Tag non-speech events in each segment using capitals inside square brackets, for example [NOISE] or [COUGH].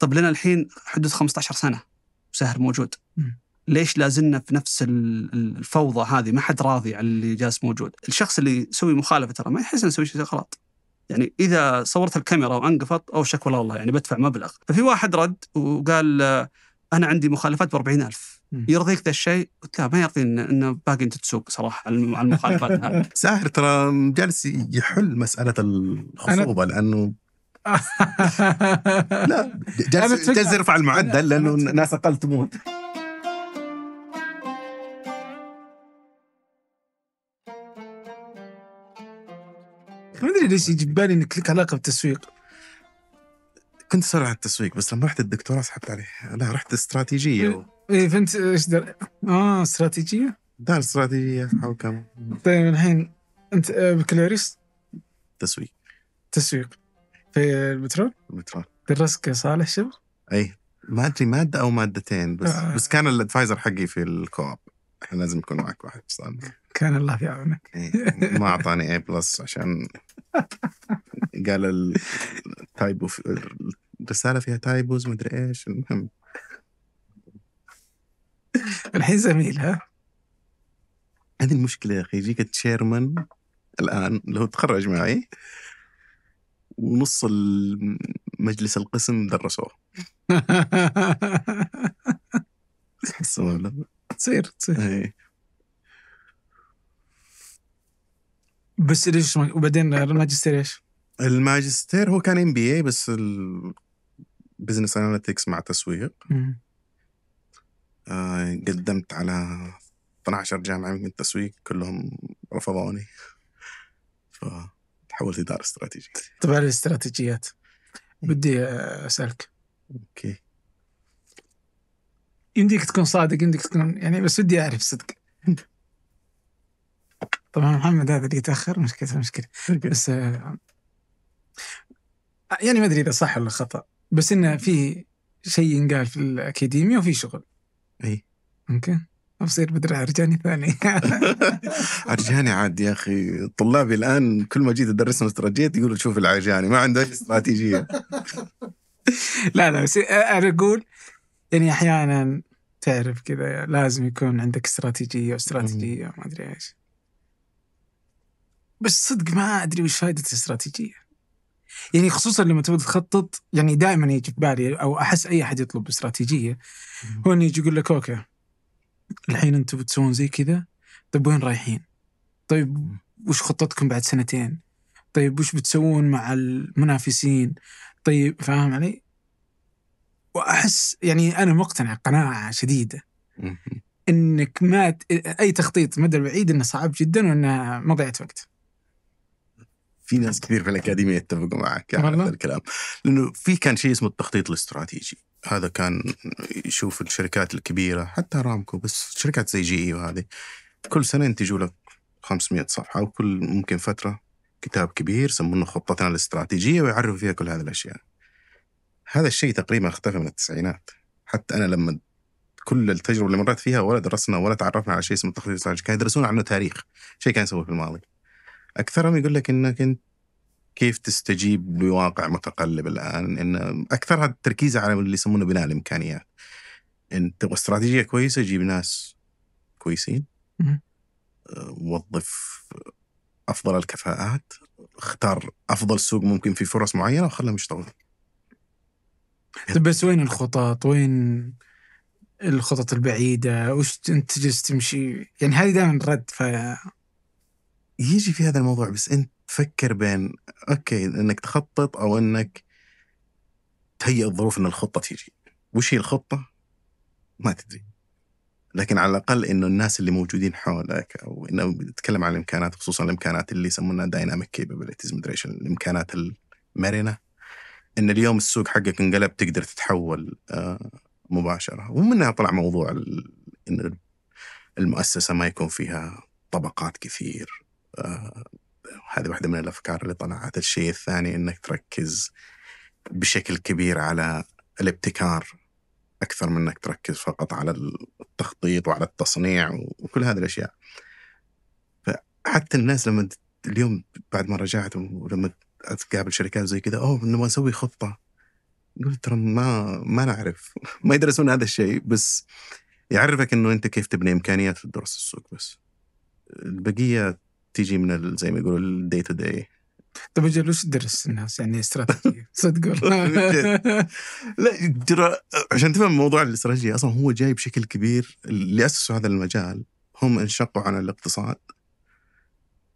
طب لنا الحين حدود 15 سنه سهر موجود ليش لازلنا في نفس الفوضى هذه ما حد راضي على اللي جالس موجود الشخص اللي يسوي مخالفه ترى ما يحس انه يسوي شيء غلط يعني اذا صورت الكاميرا وانقفت او شكوى والله يعني بدفع مبلغ ففي واحد رد وقال انا عندي مخالفات ب 40000 يرضيك ذا الشيء؟ قلت لا ما يرضيني انه باقي انت تسوق صراحه على المخالفات هذه [LAUGHS] ساهر ترى جالس يحل مساله الخصوبه لانه لا جالس جالس يرفع المعدل لانه الناس اقل تموت ما ادري ليش يجي بالي انك لك علاقه بالتسويق كنت صار على التسويق بس لما رحت الدكتوراه سحبت عليه لا رحت استراتيجيه إيه، و... ايه فهمت ايش در... اه استراتيجيه؟ دار استراتيجيه حول كم طيب الحين انت آه، بكالوريوس؟ تسويق تسويق في البترول؟ البترول درسك صالح شبر؟ اي ما ادري ماده او مادتين بس آه. بس كان الادفايزر حقي في الكوب احنا لازم يكون معك واحد صالح كان الله في عونك إيه، ما اعطاني اي بلس عشان [LAUGHS] قال التايبو في الرساله فيها تايبوز ما ادري ايش المهم الحين زميل ها هذه المشكله يا اخي يجيك تشيرمان الان لو تخرج معي ونص مجلس القسم درسوه [LAUGHS] تصير تصير إيه. بس ليش وبعدين الماجستير ايش؟ الماجستير هو كان ام بي اي بس بزنس اناليتكس مع تسويق آه قدمت على 12 جامعه من التسويق كلهم رفضوني ف حولت اداره استراتيجيه طيب، طبعا الاستراتيجيات بدي آه، اسالك اوكي يمديك تكون صادق يمديك تكون يعني بس ودي اعرف صدق [LAUGHS] طبعا محمد هذا اللي يتاخر مشكلته مشكله بس آه، يعني ما ادري اذا صح ولا خطا بس انه في شيء ينقال في الاكاديميه وفي شغل اي اوكي بصير بدري عرجاني ثاني عرجاني [LAUGHS] عاد يا اخي طلابي الان كل ما جيت ادرسهم استراتيجيه يقولوا شوف العرجاني ما عنده اي استراتيجيه [LAUGHS] لا لا بس انا اقول يعني احيانا تعرف كذا لازم يكون عندك استراتيجيه واستراتيجيه وما ادري ايش بس صدق ما ادري وش فائده الاستراتيجيه يعني خصوصا لما تبغى تخطط يعني دائما يجي في بالي او احس اي احد يطلب استراتيجيه هو انه يجي يقول لك اوكي الحين انتم بتسوون زي كذا طيب وين رايحين؟ طيب وش خطتكم بعد سنتين؟ طيب وش بتسوون مع المنافسين؟ طيب فاهم علي؟ واحس يعني انا مقتنع قناعه شديده انك ما اي تخطيط مدى البعيد انه صعب جدا وانه مضيعه وقت. في ناس كثير في الاكاديميه يتفقوا معك على هذا الكلام لانه في كان شيء اسمه التخطيط الاستراتيجي. هذا كان يشوف الشركات الكبيره حتى رامكو بس شركات زي جي اي وهذه كل سنه ينتجوا لك 500 صفحه وكل ممكن فتره كتاب كبير يسمونه خطتنا الاستراتيجيه ويعرفوا فيها كل هذه الاشياء. هذا الشيء تقريبا اختفى من التسعينات حتى انا لما كل التجربه اللي مريت فيها ولا درسنا ولا تعرفنا على شيء اسمه التخطيط الاستراتيجي كانوا يدرسون عنه تاريخ شيء كان يسويه في الماضي. اكثرهم يقول لك انك انت كيف تستجيب لواقع متقلب الان ان اكثرها التركيز على اللي يسمونه بناء الامكانيات انت استراتيجيه كويسه جيب ناس كويسين وظف افضل الكفاءات اختار افضل سوق ممكن في فرص معينه وخلهم يشتغلون طيب، بس وين الخطط؟ وين الخطط البعيده؟ وش انت تجلس تمشي؟ يعني هذه دائما رد ف يجي في هذا الموضوع بس انت تفكر بين اوكي انك تخطط او انك تهيئ الظروف ان الخطه تيجي وش هي الخطه ما تدري لكن على الاقل انه الناس اللي موجودين حولك او انه نتكلم عن الامكانات خصوصا الامكانات اللي يسمونها دايناميك كيبابيلتيز مدري ايش الامكانات المرنه ان اليوم السوق حقك انقلب تقدر تتحول آه، مباشره ومنها طلع موضوع انه المؤسسه ما يكون فيها طبقات كثير آه، هذه واحدة من الأفكار اللي طلعت الشيء الثاني أنك تركز بشكل كبير على الابتكار أكثر من أنك تركز فقط على التخطيط وعلى التصنيع وكل هذه الأشياء فحتى الناس لما اليوم بعد ما رجعت ولما اتقابل شركات زي كذا اوه نبغى نسوي خطه قلت ترى ما ما نعرف [LAUGHS] ما يدرسون هذا الشيء بس يعرفك انه انت كيف تبني امكانيات في الدراسه السوق بس البقيه تيجي من زي ما يقولوا الدي تو دي طيب اجل وش درس الناس يعني استراتيجيه [LAUGHS] صدق والله [LAUGHS] لا ترى عشان تفهم موضوع الاستراتيجيه اصلا هو جاي بشكل كبير اللي اسسوا هذا المجال هم انشقوا عن الاقتصاد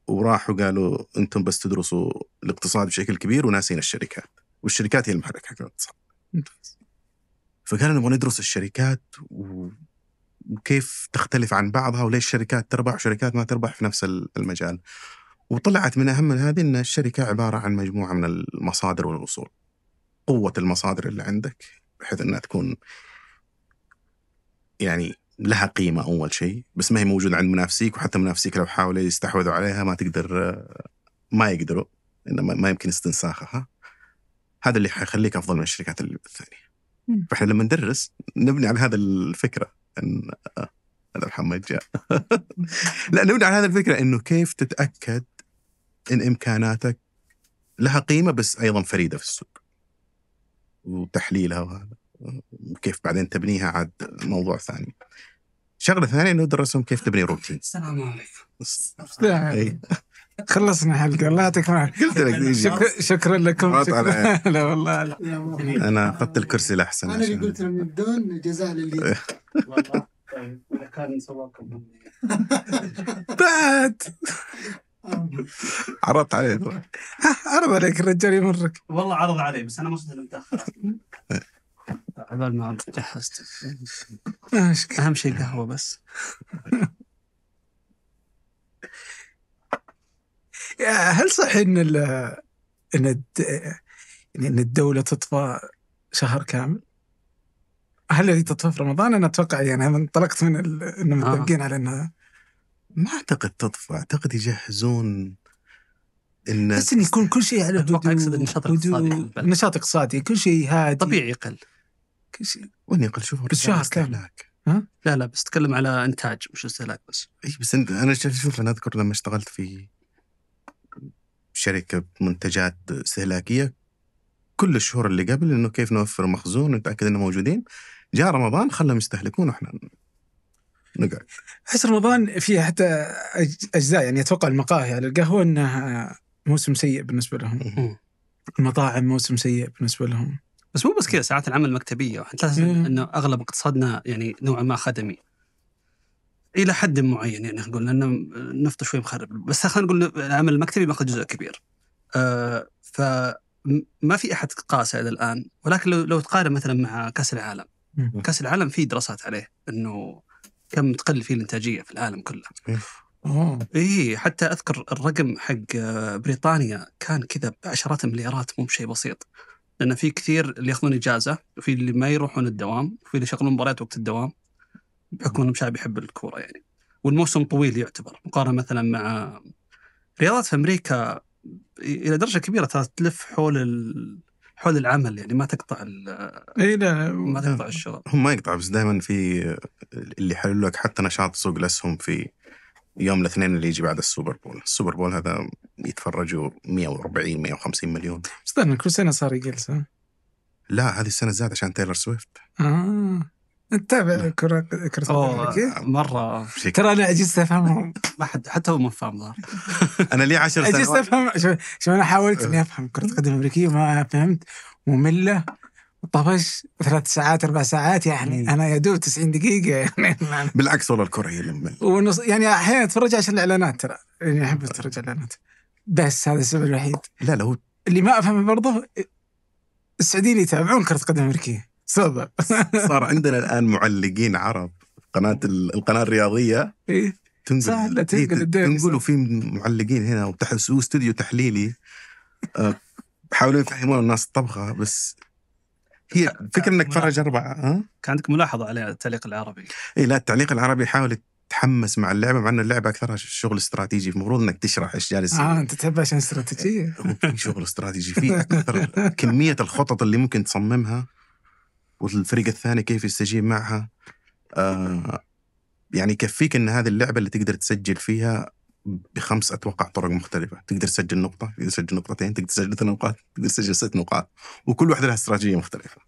وراحوا قالوا انتم بس تدرسوا الاقتصاد بشكل كبير وناسين الشركات والشركات هي المحرك حق الاقتصاد فقالوا نبغى ندرس الشركات و كيف تختلف عن بعضها وليش شركات تربح وشركات ما تربح في نفس المجال وطلعت من أهم هذه أن الشركة عبارة عن مجموعة من المصادر والأصول قوة المصادر اللي عندك بحيث أنها تكون يعني لها قيمة أول شيء بس ما هي موجودة عند منافسيك وحتى منافسيك لو حاولوا يستحوذوا عليها ما تقدر ما يقدروا إنما ما يمكن استنساخها هذا اللي حيخليك أفضل من الشركات الثانية فإحنا لما ندرس نبني على هذا الفكرة ان انا آه، محمد جاء [LAUGHS] لا نبدا على هذه الفكره انه كيف تتاكد ان امكاناتك لها قيمه بس ايضا فريده في السوق وتحليلها وهذا وكيف بعدين تبنيها عاد موضوع ثاني شغله ثانيه انه درسهم كيف تبني روتين السلام عليكم خلصنا حلقة الله يعطيك العافية قلت لك شكرا, شكرا لكم شكرا [LAUGHS] لا والله لا. أنا أخذت الكرسي الأحسن أنا اللي قلت من الدون جزاء للي والله كان سواكم بعد [LAUGHS] عرضت عليه [LAUGHS] عرض عليك الرجال يمرك والله عرض علي بس انا ما صرت متاخر عبال ما جهزت اهم شيء قهوه بس آه، هل صحيح ان الـ ان الـ ان الدوله تطفى شهر كامل؟ هل هي تطفى في رمضان؟ انا اتوقع يعني انا انطلقت من انهم آه. متفقين آه. على انها ما اعتقد تطفى، اعتقد يجهزون ان بس ان يكون كل شيء على اتوقع اقصد النشاط الاقتصادي النشاط يعني، الاقتصادي كل شيء هادي طبيعي يقل كل شيء وين يقل شوف بس شهر كامل ها؟ لا لا بس تكلم على انتاج مش استهلاك بس اي بس انت انا شوف انا اذكر لما اشتغلت في شركه منتجات استهلاكيه كل الشهور اللي قبل انه كيف نوفر مخزون ونتاكد انه موجودين جاء رمضان خلهم يستهلكون واحنا نقعد احس رمضان فيه حتى اجزاء يعني اتوقع المقاهي على القهوه انها آه، موسم سيء بالنسبه لهم المطاعم موسم سيء بالنسبه لهم بس مو بس كذا ساعات العمل المكتبيه إيه. انه اغلب اقتصادنا يعني نوعا ما خدمي الى حد معين يعني نقول لان النفط شوي مخرب بس خلينا نقول العمل المكتبي باخذ جزء كبير آه فما في احد قاس الى الان ولكن لو لو تقارن مثلا مع كاس العالم كاس العالم في دراسات عليه انه كم تقل فيه الانتاجيه في العالم كله اي حتى اذكر الرقم حق آه، بريطانيا كان كذا بعشرات المليارات مو بشيء بسيط لان في كثير اللي ياخذون اجازه وفي اللي ما يروحون الدوام وفي اللي يشغلون مباريات وقت الدوام بحكم انهم شعب يحب الكوره يعني والموسم طويل يعتبر مقارنه مثلا مع رياضات في امريكا الى درجه كبيره ترى تلف حول ال... حول العمل يعني ما تقطع ال... اي لا ما تقطع الشغل هم ما يقطع بس دائما في اللي يحلل لك حتى نشاط سوق الاسهم في يوم الاثنين اللي يجي بعد السوبر بول، السوبر بول هذا يتفرجوا 140 150 مليون استنى كل سنه صار يجلس لا هذه السنه زاد عشان تايلر سويفت اه تتابع كرة كرة الأمريكية مرة ترى أنا عجزت أفهمهم ما حد حتى هو ما فاهم ظاهر [LAUGHS] أنا لي 10 سنوات عجزت أفهم شوف شو أنا حاولت إني أفهم كرة القدم الأمريكية ما فهمت مملة طفش ثلاث ساعات اربع ساعات يعني انا يا دوب 90 دقيقه [LAUGHS] يعني بالعكس والله الكره هي الممل ونص يعني احيانا اتفرج عشان الاعلانات ترى يعني احب اتفرج اعلانات بس هذا السبب الوحيد لا لا هو اللي ما افهمه برضه السعوديين يتابعون كره قدم امريكيه تفضل صار عندنا الان معلقين عرب قناه القناه الرياضيه ايه تنقل سهله إيه، تنقل وفي تنقلوا في معلقين هنا وتحسوا استوديو تحليلي يحاولون آه، يفهمون الناس الطبخه بس هي فكرة انك تفرج اربعة ها؟ كان عندك ملاحظة على التعليق العربي اي لا التعليق العربي حاول تحمس مع اللعبة مع ان اللعبة اكثرها شغل استراتيجي المفروض انك تشرح ايش جالس اه انت تحب عشان استراتيجية [LAUGHS] شغل استراتيجي في اكثر [LAUGHS] كمية الخطط اللي ممكن تصممها والفريق الثاني كيف يستجيب معها آه، يعني يكفيك ان هذه اللعبه اللي تقدر تسجل فيها بخمس اتوقع طرق مختلفه، تقدر تسجل نقطه، تقدر تسجل نقطتين، تقدر تسجل ثلاث نقاط، تقدر تسجل ست نقاط، وكل واحده لها استراتيجيه مختلفه.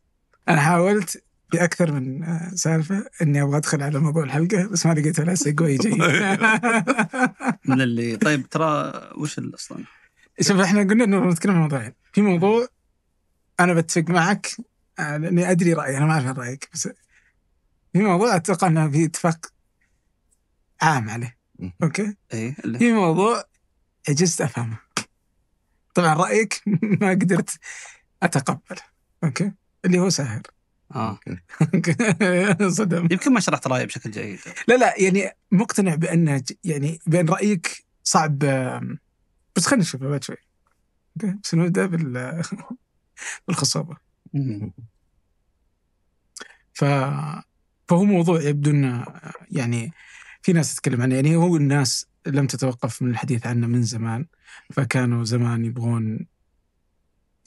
انا حاولت في اكثر من آه، سالفه اني ابغى ادخل على موضوع الحلقه بس ما لقيت ولا سيجوي جيد. [LAUGHS] من اللي [LAUGHS] طيب ترى وش اصلا؟ شوف احنا قلنا انه نتكلم عن موضوعين، في موضوع انا بتفق معك آه، لاني ادري رايي انا ما اعرف رايك بس في موضوع اتوقع انه في اتفاق عام عليه اوكي؟ ايه في موضوع عجزت افهمه طبعا رايك [LAUGHS] ما قدرت اتقبله اوكي؟ اللي هو ساهر اه [LAUGHS] صدم يمكن ما شرحت رايي بشكل جيد لا لا يعني مقتنع بان يعني بان رايك صعب بس خلينا نشوف بعد شوي اوكي بس نبدا بالخصوبه ف فهو موضوع يبدو انه يعني في ناس تتكلم عنه يعني هو الناس لم تتوقف من الحديث عنه من زمان فكانوا زمان يبغون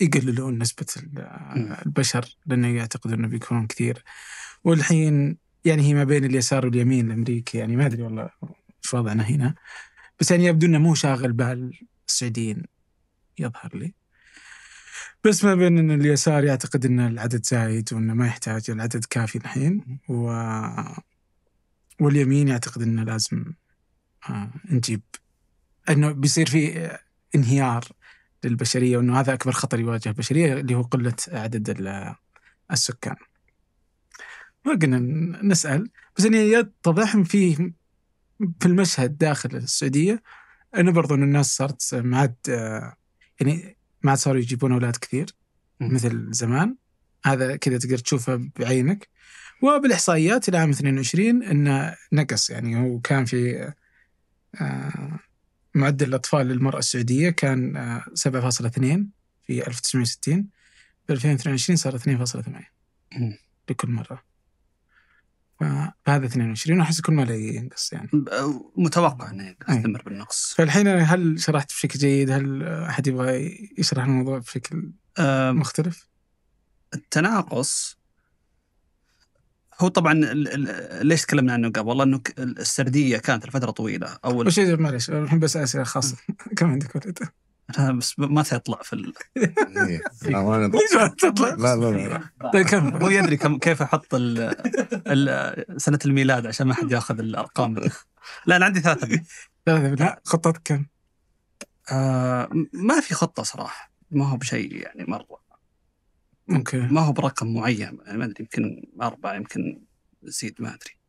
يقللون نسبة البشر لأنه يعتقدون أنه بيكونون كثير والحين يعني هي ما بين اليسار واليمين الأمريكي يعني ما أدري والله ايش وضعنا هنا بس يعني يبدو أنه مو شاغل بال السعوديين يظهر لي بس ما بين ان اليسار يعتقد ان العدد زايد وانه ما يحتاج العدد كافي الحين و واليمين يعتقد انه لازم آه، نجيب انه بيصير في انهيار للبشريه وانه هذا اكبر خطر يواجه البشريه اللي هو قله عدد السكان. ما قلنا نسال بس انه يتضح فيه في المشهد داخل السعوديه انه برضو ان الناس صارت ما عاد آه، يعني ما صاروا يجيبون اولاد كثير مثل زمان هذا كذا تقدر تشوفه بعينك وبالاحصائيات الى عام 22 انه نقص يعني هو كان في آه، معدل الاطفال للمراه السعوديه كان 7.2 آه، في 1960 ب 2022 صار 2.8 لكل مره فهذا 22 واحس كل ما لا ينقص يعني متوقع انه يستمر بالنقص فالحين يعني هل شرحت بشكل جيد؟ هل احد يبغى يشرح الموضوع بشكل مختلف؟ التناقص هو طبعا ليش تكلمنا عنه قبل؟ لانه السرديه كانت لفتره طويله او معلش الحين بس اسئله خاصه [LAUGHS] كم عندك ولد؟ بس ما تطلع في ال... ليش إيه، [LAUGHS] ما تطلع؟ لا لا لا طيب، كم هو يدري كم كيف احط ال... ال... سنه الميلاد عشان ما حد ياخذ الارقام لا انا عندي ثلاثه ثلاثه لا خطتك كم؟ آه ما في خطه صراحه ما هو بشيء يعني مره اوكي ما هو برقم معين يعني ما ادري يمكن اربعه يمكن زيد ما ادري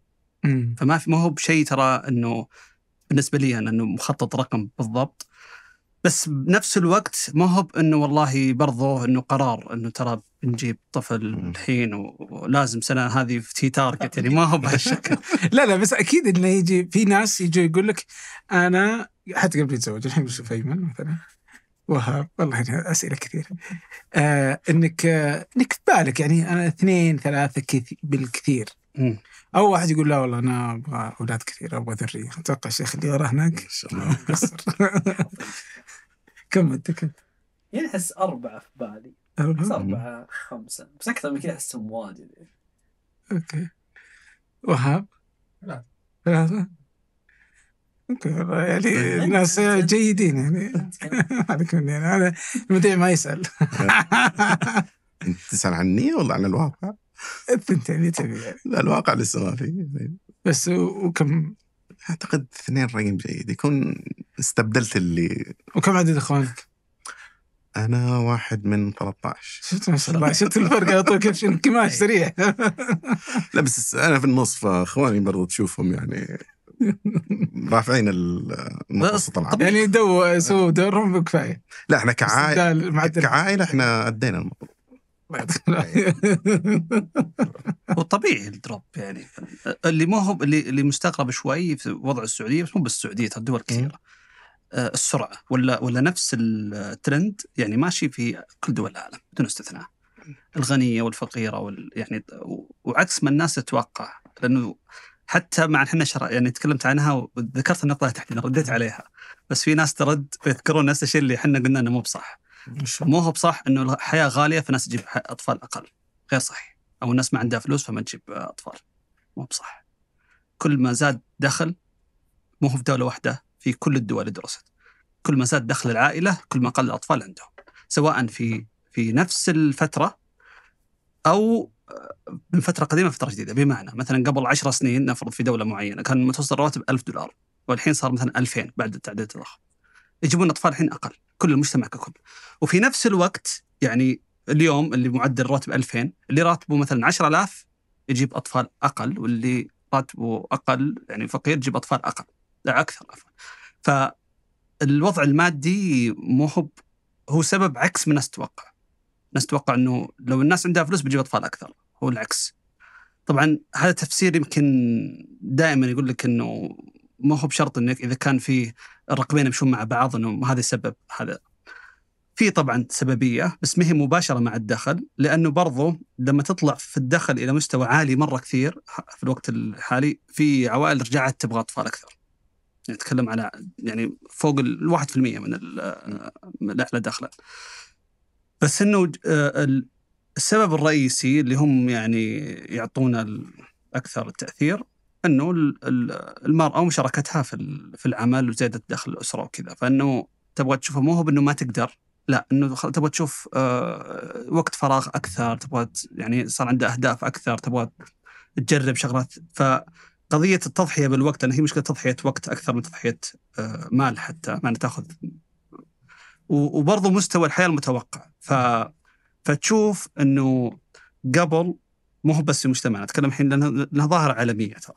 فما في ما هو بشيء ترى انه بالنسبه لي انا انه مخطط رقم بالضبط بس بنفس الوقت ما هو بانه والله برضه انه قرار انه ترى بنجيب طفل الحين ولازم سنه هذه في تارجت يعني ما هو بهالشكل [LAUGHS] لا لا بس اكيد انه يجي في ناس يجي يقول لك انا حتى قبل يتزوج الحين بشوف ايمن مثلا وهاب والله يعني اسئله كثير آه انك آه انك في بالك يعني انا آه، اثنين ثلاثه كثير بالكثير او واحد يقول لا والله انا ابغى اولاد كثير ابغى ذريه اتوقع الشيخ اللي وراه هناك ان شاء الله كم انت كم؟ يعني احس اربعه في بالي اربعه خمسه بس اكثر من كذا احسهم واجد يعني. اوكي وهاب؟ لا ثلاثه؟ اوكي والله يعني طيب. ناس جيدين يعني هذاك [LAUGHS] مني انا المذيع ما يسال [LAUGHS] تسال عني ولا عن الواقع؟ الثنتين تبي لا الواقع لسه ما في طيب. بس وكم اعتقد اثنين رقم جيد يكون استبدلت اللي وكم عدد اخوانك؟ انا واحد من 13 شفت ما شاء الله شفت الفرق على طول كيف انكماش سريع [LAUGHS] لا بس انا في النص فاخواني برضو تشوفهم يعني رافعين المتوسط العام يعني دو سووا دورهم كفايه لا احنا كعائله كعائله احنا ادينا المطلوب [LAUGHS] إيه. وطبيعي الدروب يعني اللي ما هو اللي اللي مستغرب شوي في وضع السعوديه بس مو بس السعوديه ترى دول إيه. كثيره آه، السرعه ولا ولا نفس الترند يعني ماشي في كل دول العالم بدون استثناء الغنيه والفقيره وال يعني وعكس ما الناس تتوقع لانه حتى مع احنا يعني تكلمت عنها وذكرت النقطه تحديدا رديت عليها بس في ناس ترد يذكرون نفس الشيء اللي احنا قلنا انه مو بصح مو هو بصح انه الحياه غاليه فالناس تجيب اطفال اقل غير صحيح او الناس ما عندها فلوس فما تجيب اطفال مو بصح كل ما زاد دخل مو هو في دوله واحده في كل الدول اللي درست كل ما زاد دخل العائله كل ما قل الاطفال عندهم سواء في في نفس الفتره او آه، من فتره قديمه فتره جديده بمعنى مثلا قبل 10 سنين نفرض في دوله معينه كان متوسط الرواتب 1000 دولار والحين صار مثلا 2000 بعد تعديل التضخم يجيبون اطفال الحين اقل كل المجتمع ككل وفي نفس الوقت يعني اليوم اللي معدل راتب 2000 اللي راتبه مثلا 10000 يجيب اطفال اقل واللي راتبه اقل يعني فقير يجيب اطفال اقل لا اكثر عفوا فالوضع المادي مو هو هو سبب عكس ما الناس تتوقع الناس تتوقع انه لو الناس عندها فلوس بتجيب اطفال اكثر هو العكس طبعا هذا تفسير يمكن دائما يقول لك انه ما هو بشرط انك اذا كان في الرقمين يمشون مع بعض انه هذا سبب هذا في طبعا سببيه بس ما هي مباشره مع الدخل لانه برضو لما تطلع في الدخل الى مستوى عالي مره كثير في الوقت الحالي في عوائل رجعت تبغى اطفال اكثر. نتكلم يعني على يعني فوق ال 1% من آه، الاعلى دخلا. بس انه آه، السبب الرئيسي اللي هم يعني يعطونا اكثر التاثير انه المراه ومشاركتها في في العمل وزياده دخل الاسره وكذا فانه تبغى تشوفه مو هو بانه ما تقدر لا انه تبغى تشوف آه، وقت فراغ اكثر تبغى يعني صار عندها اهداف اكثر تبغى تجرب شغلات فقضيه التضحيه بالوقت لان هي مشكله تضحيه وقت اكثر من تضحيه آه، مال حتى ما تاخذ وبرضه مستوى الحياه المتوقع ف فتشوف انه قبل مو بس في مجتمعنا اتكلم الحين لانها ظاهره عالميه ترى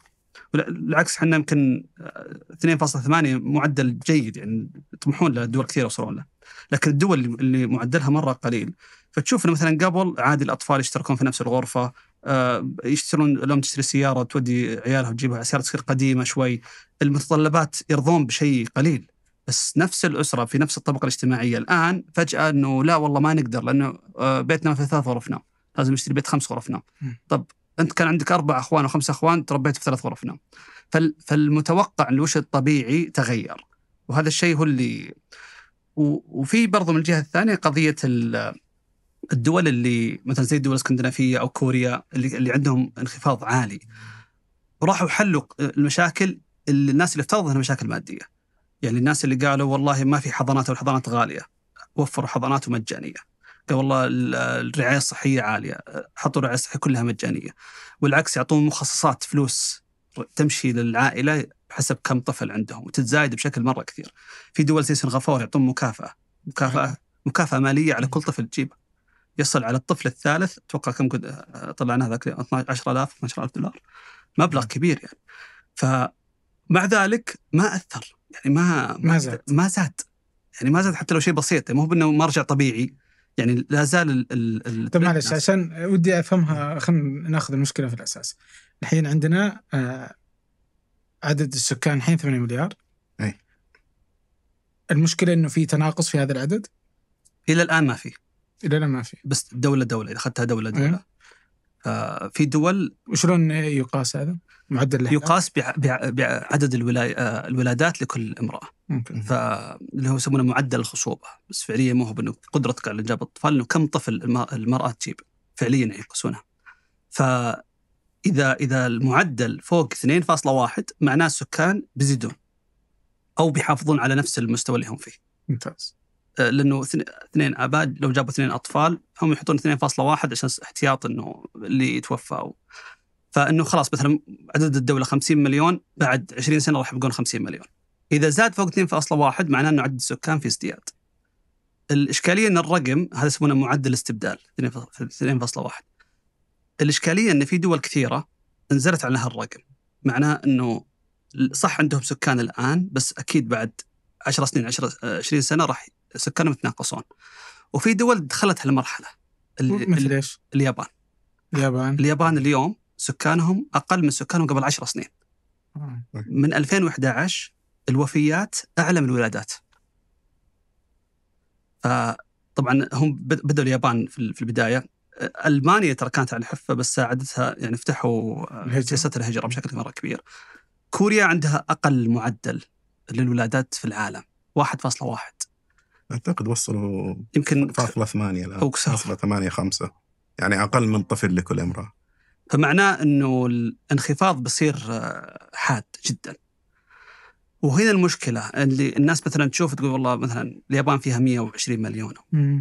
بالعكس احنا يمكن 2.8 آه، معدل جيد يعني يطمحون له دول كثيره يوصلون له لكن الدول اللي معدلها مره قليل فتشوف انه مثلا قبل عادي الاطفال يشتركون في نفس الغرفه آه، يشترون لهم تشتري سياره تودي عيالها وتجيبها سياره تصير قديمه شوي المتطلبات يرضون بشيء قليل بس نفس الاسره في نفس الطبقه الاجتماعيه الان فجاه انه لا والله ما نقدر لانه آه، بيتنا في ثلاث غرف نوم لازم نشتري بيت خمس غرف نوم طب انت كان عندك اربع اخوان وخمس اخوان تربيت في ثلاث غرف نوم فالمتوقع ان وش الطبيعي تغير وهذا الشيء هو اللي وفي برضه من الجهه الثانيه قضيه الدول اللي مثلا زي الدول الاسكندنافيه او كوريا اللي, اللي عندهم انخفاض عالي وراحوا حلوا المشاكل اللي الناس اللي افترض انها مشاكل ماديه يعني الناس اللي قالوا والله ما في حضانات والحضانات غاليه وفروا حضانات مجانيه والله الرعايه الصحيه عاليه حطوا الرعايه الصحيه كلها مجانيه والعكس يعطون مخصصات فلوس تمشي للعائله حسب كم طفل عندهم وتتزايد بشكل مره كثير في دول زي سنغافوره يعطون مكافاه مكافاه مكافاه ماليه على كل طفل تجيبه يصل على الطفل الثالث اتوقع كم قد طلعنا ذاك 10000 12000 دولار مبلغ نعم. كبير يعني فمع ذلك ما اثر يعني ما ما زاد ما زاد يعني ما زاد حتى لو شيء بسيط يعني مو بانه مرجع طبيعي يعني لا زال ال ال طيب معلش عشان ودي افهمها خلينا ناخذ المشكله في الاساس الحين عندنا آه عدد السكان الحين 8 مليار اي المشكله انه في تناقص في هذا العدد الى الان ما في الى الان ما في بس دوله دوله اذا اخذتها دوله دوله آه في دول وشلون يقاس هذا؟ معدل الإحلام. يقاس بعدد الولادات آه، لكل امراه ممكن. فاللي هو يسمونه معدل الخصوبه بس فعليا ما هو بانه قدرتك على انجاب الاطفال انه كم طفل المراه تجيب فعليا ف فاذا اذا المعدل فوق 2.1 معناه السكان بيزيدون او بيحافظون على نفس المستوى اللي هم فيه ممتاز آه، لانه اثنين اباء لو جابوا اثنين اطفال هم يحطون 2.1 عشان احتياط انه اللي يتوفى او فانه خلاص مثلا عدد الدوله 50 مليون بعد 20 سنه راح يبقون 50 مليون. اذا زاد فوق 2.1 معناه انه عدد السكان في ازدياد. الاشكاليه ان الرقم هذا يسمونه معدل استبدال 2.1 الاشكاليه ان في دول كثيره نزلت عن هالرقم معناه انه صح عندهم سكان الان بس اكيد بعد 10 سنين 10 20 سنه راح سكانهم يتناقصون. وفي دول دخلت هالمرحله مثل ايش؟ اليابان. اليابان اليابان اليوم سكانهم اقل من سكانهم قبل 10 سنين. من 2011 الوفيات اعلى من الولادات. فطبعا هم بدوا اليابان في البدايه المانيا ترى كانت على الحفه بس ساعدتها يعني فتحوا سياسه الهجره بشكل مره كبير. كوريا عندها اقل معدل للولادات في العالم 1.1 اعتقد وصلوا يمكن 0.8 الان 0.85 يعني اقل من طفل لكل امراه فمعناه انه الانخفاض بيصير آه، حاد جدا وهنا المشكله اللي الناس مثلا تشوف تقول والله مثلا اليابان فيها 120 مليون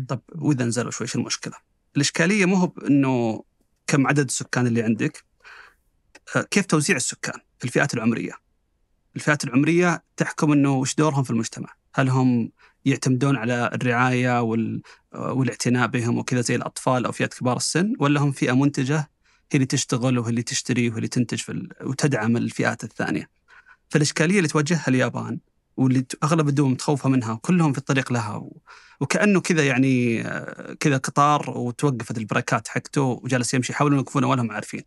طب واذا نزلوا شوي ايش المشكله؟ الاشكاليه مو هو انه كم عدد السكان اللي عندك آه، كيف توزيع السكان في الفئات العمريه الفئات العمريه تحكم انه وش دورهم في المجتمع هل هم يعتمدون على الرعايه وال... آه، والاعتناء بهم وكذا زي الاطفال او فئات كبار السن ولا هم فئه منتجه هي اللي تشتغل وهي اللي تشتري وهي اللي تنتج في وتدعم الفئات الثانيه. فالاشكاليه اللي تواجهها اليابان واللي اغلب الدول متخوفه منها وكلهم في الطريق لها وكانه كذا يعني آه، كذا قطار وتوقفت البريكات حقته وجالس يمشي يحاولون يوقفونه ولا هم عارفين.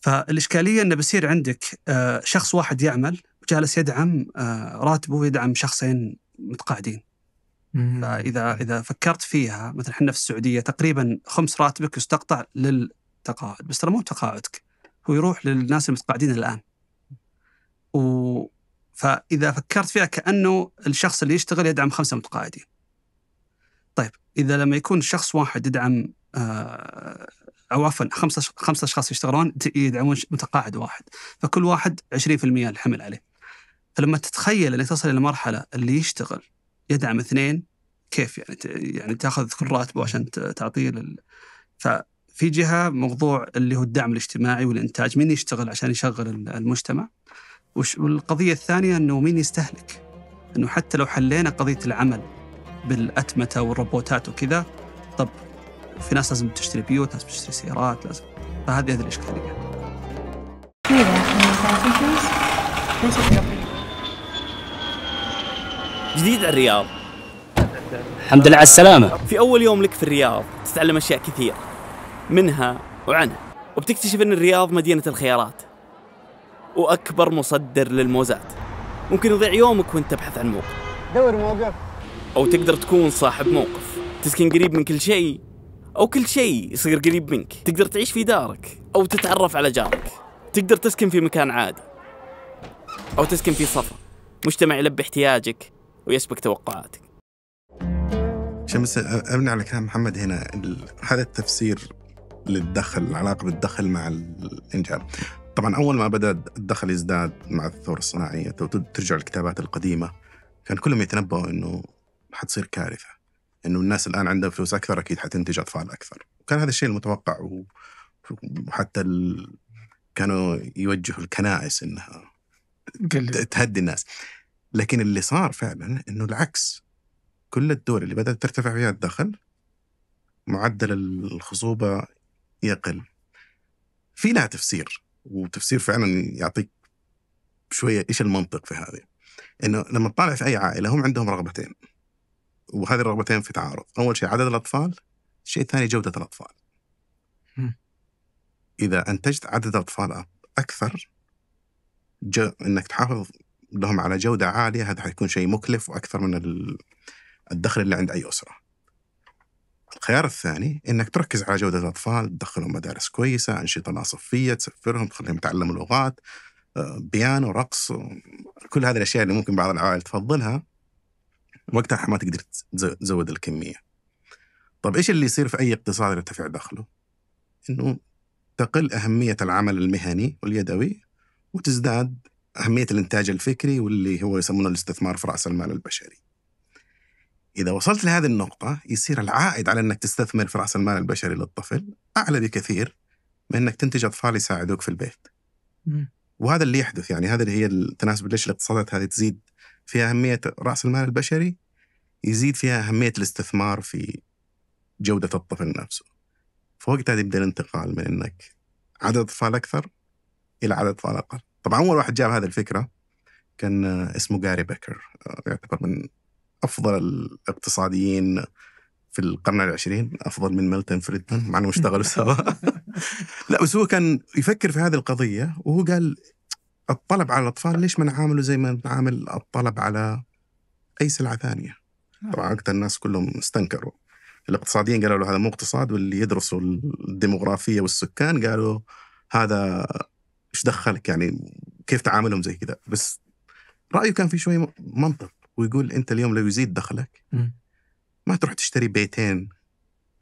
فالاشكاليه انه بيصير عندك آه، شخص واحد يعمل وجالس يدعم آه، راتبه ويدعم شخصين متقاعدين. فاذا اذا فكرت فيها مثلا احنا في السعوديه تقريبا خمس راتبك يستقطع لل تقاعد بس ترى مو تقاعدك هو يروح للناس المتقاعدين الان و فاذا فكرت فيها كانه الشخص اللي يشتغل يدعم خمسه متقاعدين طيب اذا لما يكون شخص واحد يدعم آه او عفوا خمسه خمسه اشخاص يشتغلون يدعمون متقاعد واحد فكل واحد 20% الحمل عليه فلما تتخيل انك تصل الى مرحله اللي يشتغل يدعم اثنين كيف يعني يعني تاخذ كل راتبه عشان تعطيه لل... ف في جهه موضوع اللي هو الدعم الاجتماعي والانتاج، مين يشتغل عشان يشغل المجتمع؟ والقضيه الثانيه انه مين يستهلك؟ انه حتى لو حلينا قضيه العمل بالاتمته والروبوتات وكذا، طب في ناس لازم تشتري بيوت، ناس بتشتري سيارات، لازم فهذه هذه الاشكاليه. جديد الرياض الحمد لله على السلامة في أول يوم لك في الرياض تتعلم أشياء كثير منها وعنها وبتكتشف أن الرياض مدينة الخيارات وأكبر مصدر للموزات ممكن يضيع يومك وانت تبحث عن موقف دور موقف أو تقدر تكون صاحب موقف تسكن قريب من كل شيء أو كل شيء يصير قريب منك تقدر تعيش في دارك أو تتعرف على جارك تقدر تسكن في مكان عادي أو تسكن في صفا مجتمع يلبي احتياجك ويسبق توقعاتك شمس أبنى على كلام محمد هنا هذا التفسير للدخل العلاقه بالدخل مع الانجاب طبعا اول ما بدا الدخل يزداد مع الثوره الصناعيه ترجع الكتابات القديمه كان كلهم يتنبؤوا انه حتصير كارثه انه الناس الان عندها فلوس اكثر اكيد حتنتج اطفال اكثر وكان هذا الشيء المتوقع وحتى ال... كانوا يوجهوا الكنائس انها تهدي الناس لكن اللي صار فعلا انه العكس كل الدول اللي بدات ترتفع فيها الدخل معدل الخصوبه يقل في لها تفسير وتفسير فعلا يعطيك شويه ايش المنطق في هذه انه لما تطالع في اي عائله هم عندهم رغبتين وهذه الرغبتين في تعارض اول شيء عدد الاطفال الشيء الثاني جوده الاطفال اذا انتجت عدد اطفال اكثر جو انك تحافظ لهم على جوده عاليه هذا حيكون شيء مكلف واكثر من الدخل اللي عند اي اسره الخيار الثاني انك تركز على جوده الاطفال، تدخلهم مدارس كويسه، انشطه ناصفيه، تسفرهم، تخليهم يتعلموا لغات، آه، بيانو، رقص، كل هذه الاشياء اللي ممكن بعض العوائل تفضلها وقتها ما تقدر تزود الكميه. طب ايش اللي يصير في اي اقتصاد يرتفع دخله؟ انه تقل اهميه العمل المهني واليدوي وتزداد اهميه الانتاج الفكري واللي هو يسمونه الاستثمار في راس المال البشري. إذا وصلت لهذه النقطة يصير العائد على أنك تستثمر في رأس المال البشري للطفل أعلى بكثير من أنك تنتج أطفال يساعدوك في البيت وهذا اللي يحدث يعني هذا اللي هي التناسب ليش الاقتصادات هذه تزيد في أهمية رأس المال البشري يزيد فيها أهمية الاستثمار في جودة الطفل نفسه فوقتها يبدأ الانتقال من أنك عدد أطفال أكثر إلى عدد أطفال أقل طبعا أول واحد جاب هذه الفكرة كان اسمه جاري بيكر آه، يعتبر من افضل الاقتصاديين في القرن العشرين افضل من ميلتون فريدمان مع انهم اشتغلوا [LAUGHS] سوا لا بس هو كان يفكر في هذه القضيه وهو قال الطلب على الاطفال ليش ما نعامله زي ما نعامل الطلب على اي سلعه ثانيه آه. طبعا اكثر الناس كلهم استنكروا الاقتصاديين قالوا له هذا مو اقتصاد واللي يدرسوا الديموغرافيه والسكان قالوا هذا ايش دخلك يعني كيف تعاملهم زي كذا بس رايه كان في شويه منطق ويقول انت اليوم لو يزيد دخلك ما تروح تشتري بيتين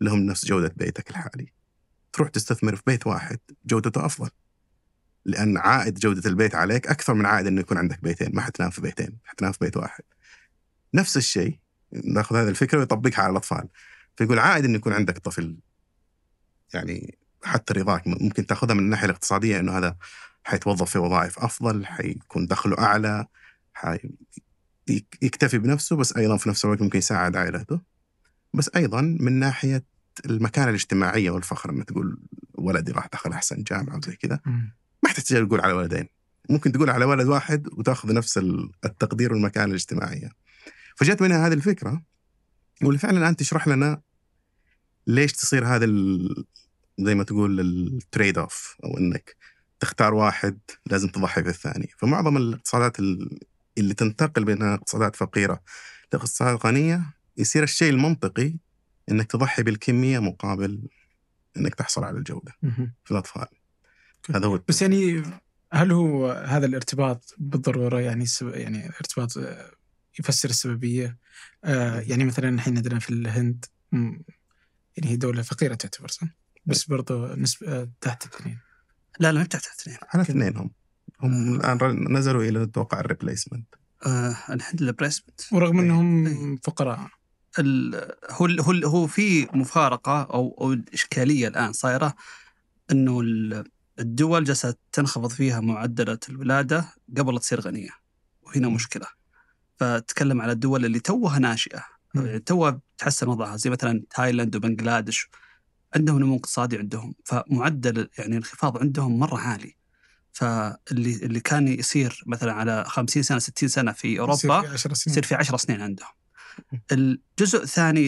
لهم نفس جوده بيتك الحالي تروح تستثمر في بيت واحد جودته افضل لان عائد جوده البيت عليك اكثر من عائد انه يكون عندك بيتين ما حتنام في بيتين حتنام في بيت واحد نفس الشيء ناخذ هذه الفكره ويطبقها على الاطفال فيقول عائد انه يكون عندك طفل يعني حتى رضاك ممكن تاخذها من الناحيه الاقتصاديه انه هذا حيتوظف في وظائف افضل حيكون دخله اعلى حي... يكتفي بنفسه بس أيضا في نفس الوقت ممكن يساعد عائلته بس أيضا من ناحية المكانة الاجتماعية والفخر لما تقول ولدي راح دخل أحسن جامعة وزي كذا ما تحتاج تقول على ولدين ممكن تقول على ولد واحد وتاخذ نفس التقدير والمكانة الاجتماعية فجت منها هذه الفكرة واللي فعلا الآن تشرح لنا ليش تصير هذا زي ما تقول التريد اوف او انك تختار واحد لازم تضحي بالثاني فمعظم الاقتصادات اللي تنتقل بين اقتصادات فقيره لاقتصادات غنيه يصير الشيء المنطقي انك تضحي بالكميه مقابل انك تحصل على الجوده في الاطفال هذا هو بس يعني هل هو هذا الارتباط بالضروره يعني يعني ارتباط آه، يفسر السببيه آه يعني مثلا الحين عندنا في الهند يعني هي دوله فقيره تعتبر صح؟ بس إيه. برضه نسبه آه، تحت اثنين لا لا تحت اثنين على اثنين هم هم الان نزلوا الى اتوقع الريبليسمنت آه الريبليسمنت ورغم إيه. انهم إيه. فقراء هو هو هو في مفارقه او او اشكاليه الان صايره انه الدول جالسه تنخفض فيها معدلات الولاده قبل تصير غنيه وهنا مشكله فتكلم على الدول اللي توها ناشئه يعني توها تحسن وضعها زي مثلا تايلاند وبنغلاديش عندهم نمو اقتصادي عندهم فمعدل يعني الانخفاض عندهم مره عالي فاللي اللي كان يصير مثلا على 50 سنه 60 سنه في اوروبا يصير في 10 سنين سنين عندهم الجزء الثاني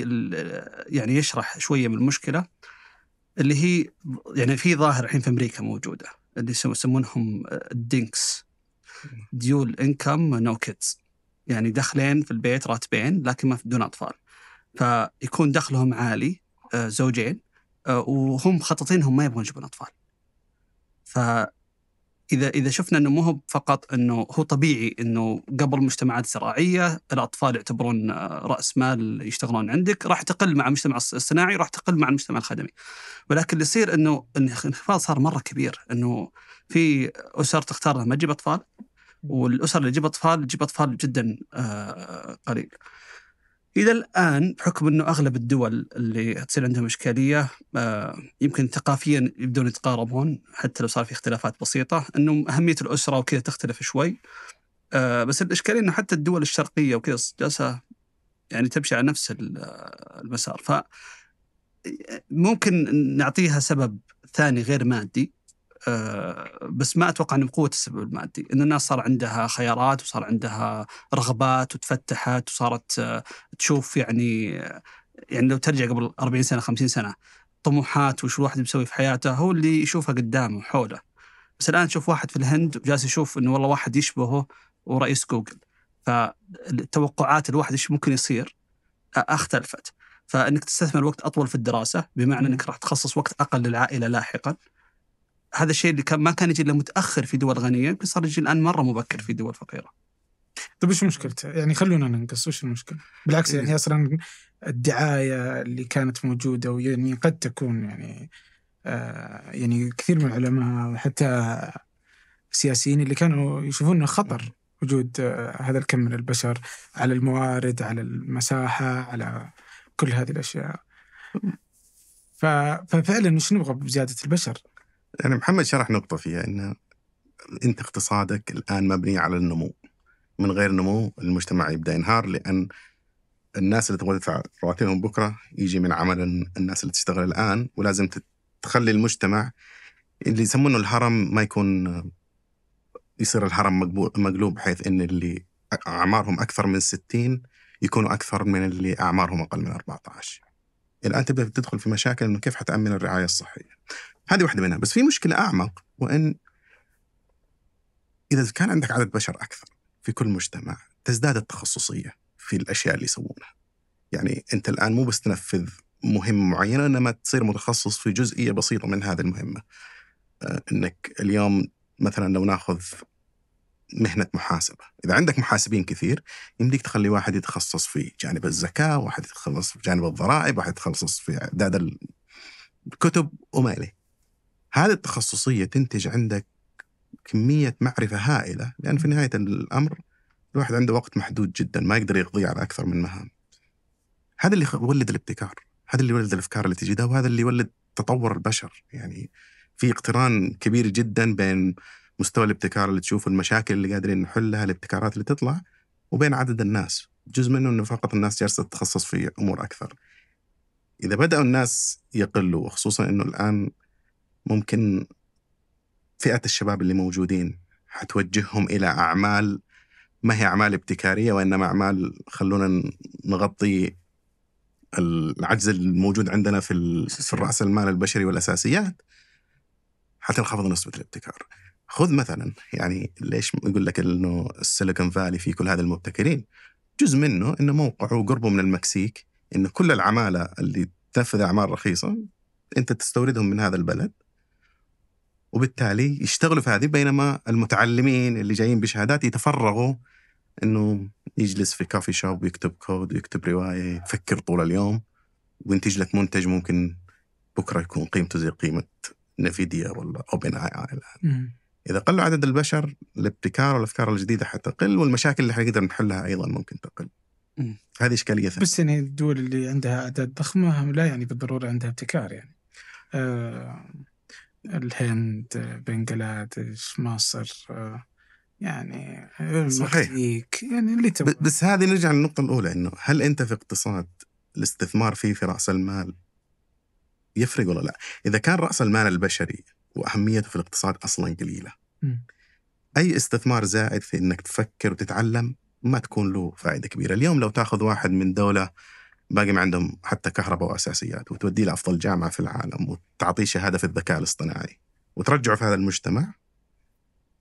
يعني يشرح شويه من المشكله اللي هي يعني في ظاهره الحين في امريكا موجوده اللي يسمونهم الدينكس ديول انكم نو كيدز يعني دخلين في البيت راتبين لكن ما بدون اطفال فيكون دخلهم عالي آه، زوجين آه، وهم مخططين هم ما يبغون يجيبون اطفال اذا اذا شفنا انه مو فقط انه هو طبيعي انه قبل المجتمعات الزراعيه الاطفال يعتبرون آه، راس مال يشتغلون عندك راح تقل مع المجتمع الصناعي راح تقل مع المجتمع الخدمي ولكن اللي يصير انه الانخفاض صار مره كبير انه في اسر تختار ما تجيب اطفال والاسر اللي تجيب اطفال تجيب اطفال جدا آه، قليل الى الان بحكم انه اغلب الدول اللي تصير عندهم اشكاليه آه، يمكن ثقافيا يبدون يتقاربون حتى لو صار في اختلافات بسيطه انه اهميه الاسره وكذا تختلف شوي آه، بس الاشكاليه انه حتى الدول الشرقيه وكذا جالسه يعني تمشي على نفس المسار ف ممكن نعطيها سبب ثاني غير مادي بس ما اتوقع انه بقوه السبب المادي، ان الناس صار عندها خيارات وصار عندها رغبات وتفتحت وصارت آه، تشوف يعني يعني لو ترجع قبل 40 سنه 50 سنه طموحات وش الواحد بيسوي في حياته هو اللي يشوفها قدامه وحوله. بس الان تشوف واحد في الهند وجالس يشوف انه والله واحد يشبهه ورئيس جوجل. فالتوقعات الواحد ايش ممكن يصير اختلفت. فانك تستثمر وقت اطول في الدراسه بمعنى انك راح تخصص وقت اقل للعائله لاحقا. هذا الشيء اللي كان ما كان يجي الا متاخر في دول غنيه يمكن صار يجي الان مره مبكر في دول فقيره. طيب وش مشكلته؟ يعني خلونا ننقص وش المشكله؟ بالعكس يعني اصلا الدعايه اللي كانت موجوده ويعني قد تكون يعني آه يعني كثير من العلماء وحتى السياسيين اللي كانوا يشوفون انه خطر وجود آه هذا الكم من البشر على الموارد على المساحه على كل هذه الاشياء. ففعلا وش نبغى بزياده البشر؟ يعني محمد شرح نقطة فيها أنه أنت اقتصادك الآن مبني على النمو من غير نمو المجتمع يبدأ ينهار لأن الناس اللي تبغى تدفع رواتبهم بكرة يجي من عمل الناس اللي تشتغل الآن ولازم تخلي المجتمع اللي يسمونه الهرم ما يكون يصير الهرم مقلوب بحيث أن اللي أعمارهم أكثر من 60 يكونوا أكثر من اللي أعمارهم أقل من 14 الآن تبدأ تدخل في مشاكل أنه كيف حتأمن الرعاية الصحية هذه واحدة منها بس في مشكلة أعمق وأن إذا كان عندك عدد بشر أكثر في كل مجتمع تزداد التخصصية في الأشياء اللي يسوونها يعني أنت الآن مو بس تنفذ مهمة معينة إنما تصير متخصص في جزئية بسيطة من هذه المهمة آه، أنك اليوم مثلا لو ناخذ مهنة محاسبة إذا عندك محاسبين كثير يمديك تخلي واحد يتخصص في جانب الزكاة واحد يتخصص في جانب الضرائب واحد يتخصص في إعداد الكتب وما إليه هذه التخصصية تنتج عندك كمية معرفة هائلة لأن في نهاية الأمر الواحد عنده وقت محدود جدا ما يقدر يقضيه على أكثر من مهام هذا اللي يولد الابتكار هذا اللي يولد الأفكار اللي تجدها وهذا اللي يولد تطور البشر يعني في اقتران كبير جدا بين مستوى الابتكار اللي تشوفه المشاكل اللي قادرين نحلها الابتكارات اللي تطلع وبين عدد الناس جزء منه انه فقط الناس جالسه تتخصص في امور اكثر اذا بداوا الناس يقلوا وخصوصا انه الان ممكن فئة الشباب اللي موجودين حتوجههم إلى أعمال ما هي أعمال ابتكارية وإنما أعمال خلونا نغطي العجز الموجود عندنا في في رأس المال البشري والأساسيات حتنخفض نسبة الابتكار خذ مثلا يعني ليش يقول لك انه السيليكون فالي في كل هذا المبتكرين جزء منه انه موقعه وقربه من المكسيك انه كل العماله اللي تنفذ اعمال رخيصه انت تستوردهم من هذا البلد وبالتالي يشتغلوا في هذه بينما المتعلمين اللي جايين بشهادات يتفرغوا انه يجلس في كافي شوب ويكتب كود ويكتب روايه يفكر طول اليوم وينتج لك منتج ممكن بكره يكون قيمته زي قيمه نفيديا ولا اوبن اي اي الان. اذا قل عدد البشر الابتكار والافكار الجديده حتقل والمشاكل اللي حنقدر نحلها ايضا ممكن تقل. مم. هذه اشكاليه ثانيه. بس يعني الدول اللي عندها اعداد ضخمه لا يعني بالضروره عندها ابتكار يعني. آه الهند بنغلاديش مصر آه، يعني آه، المكسيك يعني اللي تبغى بس هذه نرجع للنقطة الأولى إنه هل أنت في اقتصاد الاستثمار فيه في رأس المال يفرق ولا لا؟ إذا كان رأس المال البشري وأهميته في الاقتصاد أصلا قليلة م. أي استثمار زائد في إنك تفكر وتتعلم ما تكون له فائدة كبيرة اليوم لو تاخذ واحد من دولة باقي ما عندهم حتى كهرباء واساسيات وتوديه لافضل جامعه في العالم وتعطيه شهاده في الذكاء الاصطناعي وترجعه في هذا المجتمع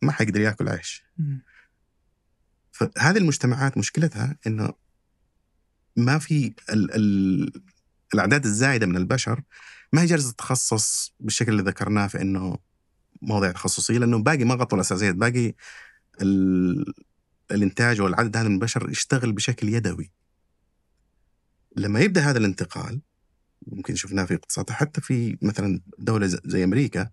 ما حيقدر ياكل عيش. فهذه المجتمعات مشكلتها انه ما في ال ال الاعداد الزايده من البشر ما هي جالسه تتخصص بالشكل اللي ذكرناه في انه مواضيع تخصصيه لانه باقي ما غطوا الاساسيات باقي الانتاج والعدد هذا من البشر يشتغل بشكل يدوي لما يبدا هذا الانتقال ممكن شفناه في اقتصاد حتى في مثلا دوله زي امريكا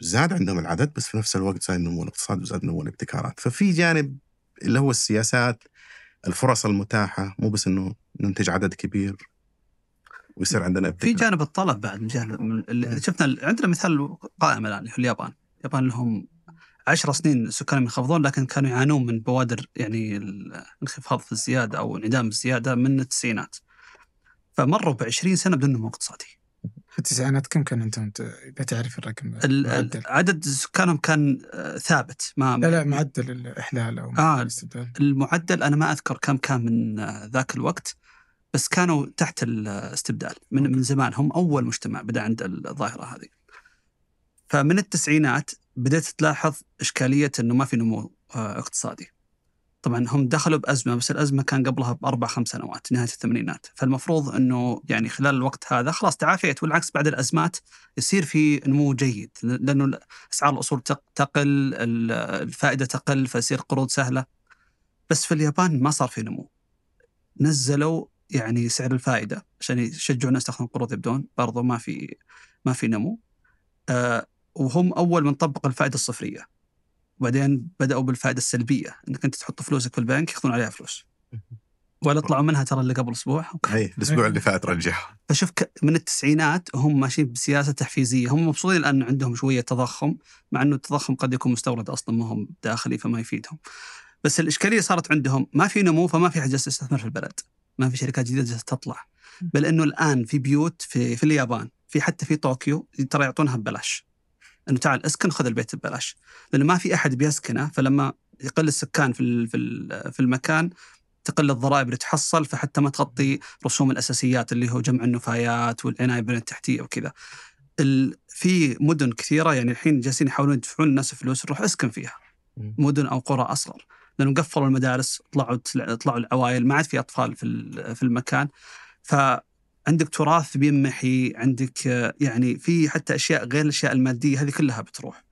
زاد عندهم العدد بس في نفس الوقت زاد نمو الاقتصاد وزاد نمو الابتكارات ففي جانب اللي هو السياسات الفرص المتاحه مو بس انه ننتج عدد كبير ويصير عندنا ابتكار. في جانب الطلب بعد جانب نعم. شفنا عندنا مثال قائم الان اللي هو اليابان اليابان لهم عشر سنين سكانهم ينخفضون لكن كانوا يعانون من بوادر يعني الانخفاض في الزياده او انعدام الزياده من التسعينات فمروا ب 20 سنه بدون نمو اقتصادي. في التسعينات كم كان عندهم اذا تعرف الرقم؟ المعدل؟ عدد سكانهم كان آه، ثابت ما لا لا معدل الاحلال او آه المعدل انا ما اذكر كم كان من آه، ذاك الوقت بس كانوا تحت الاستبدال من أوكي. من زمان هم اول مجتمع بدا عند الظاهره هذه. فمن التسعينات بدأت تلاحظ إشكالية أنه ما في نمو آه، اقتصادي طبعا هم دخلوا بازمه بس الازمه كان قبلها باربع خمس سنوات نهايه الثمانينات فالمفروض انه يعني خلال الوقت هذا خلاص تعافيت والعكس بعد الازمات يصير في نمو جيد لانه اسعار الاصول تقل الفائده تقل فيصير قروض سهله بس في اليابان ما صار في نمو نزلوا يعني سعر الفائده عشان يشجعوا الناس تاخذون قروض يبدون برضو ما في ما في نمو أه وهم اول من طبق الفائده الصفريه وبعدين بداوا بالفائده السلبيه انك انت تحط فلوسك في البنك ياخذون عليها فلوس [LAUGHS] ولا طلعوا منها ترى اللي قبل اسبوع اي الاسبوع اللي فات رجعها فشوف من التسعينات هم ماشيين بسياسه تحفيزيه هم مبسوطين الان عندهم شويه تضخم مع انه التضخم قد يكون مستورد اصلا ما هم داخلي فما يفيدهم بس الاشكاليه صارت عندهم ما في نمو فما في احد جالس يستثمر في البلد ما في شركات جديده جالسه تطلع بل انه الان في بيوت في في اليابان في حتى في طوكيو ترى يعطونها ببلاش انه تعال اسكن خذ البيت ببلاش لانه ما في احد بيسكنه فلما يقل السكان في في المكان تقل الضرائب اللي تحصل فحتى ما تغطي رسوم الاساسيات اللي هو جمع النفايات والعنايه بالبنيه التحتيه وكذا. في مدن كثيره يعني الحين جالسين يحاولون يدفعون الناس فلوس روح اسكن فيها. مدن او قرى اصغر لانهم قفلوا المدارس طلعوا طلعوا العوائل ما عاد في اطفال في في المكان. ف عندك تراث بينمحي عندك يعني في حتى اشياء غير الاشياء الماديه هذه كلها بتروح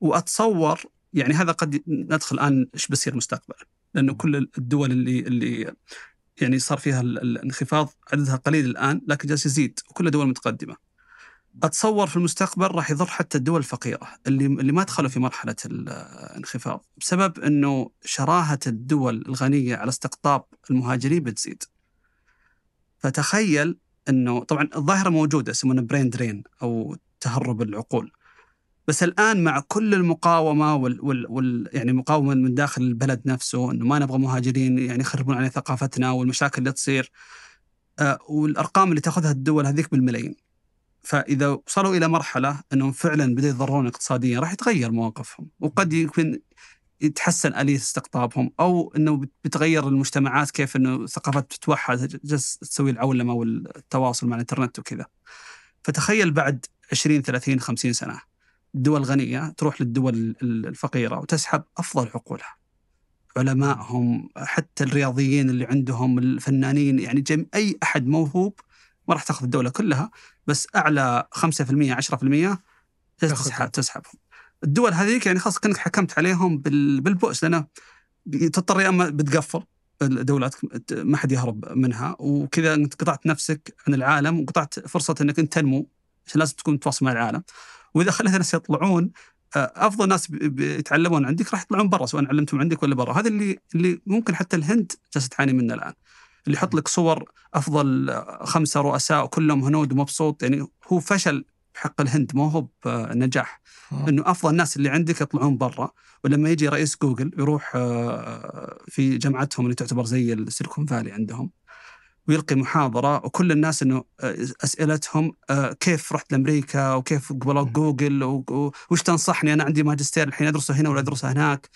واتصور يعني هذا قد ندخل الان ايش بيصير مستقبلا لانه كل الدول اللي اللي يعني صار فيها الانخفاض عددها قليل الان لكن جالس يزيد وكلها دول متقدمه اتصور في المستقبل راح يضر حتى الدول الفقيره اللي اللي ما دخلوا في مرحله الانخفاض بسبب انه شراهه الدول الغنيه على استقطاب المهاجرين بتزيد فتخيل انه طبعا الظاهره موجوده يسمونها برين درين او تهرب العقول بس الان مع كل المقاومه وال, وال, وال يعني مقاومه من داخل البلد نفسه انه ما نبغى مهاجرين يعني يخربون علينا ثقافتنا والمشاكل اللي تصير آه والارقام اللي تاخذها الدول هذيك بالملايين فاذا وصلوا الى مرحله انهم فعلا بدأوا يتضررون اقتصاديا راح يتغير مواقفهم وقد يكون يتحسن آلية استقطابهم أو أنه بتغير المجتمعات كيف أنه ثقافات تتوحد تسوي العولمة والتواصل مع الإنترنت وكذا فتخيل بعد 20 30 50 سنة الدول الغنية تروح للدول الفقيرة وتسحب أفضل عقولها علمائهم حتى الرياضيين اللي عندهم الفنانين يعني جم أي أحد موهوب ما راح تاخذ الدولة كلها بس أعلى 5% 10% تسحب تسحبهم الدول هذيك يعني خلاص كانك حكمت عليهم بالبؤس لانه تضطر يا اما بتقفل دولاتك ما حد يهرب منها وكذا انت قطعت نفسك عن العالم وقطعت فرصه انك انت تنمو عشان لازم تكون متواصل مع العالم واذا خليت الناس يطلعون آه، افضل ناس يتعلمون عندك راح يطلعون برا سواء علمتهم عندك ولا برا هذا اللي اللي ممكن حتى الهند جالسه تعاني منه الان اللي يحط لك صور افضل آه، خمسه رؤساء وكلهم هنود ومبسوط يعني هو فشل حق الهند ما هو بنجاح آه. انه افضل الناس اللي عندك يطلعون برا ولما يجي رئيس جوجل يروح آه، في جامعتهم اللي تعتبر زي السيليكون فالي عندهم ويلقي محاضره وكل الناس انه آه، اسئلتهم كيف رحت لامريكا وكيف قبلوا جوجل وش تنصحني انا عندي ماجستير الحين ادرسه هنا ولا ادرسه هناك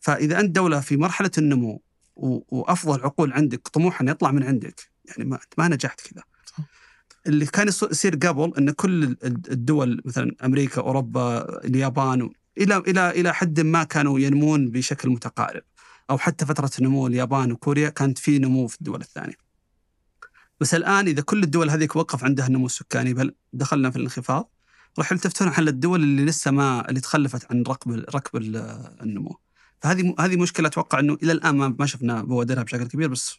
فاذا انت دوله في مرحله النمو وافضل عقول عندك طموح ان يطلع من عندك يعني ما نجحت كذا اللي كان يصير قبل ان كل الدول مثلا امريكا اوروبا اليابان الى الى الى حد ما كانوا ينمون بشكل متقارب او حتى فتره نمو اليابان وكوريا كانت في نمو في الدول الثانيه. بس الان اذا كل الدول هذه وقف عندها النمو السكاني بل دخلنا في الانخفاض راح يلتفتون على الدول اللي لسه ما اللي تخلفت عن ركب ركب النمو. فهذه هذه مشكله اتوقع انه الى الان ما شفنا بوادرها بشكل كبير بس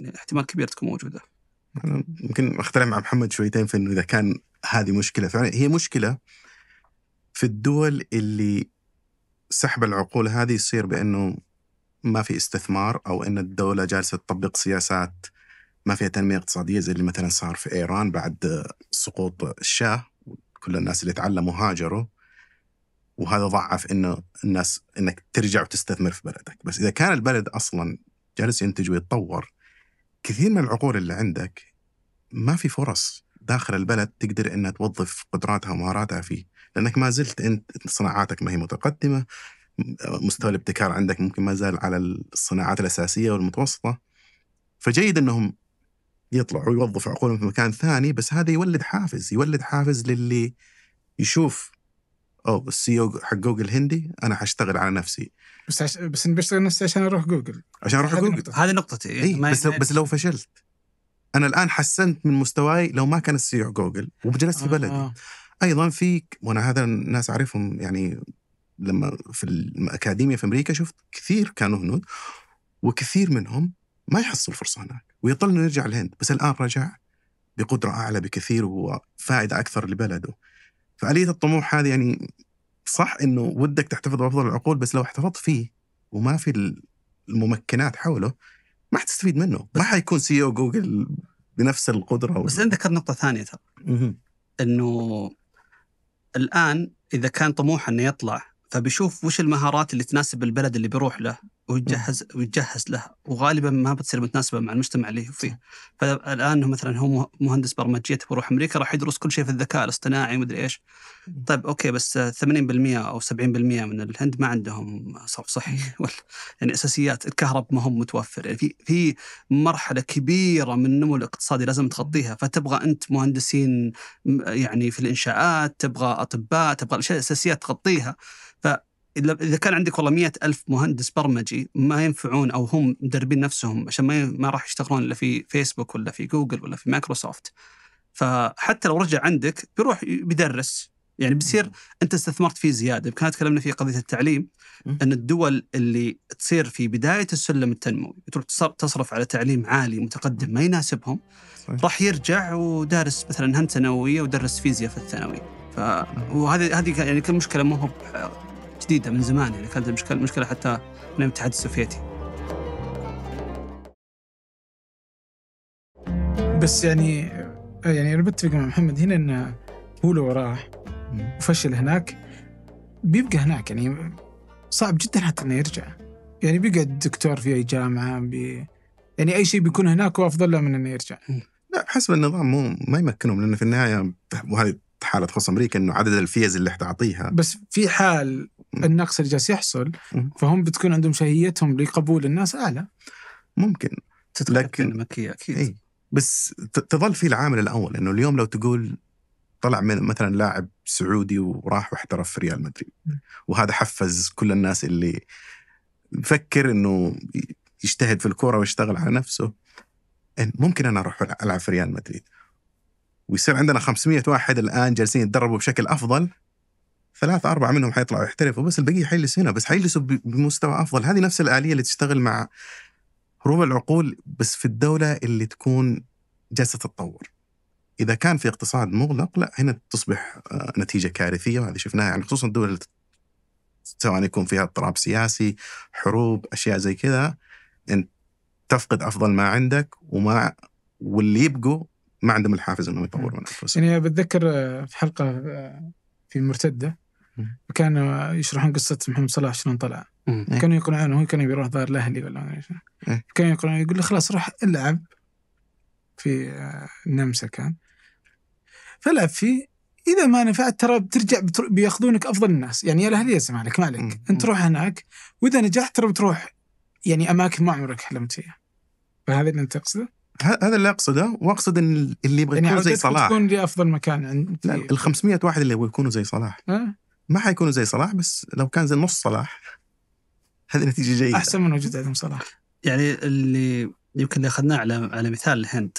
يعني احتمال كبير تكون موجوده. انا [LAUGHS] يمكن اختلف مع محمد شويتين في انه اذا كان هذه مشكله فعلا هي مشكله في الدول اللي سحب العقول هذه يصير بانه ما في استثمار او ان الدوله جالسه تطبق سياسات ما فيها تنميه اقتصاديه زي اللي مثلا صار في ايران بعد سقوط الشاه كل الناس اللي تعلموا هاجروا وهذا ضعف انه الناس انك ترجع وتستثمر في بلدك بس اذا كان البلد اصلا جالس ينتج ويتطور كثير من العقول اللي عندك ما في فرص داخل البلد تقدر انها توظف قدراتها ومهاراتها فيه لانك ما زلت انت صناعاتك ما هي متقدمه مستوى الابتكار عندك ممكن ما زال على الصناعات الاساسيه والمتوسطه فجيد انهم يطلعوا ويوظفوا عقولهم في مكان ثاني بس هذا يولد حافز يولد حافز للي يشوف او السي او حق جوجل هندي انا حاشتغل على نفسي بس عش... بس بشتغل نفسي عشان اروح جوجل عشان اروح جوجل هذه نقطتي إيه؟ بس بس لو فشلت انا الان حسنت من مستواي لو ما كان السيوع جوجل وجلست في آه. بلدي ايضا فيك وانا هذا الناس اعرفهم يعني لما في الاكاديميه في امريكا شفت كثير كانوا هنود وكثير منهم ما يحصل فرصه هناك ويضل انه يرجع الهند بس الان رجع بقدره اعلى بكثير وفائده اكثر لبلده فاليه الطموح هذه يعني صح انه ودك تحتفظ بافضل العقول بس لو احتفظت فيه وما في الممكنات حوله ما حتستفيد منه ما حيكون سي او جوجل بنفس القدره بس انت ذكرت نقطه ثانيه ترى انه الان اذا كان طموح انه يطلع فبيشوف وش المهارات اللي تناسب البلد اللي بيروح له ويتجهز ويتجهز لها وغالبا ما بتصير متناسبه مع المجتمع اللي هو فيه فالان مثلا هو مهندس برمجيه بروح امريكا راح يدرس كل شيء في الذكاء الاصطناعي ومدري ايش طيب اوكي بس 80% او 70% من الهند ما عندهم صرف صحي [LAUGHS] ولا يعني اساسيات الكهرب ما هم متوفر يعني في في مرحله كبيره من النمو الاقتصادي لازم تغطيها فتبغى انت مهندسين يعني في الانشاءات تبغى اطباء تبغى الاشياء الاساسيات تغطيها اذا كان عندك والله مئة ألف مهندس برمجي ما ينفعون او هم مدربين نفسهم عشان ما ما راح يشتغلون الا في فيسبوك ولا في جوجل ولا في مايكروسوفت فحتى لو رجع عندك بيروح بيدرس يعني بيصير انت استثمرت فيه زياده كان تكلمنا في قضيه التعليم ان الدول اللي تصير في بدايه السلم التنموي تروح تصرف على تعليم عالي متقدم ما يناسبهم راح يرجع ودارس مثلا هندسه نوويه ودرس فيزياء في الثانوي فهذه هذه يعني كل مشكله مو جديده من زمان يعني كانت المشكله مشكله حتى من الاتحاد السوفيتي بس يعني يعني انا بتفق مع محمد هنا انه هو لو راح وفشل هناك بيبقى هناك يعني صعب جدا حتى انه يرجع يعني بيقعد دكتور في اي جامعه بي يعني اي شيء بيكون هناك هو افضل له من انه يرجع لا حسب النظام مو ما يمكنهم لانه في النهايه وهذه حاله تخص امريكا انه عدد الفيز اللي حتعطيها بس في حال النقص اللي جالس يحصل فهم بتكون عندهم شهيتهم لقبول الناس اعلى ممكن لكن مكية اكيد إيه. بس تظل في العامل الاول انه اليوم لو تقول طلع من مثلا لاعب سعودي وراح واحترف في ريال مدريد وهذا حفز كل الناس اللي مفكر انه يجتهد في الكوره ويشتغل على نفسه إن ممكن انا اروح العب في ريال مدريد ويصير عندنا 500 واحد الان جالسين يتدربوا بشكل افضل ثلاثة أربعة منهم حيطلعوا يحترفوا بس البقية حيجلس هنا بس حيجلسوا بمستوى أفضل هذه نفس الآلية اللي تشتغل مع هروب العقول بس في الدولة اللي تكون جالسة تتطور إذا كان في اقتصاد مغلق لا هنا تصبح آه، نتيجة كارثية وهذه شفناها يعني خصوصا الدول اللي سواء يكون فيها اضطراب سياسي حروب أشياء زي كذا أنت تفقد أفضل ما عندك وما واللي يبقوا ما عندهم الحافز انهم يطورون انفسهم. يعني بتذكر آه، في حلقه آه، في المرتده فكانوا يشرحون قصه محمد صلاح شلون طلع إيه. كانوا يقنعونه هو كان يروح ظهر الاهلي ولا إيه. كانوا يقنعونه يقول له خلاص روح العب في آه، النمسا كان فلعب فيه اذا ما نفعت ترى بترجع بياخذونك افضل الناس يعني يا الاهلي يا الزمالك ما عليك انت روح هناك واذا نجحت ترى بتروح يعني اماكن ما عمرك حلمت فيها فهذا اللي انت تقصده؟ هذا اللي اقصده واقصد ان اللي يبغى يعني يكون زي صلاح تكون لي افضل مكان عند ال 500 واحد اللي يبغى يكونوا زي صلاح أه؟ ما حيكونوا زي صلاح بس لو كان زي نص صلاح هذه نتيجه جيده احسن من وجود عندهم صلاح يعني اللي يمكن اللي اخذناه على على مثال الهند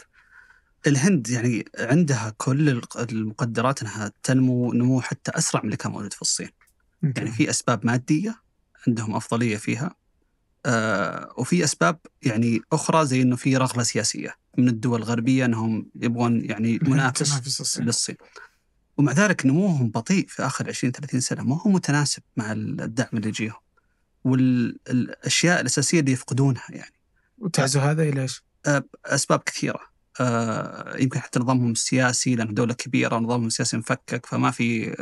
الهند يعني عندها كل المقدرات انها تنمو نمو حتى اسرع من اللي كان موجود في الصين. مكي. يعني في اسباب ماديه عندهم افضليه فيها آه وفي اسباب يعني اخرى زي انه في رغبه سياسيه من الدول الغربيه انهم يبغون يعني [LAUGHS] منافس للصين. ومع ذلك نموهم بطيء في اخر 20 30 سنه ما هو متناسب مع الدعم اللي يجيهم والاشياء الاساسيه اللي يفقدونها يعني وتعزو هذا الى ايش؟ اسباب كثيره يمكن حتى نظامهم السياسي لان دوله كبيره نظامهم السياسي مفكك فما في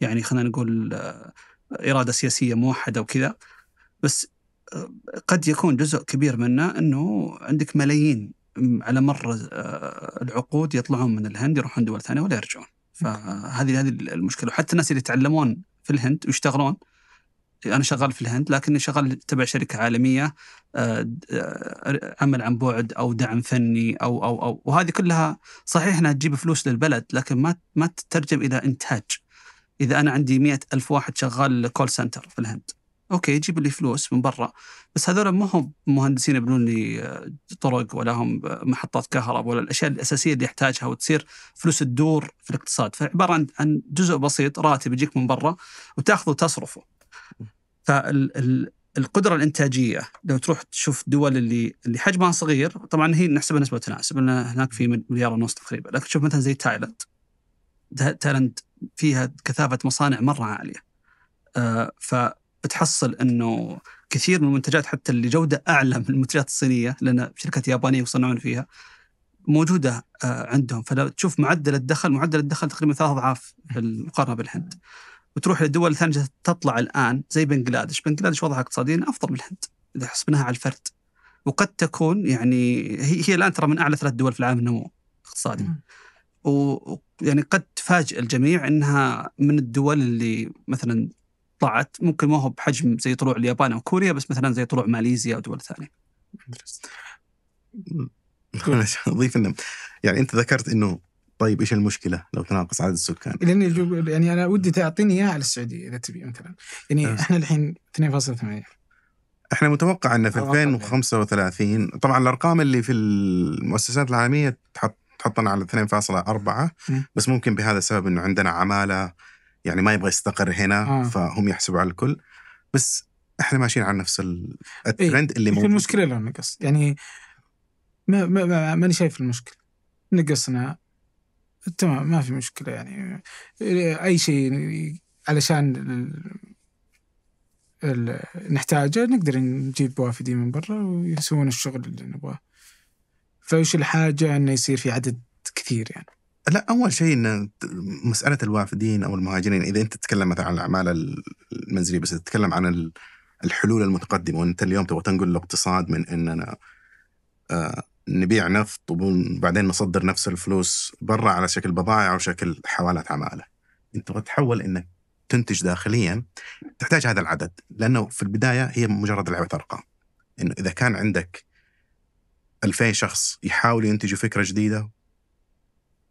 يعني خلينا نقول اراده سياسيه موحده وكذا بس قد يكون جزء كبير منه انه عندك ملايين على مر العقود يطلعون من الهند يروحون دول ثانيه ولا يرجعون. فهذه هذه المشكله وحتى الناس اللي يتعلمون في الهند ويشتغلون انا شغال في الهند لكني شغال تبع شركه عالميه آه، آه، عمل عن بعد او دعم فني او او او وهذه كلها صحيح انها تجيب فلوس للبلد لكن ما ما تترجم الى انتاج اذا انا عندي مئة ألف واحد شغال كول سنتر في الهند اوكي يجيب لي فلوس من برا بس هذول ما هم مهندسين يبنون لي آه، طرق ولا هم آه، محطات كهرباء ولا الاشياء الاساسيه اللي يحتاجها وتصير فلوس تدور في الاقتصاد فعباره عن جزء بسيط راتب يجيك من برا وتاخذه وتصرفه فالقدره الانتاجيه لو تروح تشوف دول اللي اللي حجمها صغير طبعا هي نحسبها نسبه وتناسب لان هناك في مليار ونص تقريبا لكن تشوف مثلا زي تايلاند تايلاند فيها كثافه مصانع مره عاليه آه ف بتحصل انه كثير من المنتجات حتى اللي جوده اعلى من المنتجات الصينيه لان شركات يابانيه يصنعون فيها موجوده آه، عندهم فلو تشوف معدل الدخل معدل الدخل تقريبا ثلاث اضعاف المقارنه بالهند وتروح لدول ثانيه تطلع الان زي بنغلاديش بنغلاديش وضعها اقتصاديا افضل من الهند اذا حسبناها على الفرد وقد تكون يعني هي هي الان ترى من اعلى ثلاث دول في العالم نمو اقتصادي ويعني قد تفاجئ الجميع انها من الدول اللي مثلا طلعت ممكن ما هو بحجم زي طلوع اليابان او كوريا بس مثلا زي طلوع ماليزيا او دول ثانيه. [LAUGHS] اضيف انه يعني انت ذكرت انه طيب ايش المشكله لو تناقص عدد السكان؟ لان يعني انا ودي تعطيني اياه على السعوديه اذا تبي مثلا يعني أه. احنا الحين 2.8 احنا متوقع انه في 2035 طبعا الارقام اللي في المؤسسات العالميه تحط تحطنا على 2.4 بس ممكن بهذا السبب انه عندنا عماله يعني ما يبغى يستقر هنا آه. فهم يحسبوا على الكل بس احنا ماشيين على نفس الترند إيه؟ اللي موجود المشكله لو نقص يعني ما ما ماني ما شايف المشكله نقصنا تمام ما في مشكله يعني اي شيء علشان ال... ال... نحتاجه نقدر نجيب وافدين من برا ويسوون الشغل اللي نبغاه فايش الحاجه انه يصير في عدد كثير يعني لا اول شيء ان مساله الوافدين او المهاجرين اذا انت تتكلم مثلا عن الاعمال المنزليه بس تتكلم عن الحلول المتقدمه وانت اليوم تبغى تنقل الاقتصاد من اننا آه نبيع نفط وبعدين نصدر نفس الفلوس برا على شكل بضائع او شكل حوالات عماله. انت تبغى تحول انك تنتج داخليا تحتاج هذا العدد لانه في البدايه هي مجرد لعبه ارقام. انه اذا كان عندك 2000 شخص يحاولوا ينتجوا فكره جديده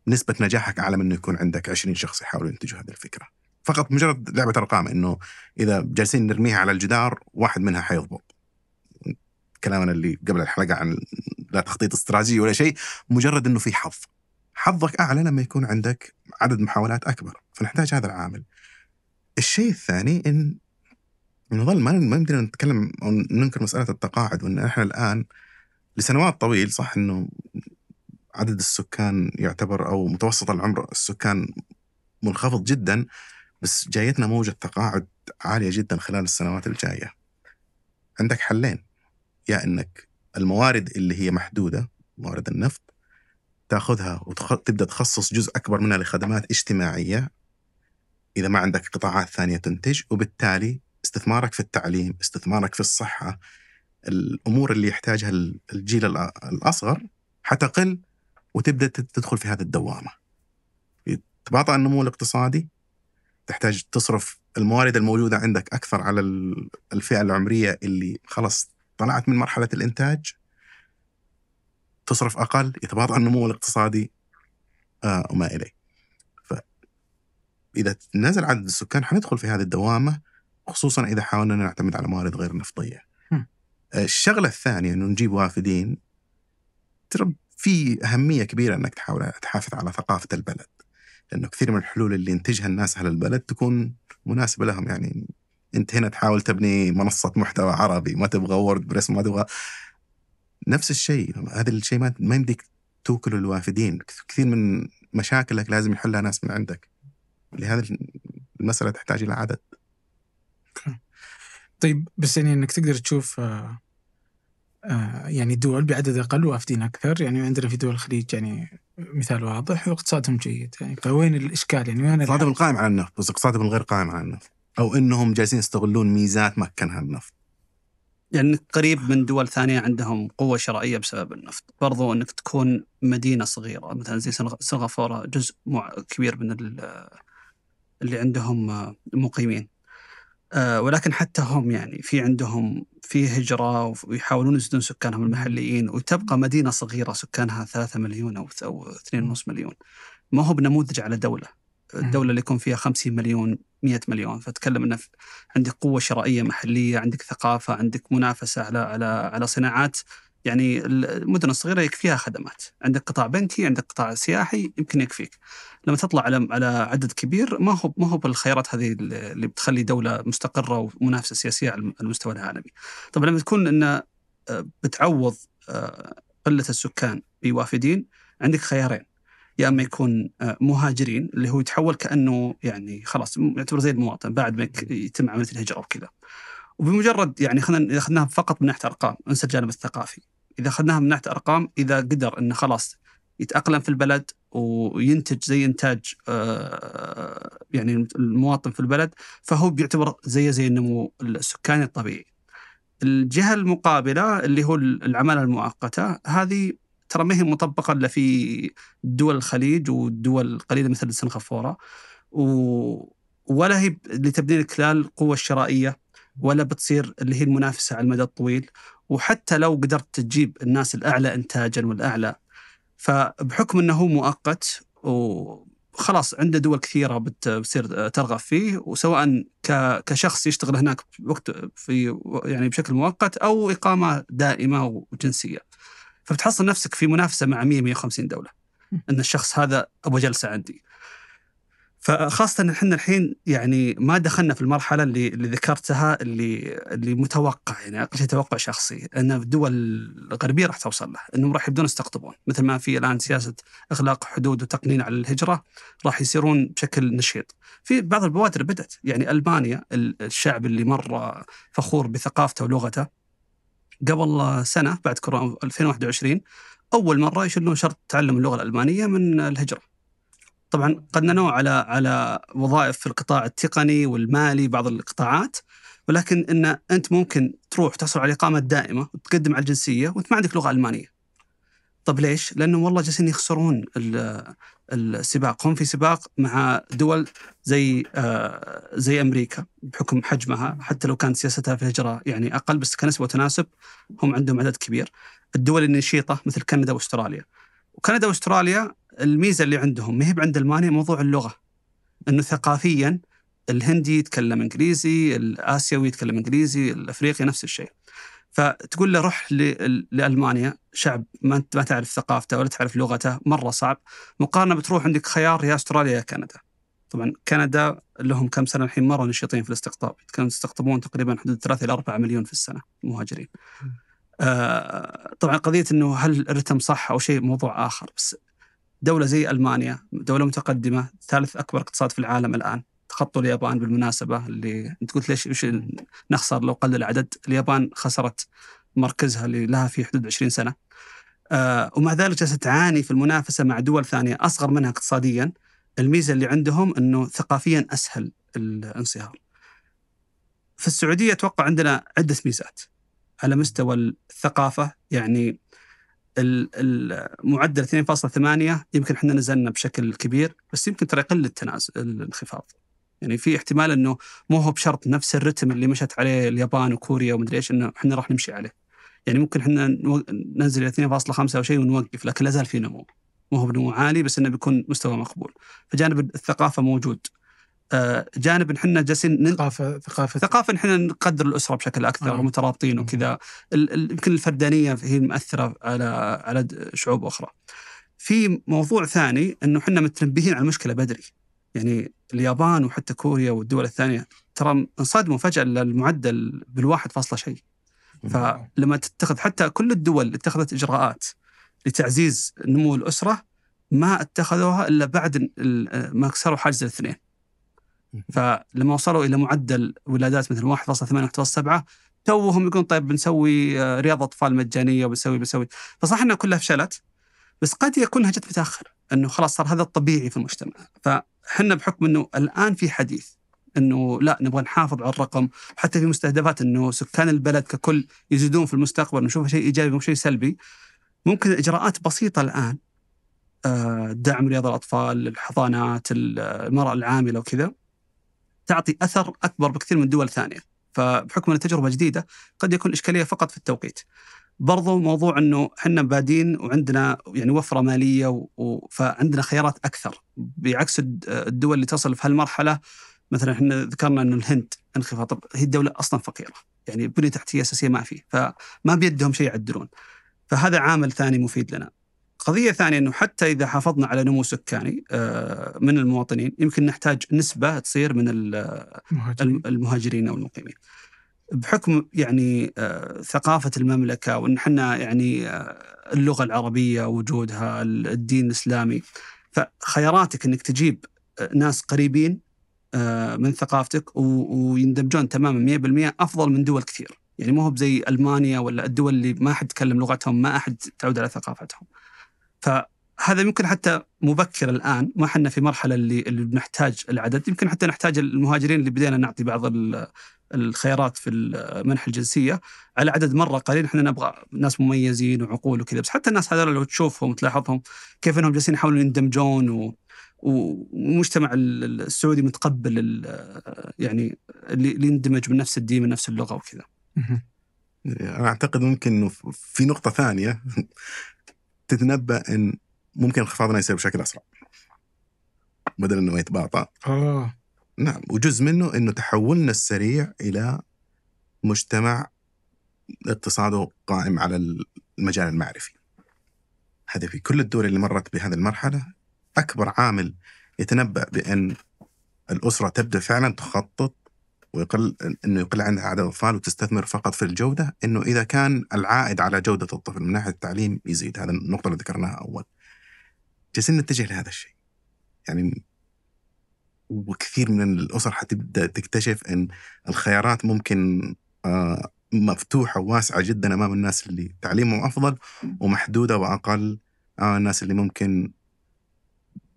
نسبه نجاحك اعلى من انه يكون عندك 20 شخص يحاولوا ينتجوا هذه الفكره فقط مجرد لعبه ارقام انه اذا جالسين نرميها على الجدار واحد منها حيضبط كلامنا اللي قبل الحلقه عن لا تخطيط استراتيجي ولا شيء مجرد انه في حظ حظك اعلى لما يكون عندك عدد محاولات اكبر فنحتاج هذا العامل الشيء الثاني ان نظل ما ما نتكلم او ننكر مساله التقاعد وان احنا الان لسنوات طويل صح انه عدد السكان يعتبر او متوسط العمر السكان منخفض جدا بس جايتنا موجه تقاعد عاليه جدا خلال السنوات الجايه. عندك حلين يا انك الموارد اللي هي محدوده موارد النفط تاخذها وتبدا تخصص جزء اكبر منها لخدمات اجتماعيه اذا ما عندك قطاعات ثانيه تنتج وبالتالي استثمارك في التعليم، استثمارك في الصحه، الامور اللي يحتاجها الجيل الاصغر حتقل وتبدا تدخل في هذه الدوامه. يتباطأ النمو الاقتصادي تحتاج تصرف الموارد الموجوده عندك اكثر على الفئه العمريه اللي خلاص طلعت من مرحله الانتاج تصرف اقل يتباطأ النمو الاقتصادي آه وما اليه. إذا نزل عدد السكان حندخل في هذه الدوامه خصوصا اذا حاولنا نعتمد على موارد غير نفطيه. آه، الشغله الثانيه انه نجيب وافدين ترى في اهميه كبيره انك تحاول تحافظ على ثقافه البلد لانه كثير من الحلول اللي ينتجها الناس على البلد تكون مناسبه لهم يعني انت هنا تحاول تبني منصه محتوى عربي ما تبغى وورد بريس ما تبغى نفس الشيء هذا الشيء ما ما يمديك توكل الوافدين كثير من مشاكلك لازم يحلها ناس من عندك لهذا المساله تحتاج الى عدد طيب بس يعني انك تقدر تشوف آه، آه، يعني دول بعدد أقل وافدين أكثر يعني عندنا في دول الخليج يعني مثال واضح واقتصادهم جيد يعني فوين الإشكال يعني وين اقتصادهم القائم على النفط بس اقتصادهم الغير قائم على النفط أو أنهم جالسين يستغلون ميزات مكنها النفط لأنك يعني قريب من دول ثانية عندهم قوة شرائية بسبب النفط برضو أنك تكون مدينة صغيرة مثلا زي سنغافورة جزء كبير من اللي عندهم آه، مقيمين آه، ولكن حتى هم يعني في عندهم في هجرة ويحاولون يزيدون سكانهم المحليين وتبقى مدينة صغيرة سكانها ثلاثة مليون أو اثنين ونص مليون ما هو بنموذج على دولة الدولة اللي يكون فيها 50 مليون 100 مليون فتكلم أنه عندك قوة شرائية محلية عندك ثقافة عندك منافسة على على على صناعات يعني المدن الصغيره يكفيها خدمات، عندك قطاع بنكي، عندك قطاع سياحي يمكن يكفيك. لما تطلع على على عدد كبير ما هو ما هو بالخيارات هذه اللي بتخلي دوله مستقره ومنافسه سياسيه على المستوى العالمي. طبعا لما تكون انه آه، بتعوض آه، قله السكان بوافدين عندك خيارين يا اما يكون آه، مهاجرين اللي هو يتحول كانه يعني خلاص يعتبر زي المواطن بعد ما يتم عمليه الهجره وكذا. وبمجرد يعني خلينا اخذناها فقط من ناحيه ارقام، انسى الجانب الثقافي. اذا اخذناها من ناحيه ارقام اذا قدر انه خلاص يتاقلم في البلد وينتج زي انتاج آه، يعني المواطن في البلد فهو بيعتبر زي زي النمو السكاني الطبيعي. الجهه المقابله اللي هو العماله المؤقته هذه ترى ما هي مطبقه الا في دول الخليج والدول القليله مثل سنغافوره و ولا هي لتبديل كلال القوه الشرائيه ولا بتصير اللي هي المنافسه على المدى الطويل وحتى لو قدرت تجيب الناس الاعلى انتاجا والاعلى فبحكم انه هو مؤقت وخلاص عنده دول كثيره بتصير ترغب فيه وسواء كشخص يشتغل هناك وقت في يعني بشكل مؤقت او اقامه دائمه وجنسيه فبتحصل نفسك في منافسه مع 100 150 دوله ان الشخص هذا ابو جلسه عندي فخاصة احنا الحين يعني ما دخلنا في المرحلة اللي, اللي ذكرتها اللي اللي متوقع يعني اقل شيء توقع شخصي ان الدول الغربية راح توصل له انهم راح يبدون يستقطبون مثل ما في الان سياسة اغلاق حدود وتقنين على الهجرة راح يصيرون بشكل نشيط. في بعض البوادر بدأت يعني المانيا الشعب اللي مرة فخور بثقافته ولغته قبل سنة بعد كورونا 2021 اول مرة يشلون شرط تعلم اللغة الالمانية من الهجرة. طبعا قد ننوع على على وظائف في القطاع التقني والمالي بعض القطاعات ولكن ان انت ممكن تروح تحصل على اقامه دائمه وتقدم على الجنسيه وانت ما عندك لغه المانيه. طب ليش؟ لانه والله جالسين يخسرون السباق، هم في سباق مع دول زي آه، زي امريكا بحكم حجمها حتى لو كانت سياستها في الهجره يعني اقل بس كنسبه وتناسب هم عندهم عدد كبير. الدول النشيطه مثل كندا واستراليا. وكندا واستراليا الميزه اللي عندهم ما هي عند المانيا موضوع اللغه انه ثقافيا الهندي يتكلم انجليزي، الاسيوي يتكلم انجليزي، الافريقي نفس الشيء. فتقول له روح لالمانيا شعب ما ما تعرف ثقافته ولا تعرف لغته مره صعب مقارنه بتروح عندك خيار يا استراليا يا كندا طبعا كندا لهم كم سنه الحين مره نشيطين في الاستقطاب كانوا يستقطبون تقريبا حدود 3 الى 4 مليون في السنه مهاجرين آه طبعا قضيه انه هل الرتم صح او شيء موضوع اخر بس دولة زي ألمانيا دولة متقدمة ثالث أكبر اقتصاد في العالم الآن تخطوا اليابان بالمناسبة اللي أنت قلت ليش وش نخسر لو قل العدد اليابان خسرت مركزها اللي لها في حدود 20 سنة آه ومع ذلك جالسة تعاني في المنافسة مع دول ثانية أصغر منها اقتصاديا الميزة اللي عندهم أنه ثقافيا أسهل الانصهار في السعودية أتوقع عندنا عدة ميزات على مستوى الثقافة يعني آه المعدل 2.8 يمكن احنا نزلنا بشكل كبير بس يمكن ترى يقل التنازل الانخفاض يعني في احتمال انه مو هو بشرط نفس الرتم اللي مشت عليه اليابان وكوريا ومدري ايش انه احنا راح نمشي عليه يعني ممكن احنا ننزل الى 2.5 او شيء ونوقف لكن لا زال في نمو مو هو بنمو عالي بس انه بيكون مستوى مقبول فجانب الثقافه موجود آه، جانب نحن جالسين نن... ثقافه ثقافه ثقافه نحن نقدر الاسره بشكل اكثر آه. ومترابطين آه. وكذا يمكن الفردانيه هي المؤثره على على شعوب اخرى. في موضوع ثاني انه احنا متنبهين على المشكله بدري. يعني اليابان وحتى كوريا والدول الثانيه ترى انصدموا فجاه المعدل بالواحد فاصله شيء. فلما تتخذ حتى كل الدول اللي اتخذت اجراءات لتعزيز نمو الاسره ما اتخذوها الا بعد ما كسروا حاجز الاثنين. فلما وصلوا الى معدل ولادات مثل 1.8 1.7 توهم يقولون طيب بنسوي آه، رياضه اطفال مجانيه وبنسوي بنسوي فصح انها كلها فشلت بس قد يكون انها جت متاخر انه خلاص صار هذا الطبيعي في المجتمع فحنا بحكم انه الان في حديث انه لا نبغى نحافظ على الرقم حتى في مستهدفات انه سكان البلد ككل يزيدون في المستقبل نشوف شيء ايجابي مو شيء سلبي ممكن اجراءات بسيطه الان آه، دعم رياض الاطفال الحضانات المراه العامله وكذا تعطي اثر اكبر بكثير من دول ثانيه فبحكم ان التجربه جديده قد يكون الاشكاليه فقط في التوقيت برضو موضوع انه احنا بادين وعندنا يعني وفره ماليه و... و... فعندنا خيارات اكثر بعكس الدول اللي تصل في هالمرحله مثلا احنا ذكرنا انه الهند انخفاض طب هي الدوله اصلا فقيره يعني بنيه تحتيه اساسيه ما في فما بيدهم شيء يعدلون فهذا عامل ثاني مفيد لنا قضية ثانية أنه حتى إذا حافظنا على نمو سكاني آه، من المواطنين يمكن نحتاج نسبة تصير من المهاجرين أو المقيمين بحكم يعني آه، ثقافة المملكة وأن حنا يعني آه، اللغة العربية وجودها الدين الإسلامي فخياراتك أنك تجيب ناس قريبين من ثقافتك ويندمجون تماما 100% أفضل من دول كثير يعني ما هو زي المانيا ولا الدول اللي ما حد تكلم لغتهم ما احد تعود على ثقافتهم. فهذا يمكن حتى مبكر الان ما احنا في مرحله اللي, اللي بنحتاج العدد يمكن حتى نحتاج المهاجرين اللي بدينا نعطي بعض الخيارات في منح الجنسيه على عدد مره قليل احنا نبغى ناس مميزين وعقول وكذا بس حتى الناس هذول لو تشوفهم تلاحظهم كيف انهم جالسين يحاولون يندمجون و ومجتمع السعودي متقبل يعني اللي يندمج من نفس الدين من نفس اللغه وكذا. انا اعتقد ممكن انه في نقطه ثانيه تتنبا ان ممكن انخفاضنا يصير بشكل اسرع بدل انه يتباطا اه نعم وجزء منه انه تحولنا السريع الى مجتمع اقتصاده قائم على المجال المعرفي هذا في كل الدول اللي مرت بهذه المرحله اكبر عامل يتنبا بان الاسره تبدا فعلا تخطط ويقل انه يقل عندها عدد الاطفال وتستثمر فقط في الجوده انه اذا كان العائد على جوده الطفل من ناحيه التعليم يزيد هذا النقطه اللي ذكرناها اول جالسين نتجه لهذا الشيء يعني وكثير من الاسر حتبدا تكتشف ان الخيارات ممكن آه، مفتوحه وواسعه جدا امام الناس اللي تعليمهم افضل ومحدوده واقل آه، الناس اللي ممكن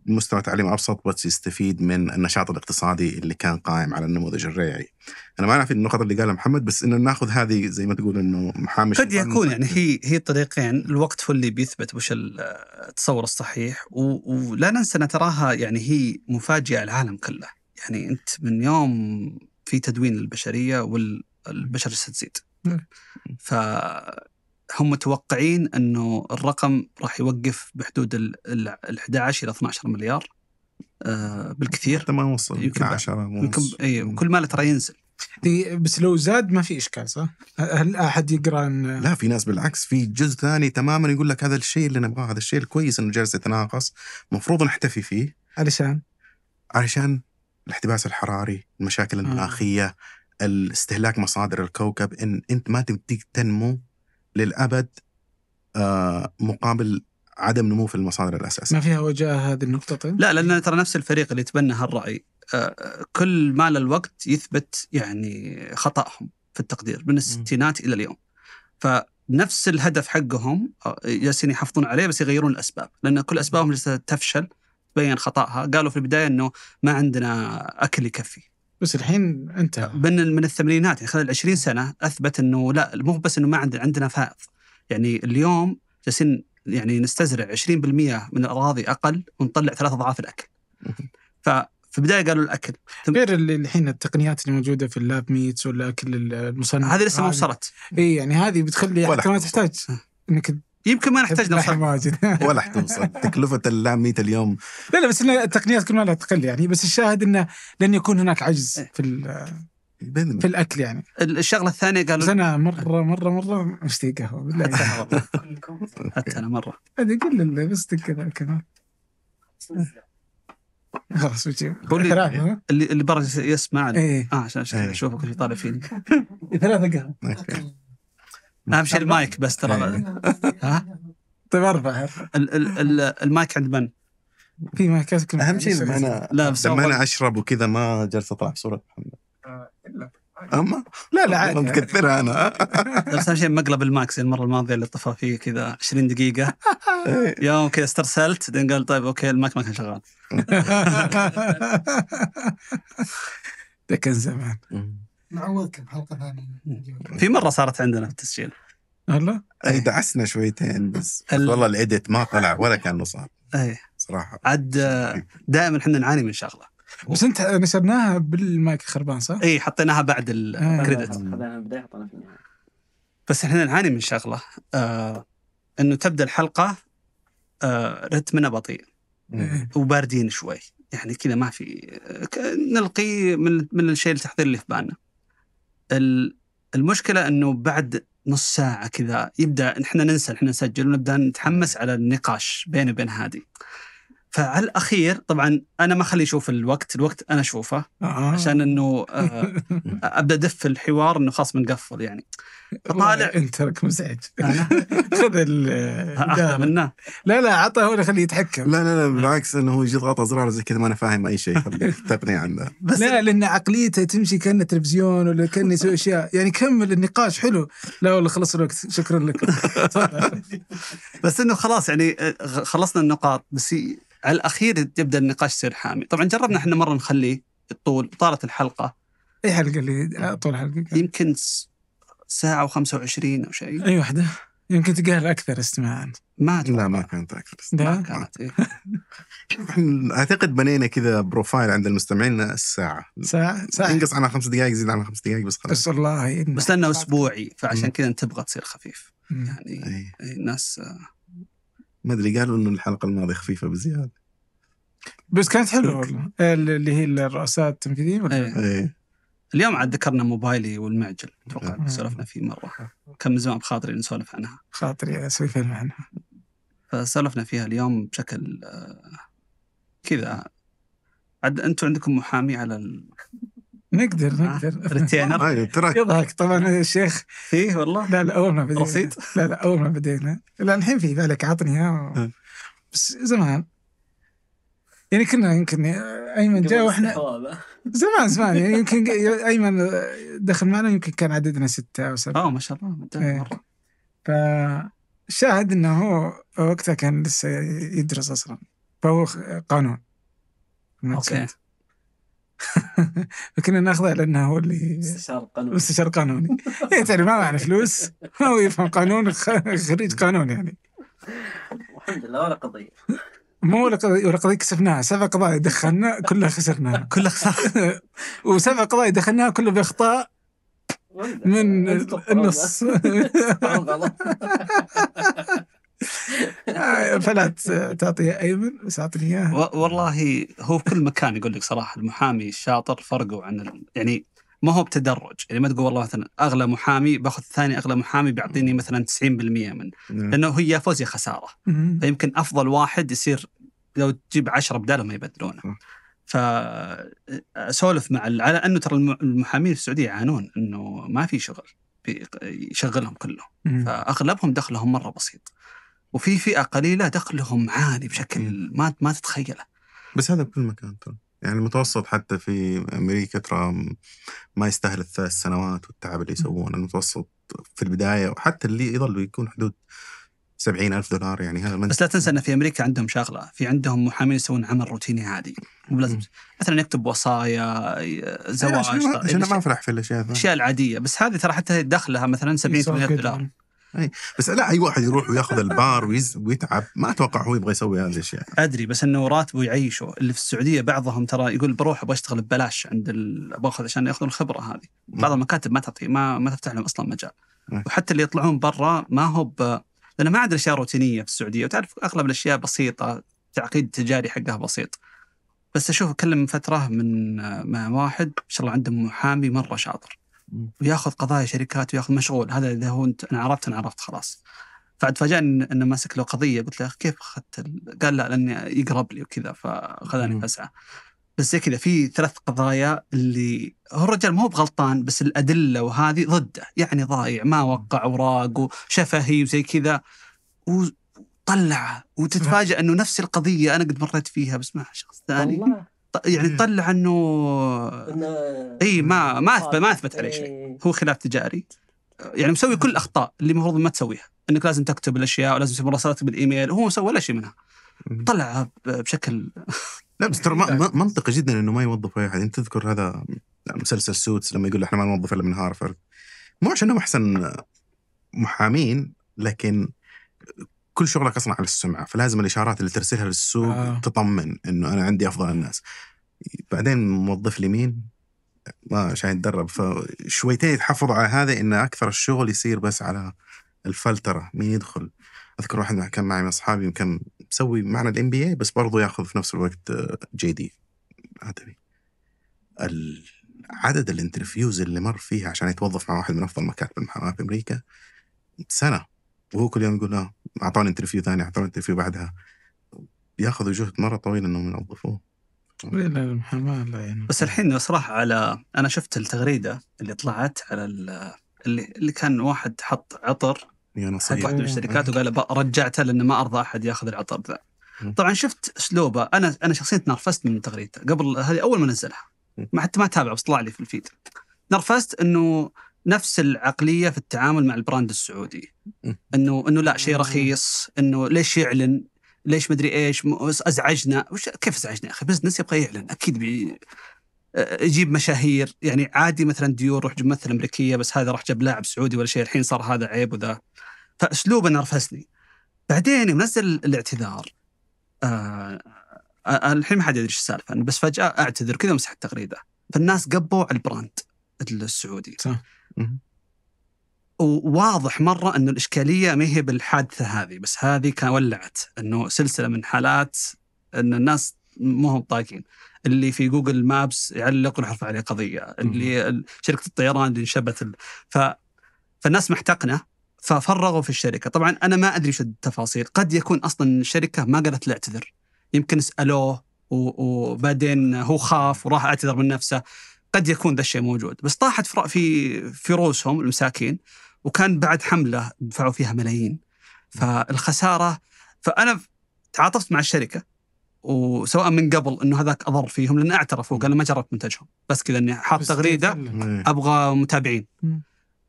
مستوى تعليم ابسط يستفيد من النشاط الاقتصادي اللي كان قائم على النموذج الريعي. انا ما اعرف النقط اللي قالها محمد بس انه ناخذ هذه زي ما تقول انه محامش قد يكون يعني هي هي الطريقين الوقت هو اللي بيثبت وش التصور الصحيح ولا ننسى ان تراها يعني هي مفاجئه العالم كله يعني انت من يوم في تدوين البشريه والبشر ستزيد. ف هم متوقعين انه الرقم راح يوقف بحدود ال 11 الى 12 مليار آه، بالكثير حتى ما يوصل يمكن 10 يمكن اي كل ماله ترى ينزل بس لو زاد ما في اشكال صح؟ هل احد يقرا ان لا في ناس بالعكس في جزء ثاني تماما يقول لك هذا الشيء اللي نبغاه هذا الشيء الكويس انه جالس يتناقص المفروض نحتفي فيه علشان علشان الاحتباس الحراري، المشاكل المناخيه، آه. الاستهلاك مصادر الكوكب ان انت ما تبديك تنمو للابد آه، مقابل عدم نمو في المصادر الاساسيه. ما فيها وجاهه هذه النقطه طيب؟ لا لان ترى نفس الفريق اللي تبنى هالراي آه، كل ما الوقت يثبت يعني خطاهم في التقدير من الستينات الى اليوم. فنفس الهدف حقهم جالسين آه، يحافظون عليه بس يغيرون الاسباب لان كل اسبابهم جالسه تفشل تبين خطاها قالوا في البدايه انه ما عندنا اكل يكفي بس الحين انت من من الثمانينات يعني خلال 20 سنه اثبت انه لا مو بس انه ما عندنا عندنا فائض يعني اليوم جالسين يعني نستزرع 20% من الاراضي اقل ونطلع ثلاث اضعاف الاكل. [LAUGHS] ف في البدايه قالوا الاكل ثم غير الحين التقنيات اللي موجوده في اللاب ميتس ولا المصنع هذه لسه ما وصلت اي يعني هذه بتخلي حتى ما تحتاج انك يمكن ما نحتاج نوصل ماجد [LAUGHS] ولا حتوصل تكلفه اللامية اليوم لا لا بس التقنيات كل ما لا تقل يعني بس الشاهد انه لن يكون هناك عجز إيه. في بإذن في الاكل يعني الشغله الثانيه قالوا انا مره مره مره مشتي قهوه بالله يعني. حتى انا مره هذه قل بس كذا كمان خلاص اللي اللي برا يسمع ايه. اه عشان اشوفك اللي طالع فيني ثلاثة [LAUGHS] قهوة اهم نعم، شيء المايك بس ترى إيه. ها طيب ارفع المايك عند من؟ في مايكات اهم شيء لما انا لا بس لما انا اشرب وكذا ما جالس اطلع بصوره محمد آه، الا اما لا لا عادي يعني مكثرها انا بس اهم شيء مقلب الماكس المره الماضيه اللي طفى فيه كذا 20 دقيقه [LAUGHS] إيه. يوم كذا استرسلت بعدين قال طيب اوكي الماك ما كان شغال [LAUGHS] ده كان زمان نعوضكم حلقه ثانيه في مره صارت عندنا في التسجيل هلا اي دعسنا شويتين بس ال... والله الاديت ما طلع ولا كانه صار اي صراحه عاد آه، دائما احنا نعاني من شغله بس انت نسبناها بالمايك خربان صح؟ اي حطيناها بعد الكريدت خذناها حطيناها بس احنا نعاني من شغله آه انه تبدا الحلقه آه رتمنا بطيء وباردين شوي يعني كذا ما في آه، نلقي من من الشيء التحضير اللي في بالنا المشكله انه بعد نص ساعة كذا يبدا احنا ننسى احنا نسجل ونبدا نتحمس على النقاش بيني وبين هادي. فعلى الاخير طبعا انا ما اخليه يشوف الوقت الوقت انا اشوفه آه. عشان انه آه [LAUGHS] ابدا دف الحوار انه خلاص بنقفل يعني طالع انت لك مزعج [LAUGHS] خذ ال منه لا لا عطه هو خليه يتحكم لا لا لا بالعكس انه هو يجي يضغط ازرار زي كذا ما انا فاهم اي شيء [LAUGHS] تبني عنه بس لا لان عقليته تمشي كانه تلفزيون ولا كانه يسوي اشياء يعني كمل النقاش حلو لا والله خلص الوقت شكرا لك طيب. بس انه خلاص يعني آه، خلصنا النقاط بس على الاخير يبدا النقاش يصير حامي طبعا جربنا احنا مره نخليه الطول طالت الحلقه اي حلقه اللي طول حلقه يمكن ساعه و25 او شيء اي واحده يمكن تقال اكثر استماعا ما أتوقع. لا ما كانت اكثر استماعا كانت إيه؟ [LAUGHS] اعتقد بنينا كذا بروفايل عند المستمعين الساعه ساعه ساعه انقص عنها خمس دقائق زيد عنها خمس دقائق بس خلاص بس والله بس لانه اسبوعي فعشان كذا انت تبغى تصير خفيف يعني أي. إيه، الناس ما ادري قالوا انه الحلقه الماضيه خفيفه بزياده بس كانت حلوه والله إيه، اللي هي الرؤساء التنفيذيين ولا ايه. ايه. اليوم عاد ذكرنا موبايلي والمعجل اتوقع آه. سولفنا فيه مره كان من زمان بخاطري نسولف عنها خاطري اسوي فيلم عنها فسولفنا فيها اليوم بشكل آه، كذا عاد انتم عندكم محامي على ال... نقدر آه، نقدر ريتينر يضحك طبعا الشيخ فيه والله لا لا اول ما بدينا بسيط لا لا اول ما بدينا لا الحين في بالك عطني اياه بس زمان يعني كنا يمكن ايمن جاء واحنا زمان زمان يعني يمكن ايمن دخل معنا يمكن كان عددنا سته او سبعه اه ما شاء الله إيه. مره فالشاهد انه هو وقتها كان لسه يدرس اصلا فهو قانون اوكي فكنا [LAUGHS] ناخذه لانه هو اللي مستشار قانوني مستشار قانوني يعني إيه، تعرف ما معنا فلوس [LAUGHS] هو يفهم قانون خريج قانون يعني الحمد لله ولا قضيه مو ولا قضية ولا قضية كسبناها سبع قضايا دخلنا كلها خسرناها [LAUGHS] كلها خسرنا وسبع قضايا دخلناها كلها بأخطاء من النص آه، فلا تعطيها ايمن بس اعطني اياها والله هو في كل مكان يقول لك صراحه المحامي الشاطر فرقوا عن يعني ما هو بتدرج يعني ما تقول والله مثلا اغلى محامي باخذ ثاني اغلى محامي بيعطيني مثلا 90% من نعم. لانه هي يا فوز يا خساره فيمكن افضل واحد يصير لو تجيب 10 بداله ما يبدلونه فسولف مع على انه ترى المحامين في السعوديه يعانون انه ما في شغل يشغلهم كلهم فاغلبهم دخلهم مره بسيط وفي فئه قليله دخلهم عالي بشكل ما ما تتخيله بس هذا بكل مكان ترى يعني المتوسط حتى في امريكا ترى ما يستاهل الثلاث سنوات والتعب اللي يسوونه المتوسط في البدايه وحتى اللي يظل يكون حدود سبعين ألف دولار يعني هذا بس لا تنسى أن في أمريكا عندهم شغلة في عندهم محامين يسوون عمل روتيني عادي مو لازم مثلا يكتب وصايا إيه، زواج عشان ما طيب، أفرح في الأشياء الأشياء العادية بس هذه ترى حتى دخلها مثلا 70 دولار أي. بس لا اي واحد يروح وياخذ البار ويتعب ما اتوقع هو يبغى يسوي هذه الاشياء ادري بس انه راتبه يعيشه اللي في السعوديه بعضهم ترى يقول بروح ابغى ببلاش عند باخذ عشان ياخذون الخبره هذه بعض المكاتب ما تعطي ما ما تفتح لهم اصلا مجال وحتى اللي يطلعون برا ما هو ب... لانه ما عاد الاشياء روتينيه في السعوديه وتعرف اغلب الاشياء بسيطه التعقيد التجاري حقها بسيط بس اشوف اكلم فتره من مع واحد ما شاء الله عنده محامي مره شاطر وياخذ قضايا شركات وياخذ مشغول هذا اذا هو انت انا عرفت انا عرفت خلاص فتفاجئني انه ماسك له قضيه قلت له كيف اخذت قال لا لاني يقرب لي وكذا فخذاني فسعه بس زي كذا في ثلاث قضايا اللي هو الرجال ما هو بغلطان بس الادله وهذه ضده يعني ضايع ما وقع اوراق وشفهي وزي كذا وطلعه وتتفاجئ انه نفس القضيه انا قد مريت فيها بس مع شخص ثاني والله يعني طلع انه اي ما ما اثبت آه، ما اثبت عليه شيء هو خلاف تجاري يعني مسوي كل الاخطاء اللي المفروض ما تسويها انك لازم تكتب الاشياء ولازم تسوي مراسلات بالايميل وهو سوى ولا شيء منها طلع بشكل لا بس ترى [LAUGHS] منطقي جدا انه ما يوظف اي احد انت يعني تذكر هذا مسلسل سوتس لما يقول احنا ما نوظف الا من هارفرد مو عشانهم احسن محامين لكن كل شغلك اصلا على السمعه فلازم الاشارات اللي ترسلها للسوق آه. تطمن انه انا عندي افضل الناس بعدين موظف مين ما عشان يتدرب فشويتين يتحفظ على هذا ان اكثر الشغل يصير بس على الفلتره مين يدخل اذكر واحد كان معي من اصحابي كان مسوي معنا الام بي اي بس برضه ياخذ في نفس الوقت جي دي ادبي عدد الانترفيوز اللي مر فيها عشان يتوظف مع واحد من افضل مكاتب المحاماه في امريكا سنه وهو كل يوم يقول لا اعطوني انترفيو ثاني اعطوني انترفيو بعدها بياخذوا جهد مره طويل انهم ينظفوه يعني. بس الحين صراحه على انا شفت التغريده اللي طلعت على اللي اللي كان واحد حط عطر حط واحد من الشركات وقال رجعته لانه ما ارضى احد ياخذ العطر ذا طبعا شفت اسلوبه انا انا شخصيا تنرفزت من تغريدته قبل هذه اول ما نزلها ما حتى ما تابع بس طلع لي في الفيد نرفزت انه نفس العقليه في التعامل مع البراند السعودي انه انه لا شيء آه. رخيص انه ليش يعلن ليش مدري ايش ازعجنا وش كيف ازعجنا اخي بزنس يبغى يعلن اكيد بي يجيب مشاهير يعني عادي مثلا ديور روح جيب ممثل امريكيه بس هذا راح جاب لاعب سعودي ولا شيء الحين صار هذا عيب وذا فاسلوبه نرفزني بعدين منزل الاعتذار آه, آه،, آه، الحين ما حد يدري ايش السالفه بس فجاه اعتذر كذا مسح التغريده فالناس قبوا على البراند السعودي صح وواضح مره انه الاشكاليه ما هي بالحادثه هذه بس هذه كان ولعت انه سلسله من حالات ان الناس مو هم طايقين اللي في جوجل مابس يعلق ونحرف عليه قضيه اللي شركه الطيران اللي انشبت ف فالناس محتقنه ففرغوا في الشركه طبعا انا ما ادري شو التفاصيل قد يكون اصلا الشركه ما قالت لاعتذر اعتذر يمكن سالوه وبعدين هو خاف وراح اعتذر من نفسه قد يكون ذا الشيء موجود بس طاحت في في رؤوسهم المساكين وكان بعد حمله دفعوا فيها ملايين فالخساره فانا تعاطفت مع الشركه وسواء من قبل انه هذاك اضر فيهم لان اعترفوا قال ما جربت منتجهم بس كذا اني حاط تغريده يعني؟ إيه. ابغى متابعين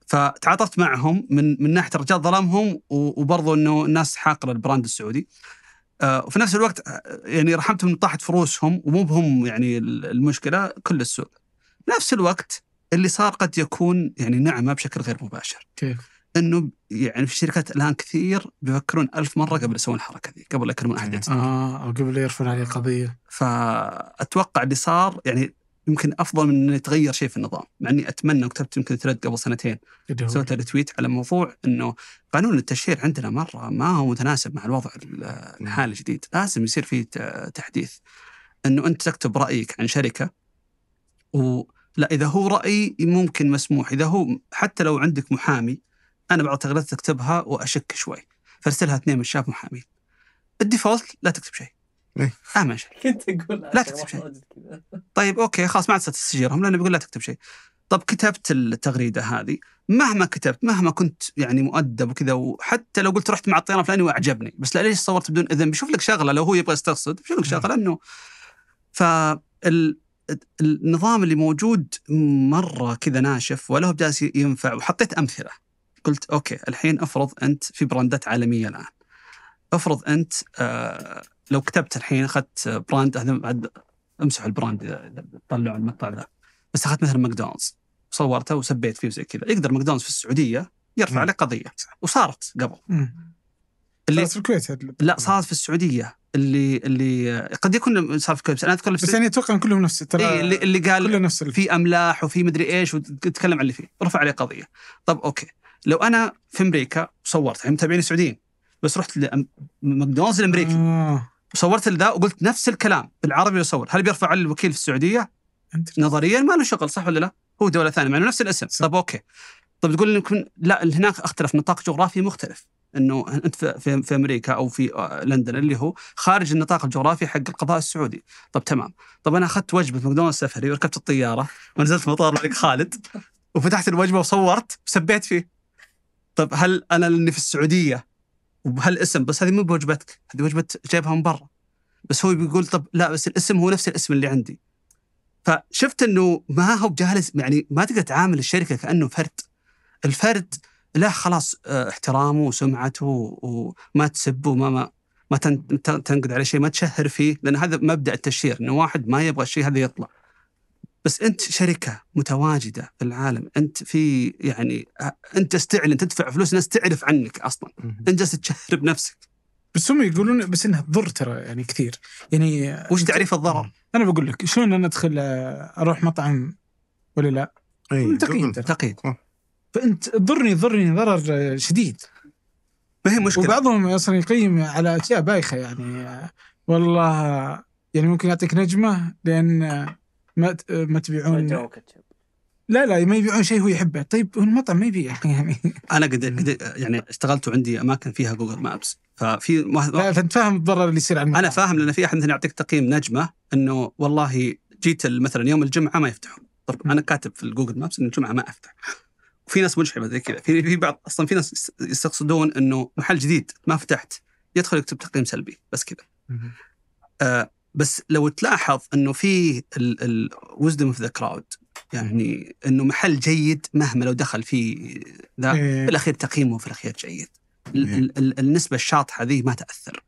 فتعاطفت معهم من من ناحيه الرجال ظلمهم وبرضه انه الناس حاقره البراند السعودي آه، وفي نفس الوقت آه، يعني رحمتهم طاحت في رؤوسهم ومو بهم يعني المشكله كل السوق نفس الوقت اللي صار قد يكون يعني نعمه بشكل غير مباشر. كيف؟ انه يعني في الشركات الان كثير بيفكرون ألف مره قبل يسوون الحركه ذي، قبل يكلمون احد اه او قبل يرفعون عليه قضيه. فاتوقع اللي صار يعني يمكن افضل من انه يتغير شيء في النظام، مع اني اتمنى وكتبت يمكن ثريد قبل سنتين سويت ريتويت على موضوع انه قانون التشهير عندنا مره ما هو متناسب مع الوضع نعم. الحالي الجديد، لازم يصير فيه تحديث. انه انت تكتب رايك عن شركه و لا اذا هو راي ممكن مسموح اذا هو حتى لو عندك محامي انا بعض التغريدات اكتبها واشك شوي فارسلها اثنين من شاف محامين الديفولت لا تكتب شيء إيه؟ امن آه، شيء كنت اقول لا تكتب شيء طيب اوكي خلاص ما عاد تستشيرهم لانه بيقول لا تكتب شيء طب كتبت التغريده هذه مهما كتبت مهما كنت يعني مؤدب وكذا وحتى لو قلت رحت مع الطيران الفلاني واعجبني بس لا ليش صورت بدون اذن بيشوف لك شغله لو هو يبغى يستقصد بيشوف لك نعم. شغله انه ف النظام اللي موجود مره كذا ناشف ولا هو جالس ينفع وحطيت امثله قلت اوكي الحين افرض انت في براندات عالميه الان افرض انت آه، لو كتبت الحين اخذت براند امسحوا البراند اذا طلعوا المقطع ذا بس اخذت مثلا ماكدونالدز صورته وسبيت فيه وزي كذا يقدر ماكدونالدز في السعوديه يرفع عليه قضيه وصارت قبل اللي صارت في الكويت لا صارت في السعوديه اللي اللي قد يكون صار في انا اذكر بس يعني اتوقع كلهم نفس ترى إيه اللي, اللي قال كله نفس في املاح وفي مدري ايش وتكلم عن اللي فيه رفع عليه قضيه طب اوكي لو انا في امريكا صورت يعني متابعين سعوديين بس رحت لماكدونالدز الامريكي آه. وصورت لذا وقلت نفس الكلام بالعربي وصور هل بيرفع على الوكيل في السعوديه؟ نظريا ما له شغل صح ولا لا؟ هو دوله ثانيه مع انه نفس الاسم صح. طب اوكي طب تقول لكم لا هناك اختلف نطاق جغرافي مختلف انه انت في, في امريكا او في آه، لندن اللي هو خارج النطاق الجغرافي حق القضاء السعودي، طب تمام، طب انا اخذت وجبه ماكدونالدز سفري وركبت الطياره ونزلت مطار الملك خالد وفتحت الوجبه وصورت وسبيت فيه. طب هل انا لاني في السعوديه وبهالاسم بس هذه مو بوجبتك، هذه وجبه جايبها من برا. بس هو بيقول طب لا بس الاسم هو نفس الاسم اللي عندي. فشفت انه ما هو بجالس يعني ما تقدر تعامل الشركه كانه فرد. الفرد له خلاص آه، احترامه وسمعته وما تسبه وما ما ما تنقد على شيء ما تشهر فيه لان هذا مبدا التشهير انه واحد ما يبغى الشيء هذا يطلع بس انت شركه متواجده في العالم انت في يعني آه، انت تستعلن تدفع فلوس الناس تعرف عنك اصلا انت جالس تشهر بنفسك بس هم يقولون بس انها تضر ترى يعني كثير يعني آه، وش تعريف الضرر؟ انا بقول لك شلون انا ادخل اروح مطعم ولا لا؟ إيه، تقييم تقييم فانت ضرني ضرني ضرر شديد ما هي مشكله وبعضهم اصلا يقيم على اشياء بايخه يعني والله يعني ممكن يعطيك نجمه لان ما ما تبيعون لا لا ما يبيعون شيء هو يحبه طيب المطعم ما يبيع [LAUGHS] يعني انا قد قد يعني اشتغلت وعندي اماكن فيها جوجل مابس ففي واحد لا انت فاهم الضرر اللي يصير على انا فاهم لان في احد مثلا يعطيك تقييم نجمه انه والله جيت مثلا يوم الجمعه ما يفتحون طب انا كاتب في الجوجل مابس ان الجمعه ما افتح وفي ناس مجحفه زي كذا في في بعض اصلا في ناس يستقصدون انه محل جديد ما فتحت يدخل يكتب تقييم سلبي بس كذا آه بس لو تلاحظ انه في الوزدم اوف ذا كراود يعني انه محل جيد مهما لو دخل فيه ذا إيه. في الاخير تقييمه في الاخير جيد ال إيه. ال النسبه الشاطحه ذي ما تاثر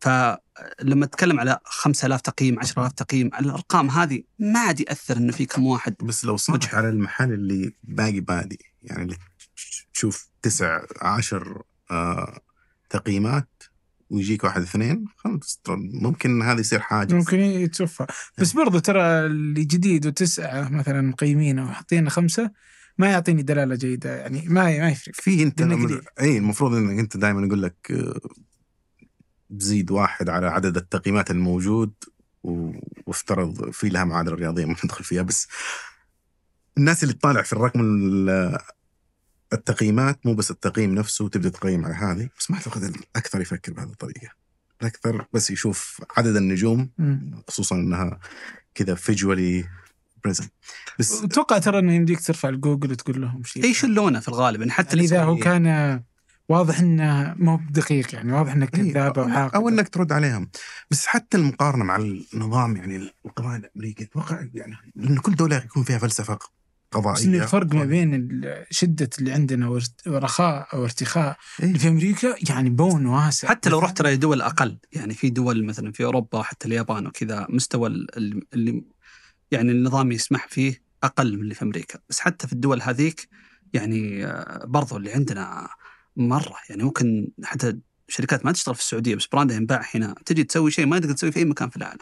فلما تتكلم على 5000 تقييم 10000 تقييم الارقام هذه ما عاد ياثر انه في كم واحد بس لو صدق على المحل اللي باقي بادي يعني اللي تشوف تسع عشر آه تقييمات ويجيك واحد اثنين خلاص ممكن هذا يصير حاجز ممكن يتوفى بس برضو ترى اللي جديد وتسعه مثلا مقيمينه وحاطين خمسه ما يعطيني دلاله جيده يعني ما ما يفرق في انت اي المفروض انك انت دائما اقول لك آه، زيد واحد على عدد التقييمات الموجود وافترض في لها معادله رياضيه ما ندخل فيها بس الناس اللي تطالع في الرقم التقييمات مو بس التقييم نفسه وتبدا تقيم على هذه بس ما اعتقد الاكثر يفكر بهذه الطريقه الاكثر بس يشوف عدد النجوم خصوصا انها كذا فيجولي بريزن بس اتوقع ترى انه يمديك ترفع الجوجل وتقول لهم شيء اللونه في الغالب ان يعني حتى يعني اذا هو كان واضح انه مو بدقيق يعني واضح إيه، انك او حاقد او انك ترد عليهم بس حتى المقارنه مع النظام يعني القوانين الامريكي اتوقع يعني لان كل دوله يكون فيها فلسفه قضائيه بس الفرق ما بين شده اللي عندنا ورخاء او ارتخاء إيه؟ في امريكا يعني بون واسع حتى لو رحت ترى دول اقل يعني في دول مثلا في اوروبا حتى اليابان وكذا مستوى اللي يعني النظام يسمح فيه اقل من اللي في امريكا بس حتى في الدول هذيك يعني آه، برضو اللي عندنا مره يعني ممكن حتى شركات ما تشتغل في السعوديه بس براندها ينباع هنا تجي تسوي شيء ما تقدر تسوي في اي مكان في العالم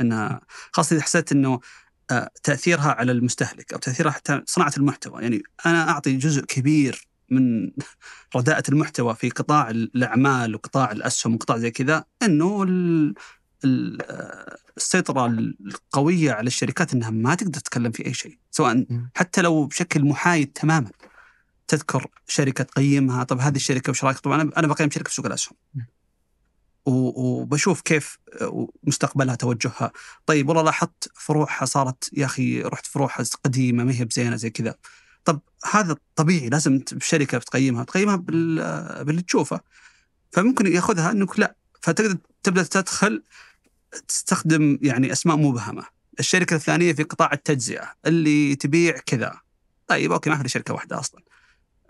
انها خاصه اذا حسيت انه آه، تاثيرها على المستهلك او تاثيرها حتى صناعه المحتوى يعني انا اعطي جزء كبير من [LAUGHS] رداءة المحتوى في قطاع الاعمال وقطاع الاسهم وقطاع زي كذا انه آه، السيطرة القوية على الشركات انها ما تقدر تتكلم في اي شيء سواء حتى لو بشكل محايد تماما تذكر شركة تقيمها طب هذه الشركة وش رأيك طبعا انا بقيم شركة في سوق الاسهم وبشوف كيف مستقبلها توجهها طيب والله لاحظت فروعها صارت يا أخي رحت فروعها قديمة ما هي بزينة زي كذا طب هذا طبيعي لازم شركة بتقيمها تقيمها باللي تشوفه فممكن ياخذها انك لا فتقدر تبدا تدخل تستخدم يعني اسماء مبهمه الشركه الفلانيه في قطاع التجزئه اللي تبيع كذا طيب اوكي ما في شركه واحده اصلا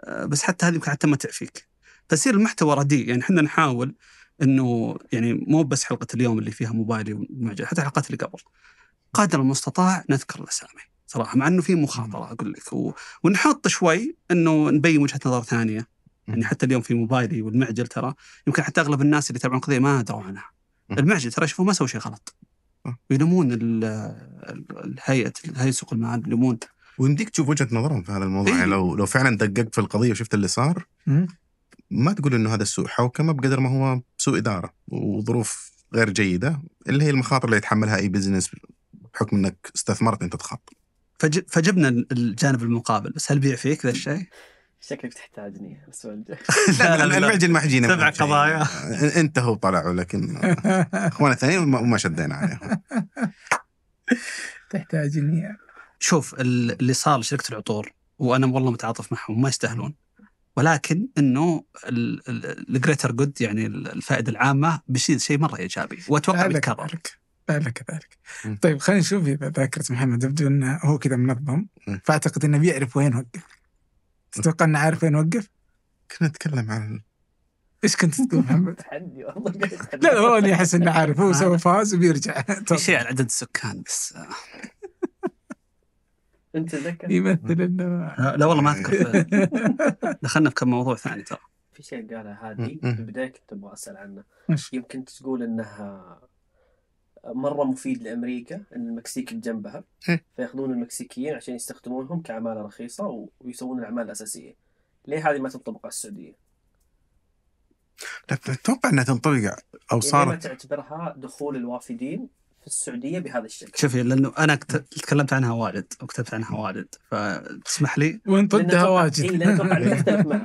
بس حتى هذه يمكن حتى ما تعفيك فيصير المحتوى رديء يعني احنا نحاول انه يعني مو بس حلقه اليوم اللي فيها موبايلي ومعجل حتى الحلقات اللي قبل قدر المستطاع نذكر الاسامي صراحه مع انه في مخاطره اقول لك و... ونحط شوي انه نبين وجهه نظر ثانيه يعني حتى اليوم في موبايلي والمعجل ترى يمكن حتى اغلب الناس اللي يتابعون القضيه ما دروا عنها المعجل ترى شوفوا ما سوى شيء غلط آه. ويلومون الهيئه هيئه سوق المال يلومون ويمديك تشوف وجهه نظرهم في هذا الموضوع إيه؟ يعني لو لو فعلا دققت في القضيه وشفت اللي صار ما تقول انه هذا السوء حوكمه بقدر ما هو سوء اداره وظروف غير جيده اللي هي المخاطر اللي يتحملها اي بزنس بحكم انك استثمرت انت تخاطر. فجبنا الجانب المقابل بس هل بيع فيك ذا الشيء؟ شكلك تحتاجني السؤال [LAUGHS] لا لا المعجن ما حجينا سبع قضايا انت هو طلع لكن اخوانا الثانيين وما شدينا عليهم [LAUGHS] تحتاجني شوف اللي صار لشركه العطور وانا والله متعاطف معهم ما يستاهلون ولكن انه الجريتر جود يعني الفائده العامه بيصير شيء مره ايجابي واتوقع بيتكرر لعل كذلك طيب خلينا نشوف اذا ذاكره محمد يبدو انه هو كذا منظم فاعتقد انه بيعرف وين وقف تتوقع انه عارف وين وقف؟ كنا نتكلم عن ايش كنت تقول محمد؟ تحدي [LAUGHS] والله لا والله اني احس انه عارف هو سوى فاز وبيرجع في شيء على عدد السكان بس آه. انت ذكر يمثل انه لا والله ما اذكر [LAUGHS] دخلنا في كم موضوع ثاني ترى في شيء قالها هذه في البدايه كنت ابغى اسال عنه يمكن تقول انها مره مفيد لامريكا ان المكسيك بجنبها إيه. فياخذون المكسيكيين عشان يستخدمونهم كعماله رخيصه ويسوون الاعمال الاساسيه ليه هذه ما تنطبق على السعوديه؟ لا تتوقع انها تنطبق او يعني صارت يعني ما تعتبرها دخول الوافدين في السعوديه بهذا الشكل شوفي لانه انا تكلمت عنها واجد وكتبت عنها واجد فتسمح لي وانت ضدها واجد لا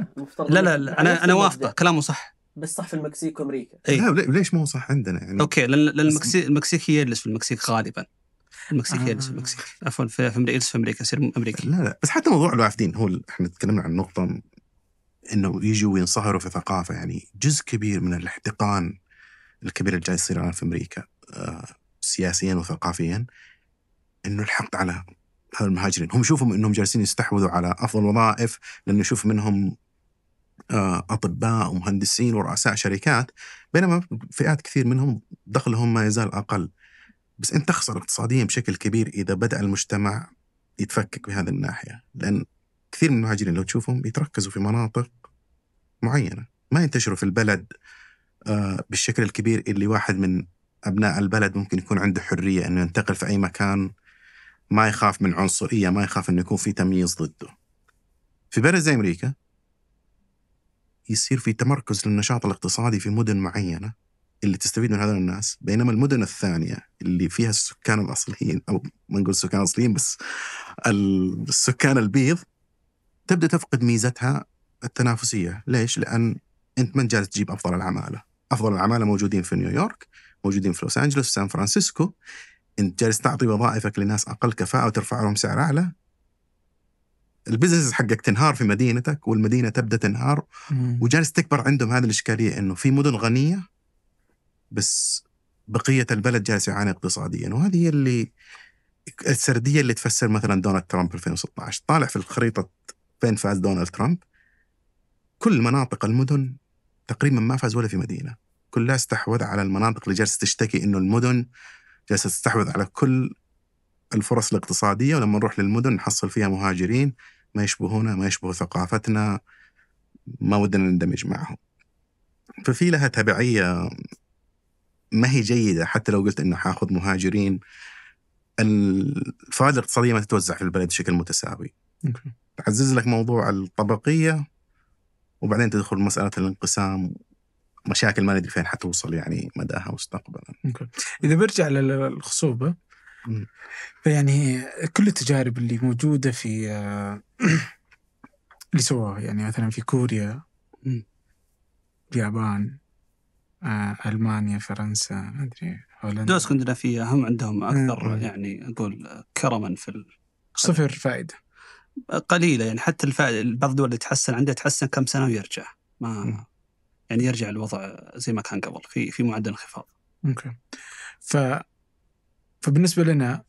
لا, انا انا وافقه كلامه صح بس صح في المكسيك وامريكا اي لا ليش مو صح عندنا يعني اوكي لان المكسيك المكسيك يجلس في المكسيك غالبا المكسيك آه. يجلس في آه. المكسيك عفوا في امريكا يجلس في امريكا يصير امريكي لا لا بس حتى موضوع الوافدين هو احنا تكلمنا عن نقطه انه يجوا وينصهروا في ثقافه يعني جزء كبير من الاحتقان الكبير اللي جاي يصير الان في امريكا آه، سياسيا وثقافيا انه الحقد على هؤلاء المهاجرين هم يشوفوا انهم جالسين يستحوذوا على افضل وظائف لانه يشوف منهم آه، اطباء ومهندسين ورؤساء شركات بينما فئات كثير منهم دخلهم ما يزال اقل بس انت تخسر اقتصاديا بشكل كبير اذا بدا المجتمع يتفكك بهذه الناحيه لان كثير من المهاجرين لو تشوفهم يتركزوا في مناطق معينه ما ينتشروا في البلد آه، بالشكل الكبير اللي واحد من ابناء البلد ممكن يكون عنده حريه انه ينتقل في اي مكان ما يخاف من عنصريه ما يخاف انه يكون في تمييز ضده في بلد زي امريكا يصير في تمركز للنشاط الاقتصادي في مدن معينه اللي تستفيد من هذول الناس بينما المدن الثانيه اللي فيها السكان الاصليين او ما نقول السكان الاصليين بس السكان البيض تبدا تفقد ميزتها التنافسيه، ليش؟ لان انت ما جالس تجيب افضل العماله، افضل العماله موجودين في نيويورك موجودين في لوس انجلوس وسان فرانسيسكو انت جالس تعطي وظائفك لناس اقل كفاءه وترفع لهم سعر اعلى البزنس حقك تنهار في مدينتك والمدينه تبدا تنهار وجالس تكبر عندهم هذه الاشكاليه انه في مدن غنيه بس بقيه البلد جالس يعاني اقتصاديا وهذه هي اللي السرديه اللي تفسر مثلا دونالد ترامب 2016 طالع في الخريطه فين فاز دونالد ترامب كل مناطق المدن تقريبا ما فاز ولا في مدينه كلها استحوذ على المناطق اللي جالسه تشتكي انه المدن جالسه تستحوذ على كل الفرص الاقتصاديه ولما نروح للمدن نحصل فيها مهاجرين ما يشبهونا ما يشبهوا ثقافتنا ما ودنا نندمج معهم. ففي لها تبعيه ما هي جيده حتى لو قلت انه حاخذ مهاجرين الفوائد الاقتصاديه ما تتوزع في البلد بشكل متساوي. تعزز لك موضوع الطبقيه وبعدين تدخل مساله الانقسام مشاكل ما ندري فين حتوصل يعني مداها مستقبلا. اذا برجع للخصوبه فيعني كل التجارب اللي موجوده في آه، [CLEARS THROAT] اللي سووها يعني مثلا في كوريا اليابان آه، المانيا فرنسا ما ادري هولندا دول اسكندنافيه هم عندهم اكثر يعني اقول كرما في ال... صفر فائده قليله يعني حتى الفائده بعض الدول اللي تحسن عندها تحسن كم سنه ويرجع ما يعني يرجع الوضع زي ما كان قبل في في معدل انخفاض. اوكي. ف فبالنسبه لنا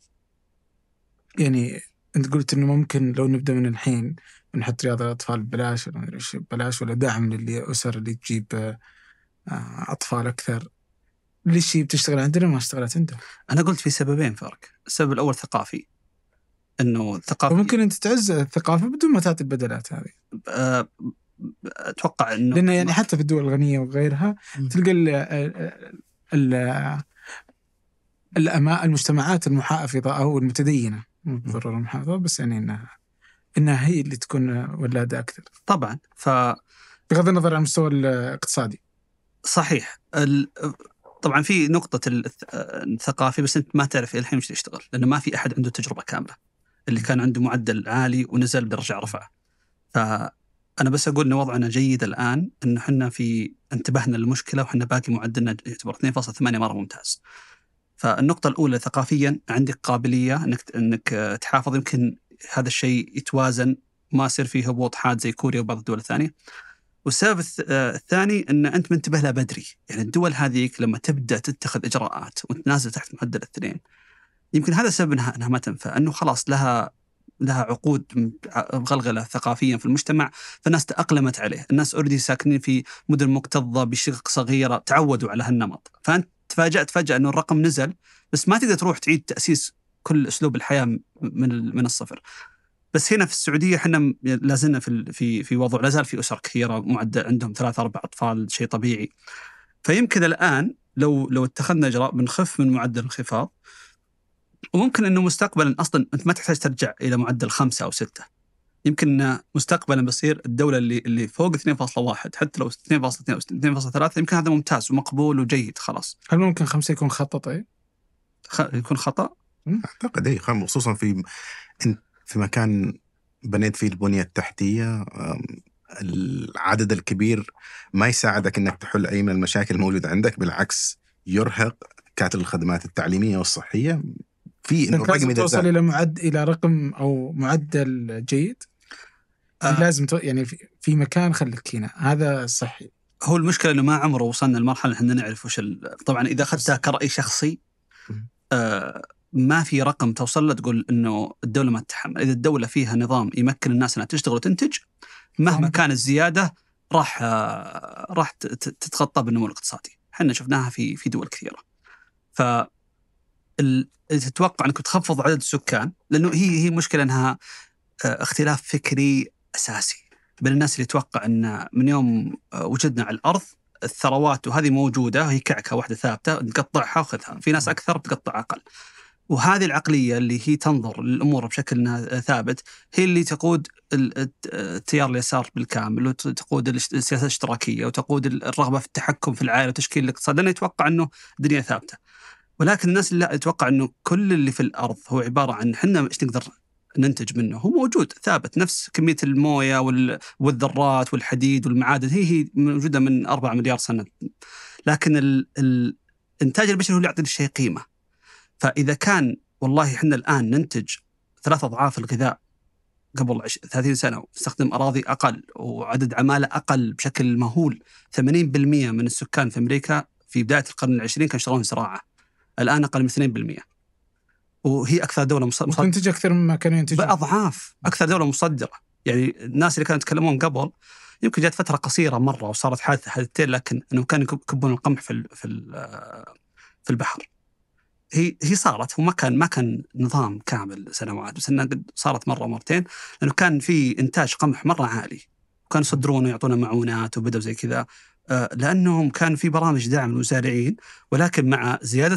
يعني انت قلت انه ممكن لو نبدا من الحين نحط رياضه الاطفال ببلاش ولا ادري ايش ببلاش ولا دعم للاسر اللي تجيب آه، اطفال اكثر ليش بتشتغل عندنا ما اشتغلت عندنا؟ انا قلت في سببين فرق، السبب الاول ثقافي انه ثقافي ممكن انت تعز الثقافه بدون ما تعطي البدلات هذه. آه، اتوقع انه لانه يعني حتى في الدول الغنيه وغيرها م. تلقى ال ال المجتمعات المحافظه او المتدينه مو بالضروره المحافظه بس يعني انها انها هي اللي تكون ولاده اكثر طبعا ف بغض النظر عن المستوى الاقتصادي صحيح ال... طبعا في نقطة الثقافي بس أنت ما تعرف الحين وش تشتغل لأنه ما في أحد عنده تجربة كاملة اللي كان عنده معدل عالي ونزل برجع رفعه انا بس اقول ان وضعنا جيد الان ان احنا في انتبهنا للمشكله وحنا باقي معدلنا يعتبر 2.8 مره ممتاز. فالنقطة الأولى ثقافيا عندك قابلية انك انك تحافظ يمكن هذا الشيء يتوازن ما يصير فيه هبوط حاد زي كوريا وبعض الدول الثانية. والسبب الثاني ان انت منتبه لها بدري، يعني الدول هذيك لما تبدا تتخذ اجراءات وتنازل تحت معدل الاثنين يمكن هذا سبب انها انها ما تنفع انه خلاص لها لها عقود مغلغله ثقافيا في المجتمع فالناس تاقلمت عليه، الناس اوريدي ساكنين في مدن مكتظه بشقق صغيره تعودوا على هالنمط، فانت تفاجات فجاه انه الرقم نزل بس ما تقدر تروح تعيد تاسيس كل اسلوب الحياه من من الصفر. بس هنا في السعوديه احنا لا زلنا في في في وضع لا زال في اسر كثيره معدل عندهم ثلاث اربع اطفال شيء طبيعي. فيمكن الان لو لو اتخذنا اجراء بنخف من معدل الانخفاض وممكن انه مستقبلا اصلا انت ما تحتاج ترجع الى معدل خمسه او سته. يمكن مستقبلا بصير الدوله اللي اللي فوق 2.1 حتى لو 2.2 او 2.3 يمكن هذا ممتاز ومقبول وجيد خلاص. هل ممكن خمسه يكون خطا طيب؟ خ... يكون خطا؟ اعتقد اي خصوصا في في مكان بنيت فيه البنيه التحتيه العدد الكبير ما يساعدك انك تحل اي من المشاكل الموجوده عندك بالعكس يرهق كاتل الخدمات التعليميه والصحيه في انه الرقم اذا توصل الى معد الى رقم او معدل جيد آه. إيه. لازم تو... يعني في... في مكان خليك هنا هذا صحي هو المشكله انه ما عمره وصلنا لمرحله احنا نعرف وش ال... طبعا اذا اخذتها كراي شخصي آه ما في رقم توصل له تقول انه الدوله ما تتحمل، اذا الدوله فيها نظام يمكن الناس انها تشتغل وتنتج مهما كانت الزياده راح آه، راح تتخطى بالنمو الاقتصادي، احنا شفناها في في دول كثيره. ف تتوقع انك تخفض عدد السكان لانه هي هي مشكله انها آه، اختلاف فكري اساسي بين الناس اللي يتوقع ان من يوم آه، وجدنا على الارض الثروات وهذه موجوده هي كعكه واحده ثابته نقطعها وخذها، في ناس نعم. اكثر بتقطع اقل. وهذه العقليه اللي هي تنظر للامور بشكل ثابت هي اللي تقود التيار اليسار بالكامل وتقود السياسه الاشتراكيه وتقود الرغبه في التحكم في العائله وتشكيل الاقتصاد لانه يتوقع انه الدنيا ثابته. ولكن الناس لا يتوقع انه كل اللي في الارض هو عباره عن احنا ايش نقدر ننتج منه هو موجود ثابت نفس كميه المويه والذرات والحديد والمعادن هي هي موجوده من 4 مليار سنه لكن ال... الانتاج البشري هو اللي يعطي الشيء قيمه فاذا كان والله احنا الان ننتج ثلاث اضعاف الغذاء قبل 30 سنه ونستخدم اراضي اقل وعدد عماله اقل بشكل مهول 80% من السكان في امريكا في بدايه القرن العشرين كانوا يشتغلون زراعه الان اقل من 2% وهي اكثر دوله مصدره تنتج اكثر مما كانوا ينتجون باضعاف اكثر دوله مصدره يعني الناس اللي كانوا يتكلمون قبل يمكن جات فتره قصيره مره وصارت حادثه حادثتين لكن انهم كانوا يكبون القمح في في في البحر هي هي صارت وما كان ما كان نظام كامل سنوات بس انها قد صارت مره ومرتين لانه كان في انتاج قمح مره عالي وكانوا يصدرونه يعطونا معونات وبدأوا زي كذا آه، لانهم كان في برامج دعم للمزارعين ولكن مع زياده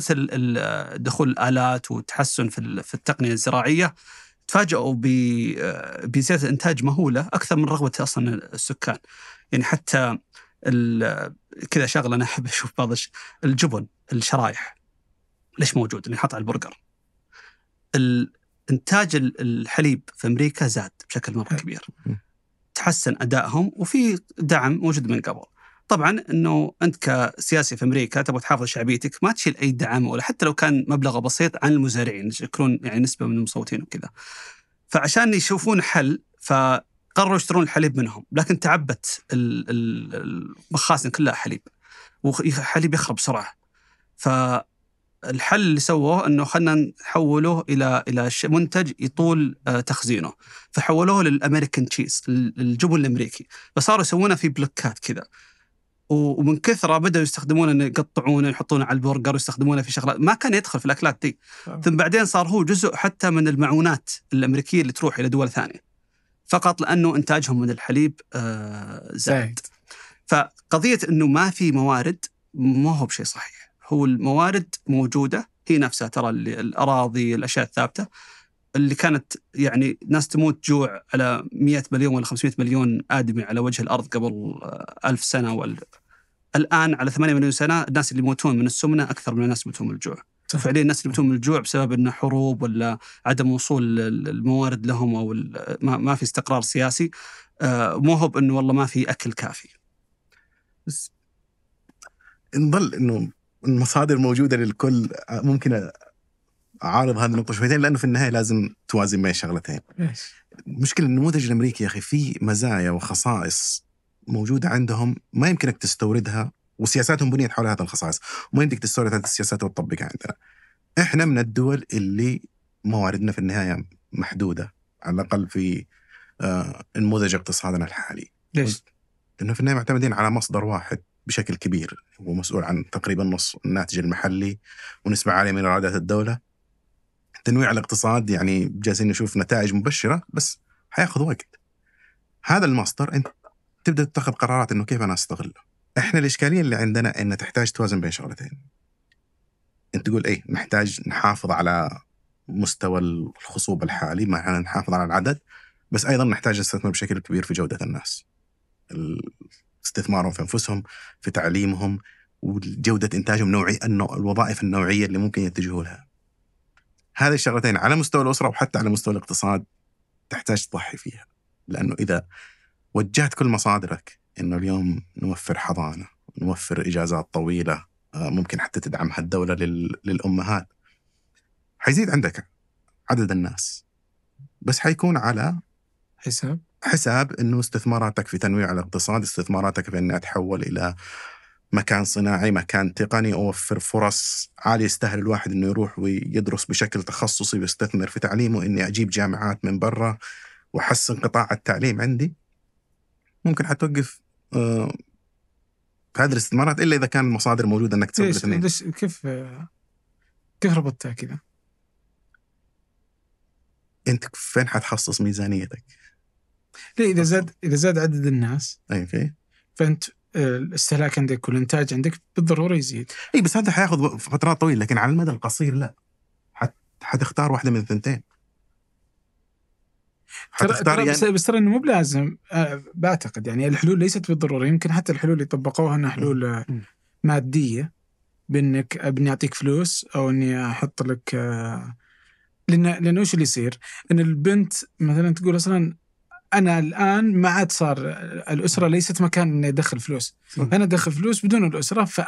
دخول الالات والتحسن في التقنيه الزراعيه تفاجؤوا آه، بزياده انتاج مهوله اكثر من رغبه اصلا السكان يعني حتى كذا شغله انا احب اشوف بعض الجبن الشرايح ليش موجود؟ اللي حط على البرجر انتاج الحليب في امريكا زاد بشكل مره كبير تحسن ادائهم وفي دعم موجود من قبل طبعا انه انت كسياسي في امريكا تبغى تحافظ شعبيتك ما تشيل اي دعم ولا حتى لو كان مبلغ بسيط عن المزارعين يشكلون يعني نسبه من المصوتين وكذا. فعشان يشوفون حل فقرروا يشترون الحليب منهم لكن تعبت المخازن كلها حليب وحليب يخرب بسرعه. فالحل اللي سووه انه خلينا نحوله الى الى منتج يطول آه، تخزينه فحولوه للامريكان تشيز الجبن الامريكي فصاروا يسوونه في بلوكات كذا ومن كثره بداوا يستخدمونه انه يقطعونه يحطونه على البرجر ويستخدمونه في شغلات ما كان يدخل في الاكلات دي ثم بعدين صار هو جزء حتى من المعونات الامريكيه اللي تروح الى دول ثانيه فقط لانه انتاجهم من الحليب آه، زاد فقضيه انه ما في موارد ما هو بشيء صحيح هو الموارد موجوده هي نفسها ترى الاراضي الاشياء الثابته اللي كانت يعني ناس تموت جوع على 100 مليون ولا 500 مليون ادمي على وجه الارض قبل آه، ألف سنه وال... الان على 8 مليون سنه الناس اللي يموتون من السمنه اكثر من الناس اللي يموتون من الجوع. فعليا الناس اللي يموتون من الجوع بسبب انه حروب ولا عدم وصول الموارد لهم او ما في استقرار سياسي آه، مو هو بانه والله ما في اكل كافي. بس نظل انه المصادر موجوده للكل آه، ممكن اعارض هذه النقطه شويتين لانه في النهايه لازم توازن بين شغلتين. المشكله النموذج الامريكي يا اخي فيه مزايا وخصائص موجوده عندهم ما يمكنك تستوردها وسياساتهم بنيت حول هذه الخصائص وما يمكنك تستورد هذه السياسات وتطبقها عندنا. احنا من الدول اللي مواردنا في النهايه محدوده على الاقل في آه، نموذج اقتصادنا الحالي. ليش؟ لانه في النهايه معتمدين على مصدر واحد بشكل كبير هو مسؤول عن تقريبا نص الناتج المحلي ونسبه عاليه من ايرادات الدوله تنويع الاقتصاد يعني جالسين نشوف نتائج مبشره بس حياخذ وقت هذا المصدر انت تبدا تتخذ قرارات انه كيف انا استغله احنا الاشكاليه اللي عندنا ان تحتاج توازن بين شغلتين انت تقول ايه نحتاج نحافظ على مستوى الخصوبه الحالي معنا نحافظ على العدد بس ايضا نحتاج نستثمر بشكل كبير في جوده الناس استثمارهم في انفسهم في تعليمهم وجوده انتاجهم نوعي الوظائف النوعيه اللي ممكن يتجهوا لها هذه الشغلتين على مستوى الاسره وحتى على مستوى الاقتصاد تحتاج تضحي فيها لانه اذا وجهت كل مصادرك انه اليوم نوفر حضانه نوفر اجازات طويله آه، ممكن حتى تدعمها الدوله للامهات حيزيد عندك عدد الناس بس حيكون على حساب حساب انه استثماراتك في تنويع الاقتصاد استثماراتك في اني اتحول الى مكان صناعي مكان تقني أوفر فرص عالية يستاهل الواحد أنه يروح ويدرس بشكل تخصصي ويستثمر في تعليمه إني أجيب جامعات من برا وأحسن قطاع التعليم عندي ممكن حتوقف آه، في هذه الاستثمارات إلا إذا كان المصادر موجودة أنك تسوي الاثنين ليش كيف كيف ربطتها كذا؟ أنت فين حتخصص ميزانيتك؟ ليه إذا زاد إذا زاد عدد الناس أوكي فأنت الاستهلاك عندك والانتاج عندك بالضروره يزيد. اي بس هذا حياخذ فترات طويله لكن على المدى القصير لا. حتختار واحده من الثنتين. ترى يعني... بس ترى انه مو بلازم أه بعتقد يعني الحلول ليست بالضروره يمكن حتى الحلول اللي طبقوها انها حلول آه، م. ماديه بانك ابني اعطيك فلوس او اني احط لك أه لان لانه وش اللي يصير؟ ان البنت مثلا تقول اصلا انا الان ما عاد صار الاسره ليست مكان اني ادخل فلوس صح. ادخل فلوس بدون الاسره ف...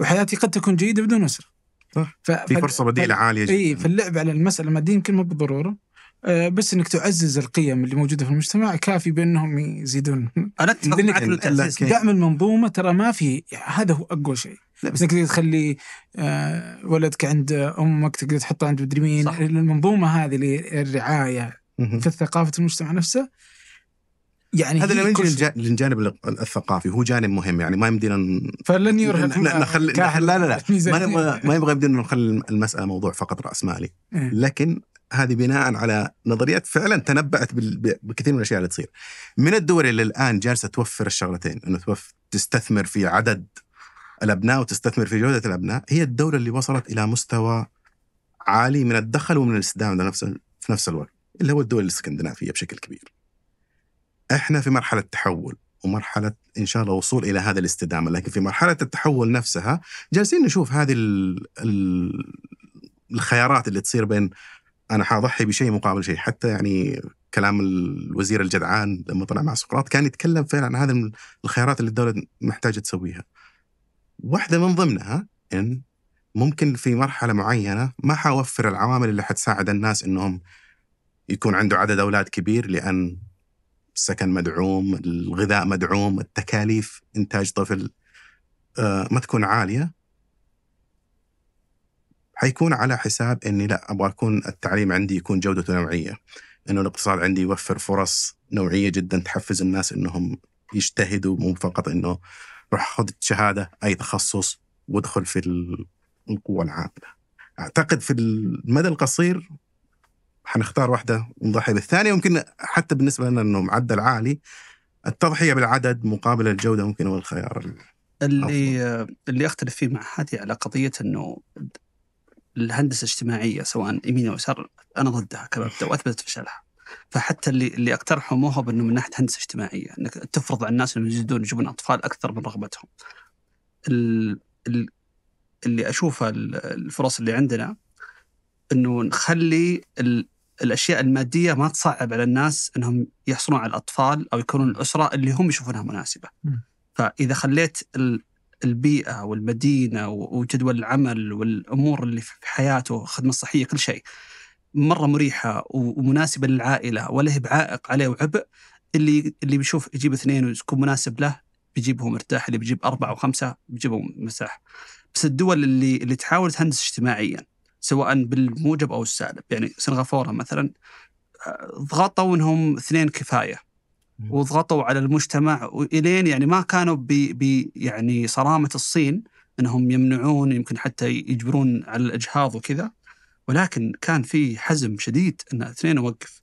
وحياتي قد تكون جيده بدون اسره صح ف... في فرصه بديله ف... عاليه جدا اي فاللعب على المساله الماديه يمكن مو بالضروره آه، بس انك تعزز القيم اللي موجوده في المجتمع كافي بانهم يزيدون انا اتفق معك دعم المنظومه ترى ما في يعني هذا هو اقوى شيء لا بس انك تخلي آه، ولدك عند امك تقدر تحطه عند مدري مين المنظومه هذه للرعايه في ثقافه المجتمع نفسه يعني هذا لما نجي للجانب الثقافي هو جانب مهم يعني ما يمدينا فلن يرهق نخل... لا لا لا ما يبغى يبدو نخلي المساله موضوع فقط راسمالي إيه. لكن هذه بناء على نظريات فعلا تنبأت بكثير من الاشياء اللي تصير. من الدول اللي الان جالسه توفر الشغلتين انه توفر تستثمر في عدد الابناء وتستثمر في جوده الابناء هي الدوله اللي وصلت الى مستوى عالي من الدخل ومن الاستدامه في نفس الوقت اللي هو الدول الاسكندنافيه بشكل كبير. احنا في مرحله تحول ومرحله ان شاء الله وصول الى هذا الاستدامه لكن في مرحله التحول نفسها جالسين نشوف هذه ال ال الخيارات اللي تصير بين انا حاضحي بشيء مقابل شيء حتى يعني كلام الوزير الجدعان لما طلع مع سقراط كان يتكلم فعلا عن هذه الخيارات اللي الدوله محتاجه تسويها واحده من ضمنها ان ممكن في مرحله معينه ما حوفر العوامل اللي حتساعد الناس انهم يكون عنده عدد اولاد كبير لان السكن مدعوم الغذاء مدعوم التكاليف إنتاج طفل آه، ما تكون عالية حيكون على حساب اني لا ابغى اكون التعليم عندي يكون جودته نوعيه انه الاقتصاد عندي يوفر فرص نوعيه جدا تحفز الناس انهم يجتهدوا مو فقط انه روح خذ شهاده اي تخصص وادخل في القوه العامله اعتقد في المدى القصير حنختار واحده نضحي بالثانيه ممكن حتى بالنسبه لنا انه معدل عالي التضحيه بالعدد مقابل الجوده ممكن هو الخيار اللي أفضل. اللي اختلف فيه مع هذه على قضيه انه الهندسه الاجتماعيه سواء يمين او يسار انا ضدها كمبدا واثبتت فشلها فحتى اللي اللي اقترحه مو هو انه من ناحيه هندسه اجتماعيه انك تفرض على الناس انهم يزيدون يجيبون اطفال اكثر من رغبتهم. اللي اشوفه الفرص اللي عندنا انه نخلي ال... الاشياء الماديه ما تصعب على الناس انهم يحصلون على الاطفال او يكونون الاسره اللي هم يشوفونها مناسبه. فاذا خليت ال... البيئه والمدينه وجدول العمل والامور اللي في حياته الخدمه الصحيه كل شيء مره مريحه ومناسبه للعائله ولا هي بعائق عليه وعبء اللي اللي بيشوف يجيب اثنين ويكون مناسب له بيجيبه مرتاح اللي بيجيب اربعه وخمسه بيجيبه مرتاح بس الدول اللي اللي تحاول تهندس اجتماعيا سواء بالموجب او السالب يعني سنغافوره مثلا آه، ضغطوا انهم اثنين كفايه وضغطوا على المجتمع والين يعني ما كانوا ب يعني صرامه الصين انهم يمنعون يمكن حتى يجبرون على الاجهاض وكذا ولكن كان في حزم شديد ان اثنين اوقف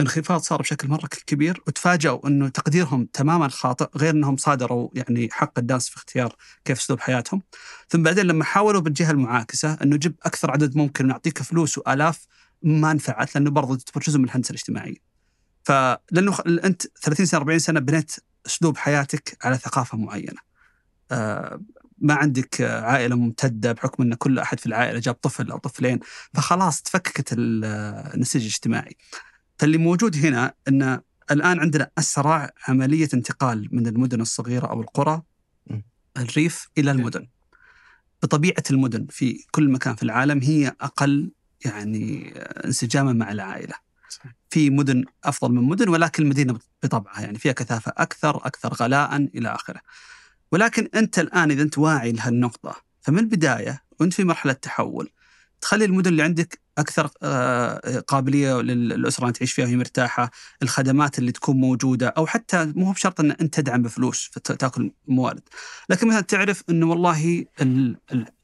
انخفاض صار بشكل مره كبير وتفاجأوا انه تقديرهم تماما خاطئ غير انهم صادروا يعني حق الناس في اختيار كيف اسلوب حياتهم ثم بعدين لما حاولوا بالجهه المعاكسه انه جيب اكثر عدد ممكن ونعطيك فلوس والاف ما نفعت لانه برضه تعتبر جزء من الهندسه الاجتماعيه فلانه انت 30 سنه 40 سنه بنيت اسلوب حياتك على ثقافه معينه آه ما عندك عائله ممتده بحكم ان كل احد في العائله جاب طفل او طفلين فخلاص تفككت النسيج الاجتماعي فاللي موجود هنا ان الان عندنا اسرع عمليه انتقال من المدن الصغيره او القرى الريف الى المدن. بطبيعه المدن في كل مكان في العالم هي اقل يعني انسجاما مع العائله. في مدن افضل من مدن ولكن المدينه بطبعها يعني فيها كثافه اكثر، اكثر غلاء الى اخره. ولكن انت الان اذا انت واعي لهالنقطه فمن البدايه وانت في مرحله تحول تخلي المدن اللي عندك اكثر آه، قابليه للاسره ان تعيش فيها وهي مرتاحه، الخدمات اللي تكون موجوده او حتى مو بشرط ان انت تدعم بفلوس تاكل موارد، لكن مثلا تعرف انه والله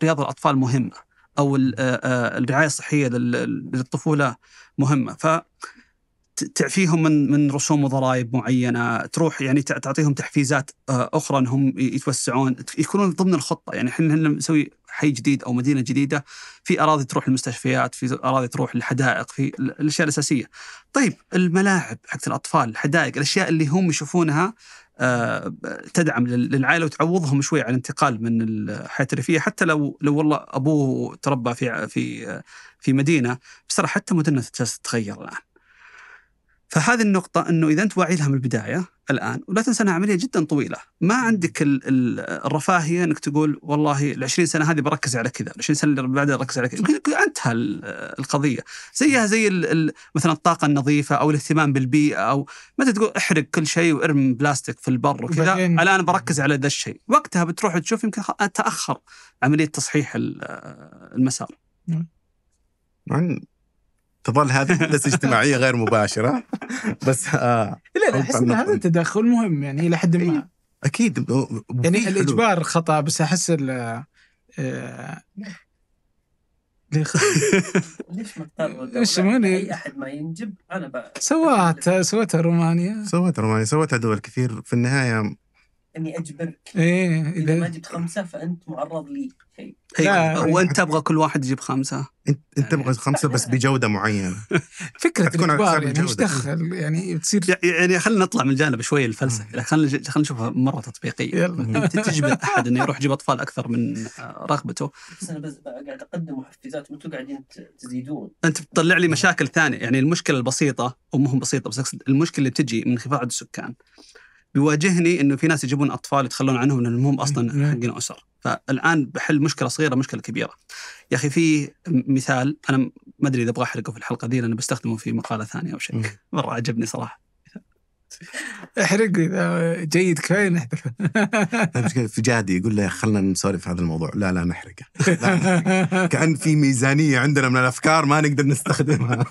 رياض الاطفال مهمه او آه، آه، الرعايه الصحيه للطفوله مهمه ف تعفيهم من من رسوم وضرائب معينه، تروح يعني تعطيهم تحفيزات اخرى انهم يتوسعون، يكونون ضمن الخطه، يعني احنا نسوي حي جديد او مدينه جديده في اراضي تروح للمستشفيات في اراضي تروح للحدائق في الاشياء الاساسيه طيب الملاعب حقت الاطفال الحدائق الاشياء اللي هم يشوفونها آه، تدعم للعائله وتعوضهم شوي عن الانتقال من الحياه الريفيه حتى لو لو والله ابوه تربى في في آه، في مدينه بس حتى مدننا تتغير الان فهذه النقطة أنه إذا أنت واعي لها من البداية الآن ولا تنسى أنها عملية جدا طويلة ما عندك الرفاهية أنك تقول والله ال 20 سنة هذه بركز على كذا ال 20 سنة اللي بعدها بركز على كذا أنتهى القضية زيها زي مثلا الطاقة النظيفة أو الاهتمام بالبيئة أو متى تقول احرق كل شيء وارم بلاستيك في البر وكذا الآن بركز على ذا الشيء وقتها بتروح تشوف يمكن تأخر عملية تصحيح المسار تظل هذه هندسه اجتماعيه غير مباشره بس آه لا لا احس ان هذا تدخل مهم يعني الى حد ما إيه، اكيد يعني الاجبار خطا بس احس ال آه، آه، [LAUGHS] ليش ما اي احد ما ينجب انا سوات سوتها رومانيا سوتها رومانيا سوتها دول كثير في النهايه اني اجبرك ايه اذا ما جبت خمسه فانت معرض لي شيء هو وانت تبغى كل واحد يجيب خمسه انت يعني تبغى خمسه بس بجوده معينه [LAUGHS] فكره تكون يعني ايش دخل يعني بتصير يعني خلينا نطلع من جانب شوي الفلسفه خلينا خلينا نشوفها مره تطبيقيه انت [LAUGHS] تجبر احد انه يروح يجيب اطفال اكثر من آه، رغبته بس انا بس قاعد اقدم محفزات وانتم قاعدين تزيدون انت بتطلع لي مشاكل ثانيه يعني المشكله البسيطه او مو بسيطه بس اقصد المشكله اللي بتجي من انخفاض السكان بيواجهني انه في ناس يجيبون اطفال يتخلون عنهم لانهم هم اصلا حقين اسر فالان بحل مشكله صغيره مشكله كبيره يا اخي في مثال انا ما ادري اذا ابغى احرقه في الحلقه دي لان بستخدمه في مقاله ثانيه او شيء مره عجبني صراحه احرق اذا جيد كفايه نحذفه في جادي يقول له خلنا نسولف هذا الموضوع لا لا نحرقه [LAUGHS] كان في ميزانيه عندنا من الافكار ما نقدر نستخدمها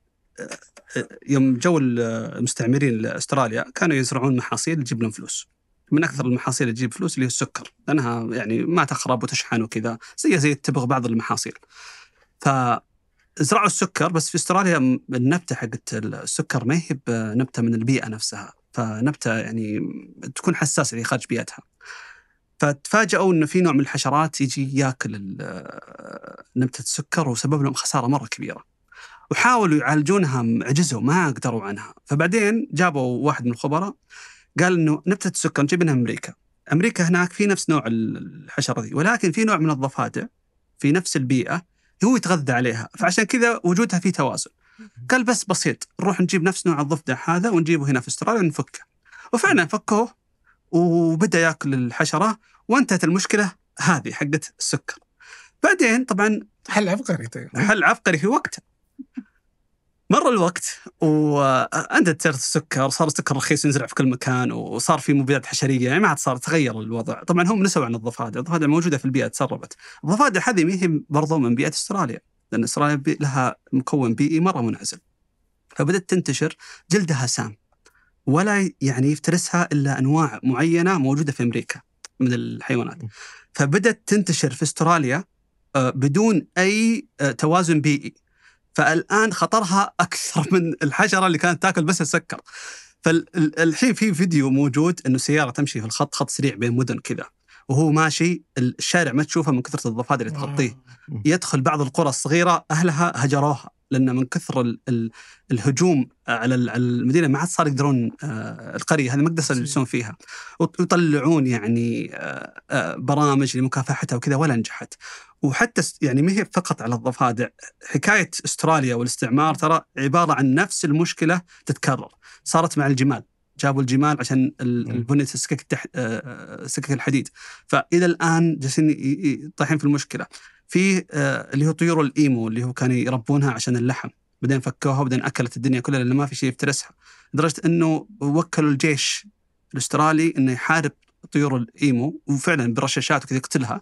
[LAUGHS] يوم جو المستعمرين لاستراليا كانوا يزرعون محاصيل تجيب لهم فلوس من اكثر المحاصيل اللي تجيب فلوس اللي هي السكر لانها يعني ما تخرب وتشحن وكذا زي زي التبغ بعض المحاصيل ف زرعوا السكر بس في استراليا النبته حقت السكر ما هي بنبته من البيئه نفسها فنبته يعني تكون حساسه لاخراج بيئتها فتفاجئوا انه في نوع من الحشرات يجي ياكل نبته السكر وسبب لهم خساره مره كبيره وحاولوا يعالجونها عجزوا ما قدروا عنها فبعدين جابوا واحد من الخبراء قال انه نبتة السكر نجيب منها من امريكا امريكا هناك في نفس نوع الحشره دي ولكن في نوع من الضفادع في نفس البيئه هو يتغذى عليها فعشان كذا وجودها في توازن قال بس بسيط نروح نجيب نفس نوع الضفدع هذا ونجيبه هنا في استراليا ونفكه وفعلا فكوه وبدا ياكل الحشره وانتهت المشكله هذه حقت السكر بعدين طبعا حل عبقري طيب. حل عبقري في وقته مر الوقت وانت صرت السكر صار السكر رخيص ينزرع في كل مكان وصار في مبيدات حشريه يعني ما عاد صار تغير الوضع طبعا هم نسوا عن الضفادع الضفادع موجوده في البيئه تسربت الضفادع هذه ما هي برضو من بيئه استراليا لان استراليا لها مكون بيئي مره منعزل فبدات تنتشر جلدها سام ولا يعني يفترسها الا انواع معينه موجوده في امريكا من الحيوانات فبدات تنتشر في استراليا آه، بدون اي آه، توازن بيئي فالان خطرها اكثر من الحشره اللي كانت تاكل بس السكر فالحين في فيديو موجود انه سياره تمشي في الخط خط سريع بين مدن كذا وهو ماشي الشارع ما تشوفه من كثره الضفادع اللي تغطيه يدخل بعض القرى الصغيره اهلها هجروها لان من كثر الهجوم على المدينه ما عاد صار يقدرون آه، القريه هذه ما قدروا يجلسون فيها ويطلعون يعني آه، آه، برامج لمكافحتها وكذا ولا نجحت وحتى يعني ما هي فقط على الضفادع حكايه استراليا والاستعمار ترى عباره عن نفس المشكله تتكرر صارت مع الجمال جابوا الجمال عشان نعم. البنية السكك التح... سكك الحديد فإلى الآن جالسين طايحين في المشكلة في آه، اللي هو طيور الايمو اللي هو كانوا يربونها عشان اللحم بعدين فكوها وبعدين اكلت الدنيا كلها لانه ما في شيء يفترسها لدرجه انه وكلوا الجيش الاسترالي انه يحارب طيور الايمو وفعلا برشاشات وكذا يقتلها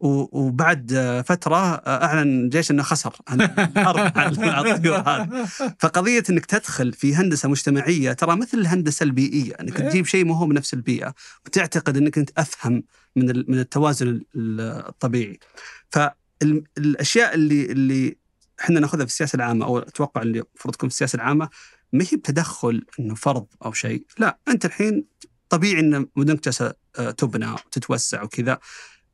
وبعد آه، فتره آه، اعلن الجيش انه خسر الحرب [LAUGHS] على الطيور هذه فقضيه انك تدخل في هندسه مجتمعيه ترى مثل الهندسه البيئيه انك إيه. تجيب شيء ما هو بنفس نفس البيئه وتعتقد انك انت افهم من من التوازن الطبيعي ف الاشياء اللي اللي احنا ناخذها في السياسه العامه او اتوقع اللي المفروض تكون في السياسه العامه ما هي بتدخل انه فرض او شيء، لا انت الحين طبيعي ان مدنك تبنى وتتوسع وكذا.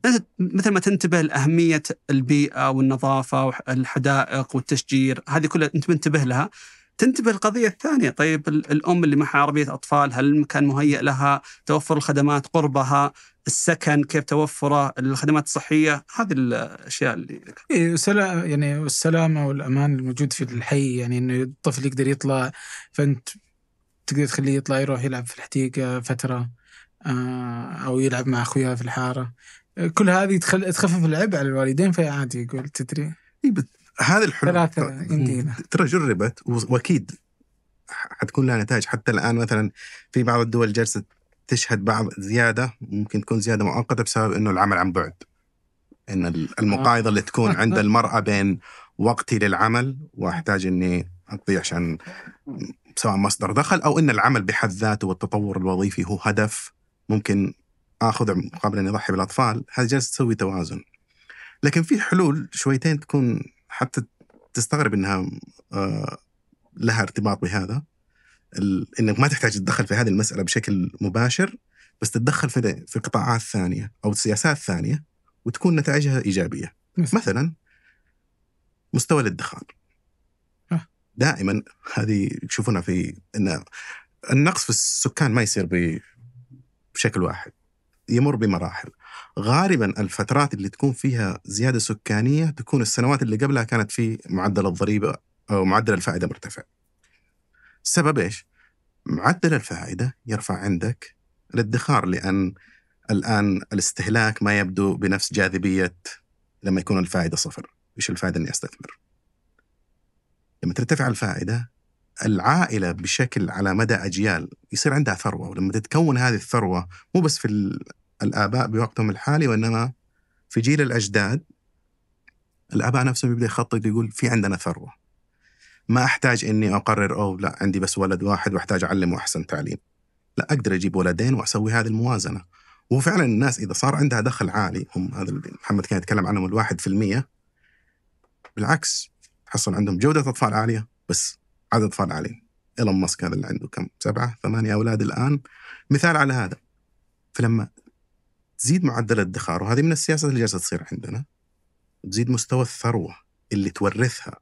انت مثل ما تنتبه لاهميه البيئه والنظافه والحدائق والتشجير، هذه كلها انت منتبه لها. تنتبه القضية الثانية طيب الأم اللي معها عربية أطفال هل المكان مهيأ لها توفر الخدمات قربها السكن كيف توفره الخدمات الصحية هذه الأشياء اللي السلام إيه، يعني السلامة والأمان الموجود في الحي يعني أنه الطفل يقدر يطلع فأنت تقدر تخليه يطلع يروح يلعب في الحديقة فترة آه، أو يلعب مع أخوياه في الحارة كل هذه تخفف العبء على الوالدين فعادي يقول تدري إيه، هذا الحلول طيب. ترى جربت واكيد حتكون لها نتائج حتى الان مثلا في بعض الدول جالسه تشهد بعض زياده ممكن تكون زياده مؤقته بسبب انه العمل عن بعد ان المقايضه اللي تكون آه. عند المراه بين وقتي للعمل واحتاج اني اقضي عشان سواء مصدر دخل او ان العمل بحد ذاته والتطور الوظيفي هو هدف ممكن اخذ مقابل ان اضحي بالاطفال هذه جالسه تسوي توازن لكن في حلول شويتين تكون حتى تستغرب انها آه، لها ارتباط بهذا انك ما تحتاج تتدخل في هذه المساله بشكل مباشر بس تتدخل في في قطاعات ثانيه او سياسات ثانيه وتكون نتائجها ايجابيه مثل. مثلا مستوى الادخار آه. دائما هذه يشوفونها في ان النقص في السكان ما يصير بشكل واحد يمر بمراحل غالبا الفترات اللي تكون فيها زياده سكانيه تكون السنوات اللي قبلها كانت في معدل الضريبه او معدل الفائده مرتفع. السبب ايش؟ معدل الفائده يرفع عندك الادخار لان الان الاستهلاك ما يبدو بنفس جاذبيه لما يكون الفائده صفر، ايش الفائده اني استثمر؟ لما ترتفع الفائده العائله بشكل على مدى اجيال يصير عندها ثروه ولما تتكون هذه الثروه مو بس في الآباء بوقتهم الحالي وإنما في جيل الأجداد الآباء نفسهم يبدأ يخطط يقول في عندنا ثروة ما أحتاج إني أقرر أو لا عندي بس ولد واحد وأحتاج أعلمه أحسن تعليم لا أقدر أجيب ولدين وأسوي هذه الموازنة وفعلا الناس إذا صار عندها دخل عالي هم هذا اللي محمد كان يتكلم عنهم الواحد في المية بالعكس تحصل عندهم جودة أطفال عالية بس عدد أطفال عالي إيلون ماسك هذا اللي عنده كم سبعة ثمانية أولاد الآن مثال على هذا فلما تزيد معدل الادخار وهذه من السياسات اللي جالسه تصير عندنا تزيد مستوى الثروه اللي تورثها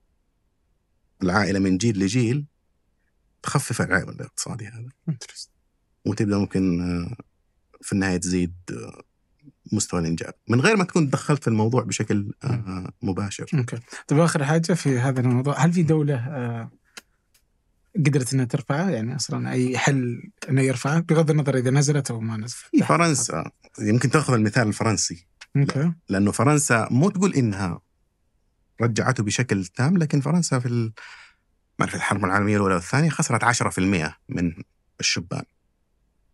العائله من جيل لجيل تخفف العائق الاقتصادي هذا وتبدا ممكن آه، في النهايه تزيد آه، مستوى الانجاب من غير ما تكون تدخلت في الموضوع بشكل آه، مباشر. اوكي. طيب اخر حاجه في هذا الموضوع هل في دوله قدرت انها ترفعه يعني اصلا اي حل انه يرفعه بغض النظر اذا نزلت او ما نزلت فرنسا يمكن تاخذ المثال الفرنسي اوكي لانه فرنسا مو تقول انها رجعته بشكل تام لكن فرنسا في ما في الحرب العالميه الاولى والثانيه خسرت 10% من الشبان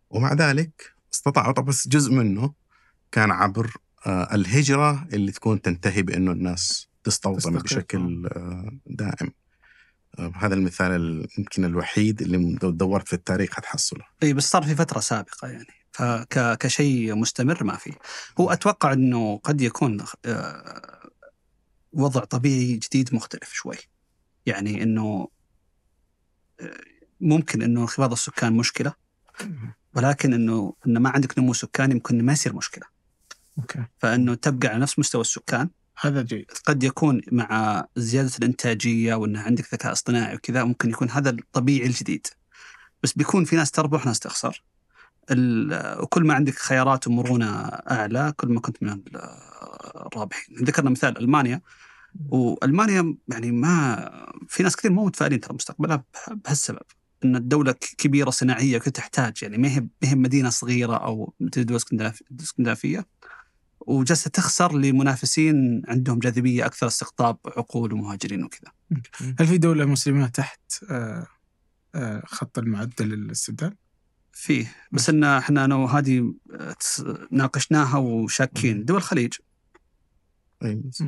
ومع ذلك استطاعوا طب بس جزء منه كان عبر آه، الهجره اللي تكون تنتهي بانه الناس تستوطن بشكل آه، دائم هذا المثال يمكن الوحيد اللي لو دورت في التاريخ هتحصله. اي بس صار في فتره سابقه يعني فكشيء مستمر ما في. هو اتوقع انه قد يكون آه، وضع طبيعي جديد مختلف شوي. يعني انه آه، ممكن انه انخفاض السكان مشكله ولكن انه انه ما عندك نمو سكاني ممكن ما يصير مشكله. اوكي. فانه تبقى على نفس مستوى السكان هذا جيد قد يكون مع زياده الانتاجيه وانه عندك ذكاء اصطناعي وكذا ممكن يكون هذا الطبيعي الجديد بس بيكون في ناس تربح وناس تخسر وكل ما عندك خيارات ومرونه اعلى كل ما كنت من الرابحين ذكرنا مثال المانيا والمانيا يعني ما في ناس كثير مو متفائلين ترى مستقبلها بهالسبب ان الدوله كبيره صناعيه كنت تحتاج يعني ما هي ما هي مدينه صغيره او مثل دول اسكندنافية وجالسه تخسر لمنافسين عندهم جاذبيه اكثر استقطاب عقول ومهاجرين وكذا. هل في دوله مسلمه تحت آه، آه، خط المعدل الاستبدال؟ فيه بس ان احنا انا وهذه آه، ناقشناها وشاكين دول الخليج. بس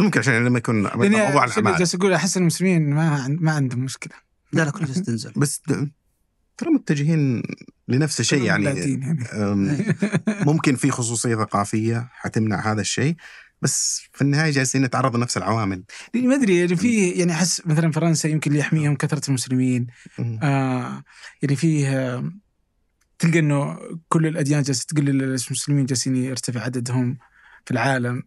ممكن عشان لما يكون يعني موضوع الاعمال جالس اقول احس المسلمين ما ما عندهم مشكله. لا لا كل تنزل. بس ترى متجهين لنفس الشيء يعني, يعني. [LAUGHS] ممكن في خصوصيه ثقافيه حتمنع هذا الشيء بس في النهايه جالسين نتعرض لنفس العوامل ما ادري يعني في يعني احس مثلا فرنسا يمكن اللي يحميهم كثره المسلمين آه يعني فيه آه، تلقى انه كل الاديان جالسه تقول المسلمين جالسين يرتفع عددهم في العالم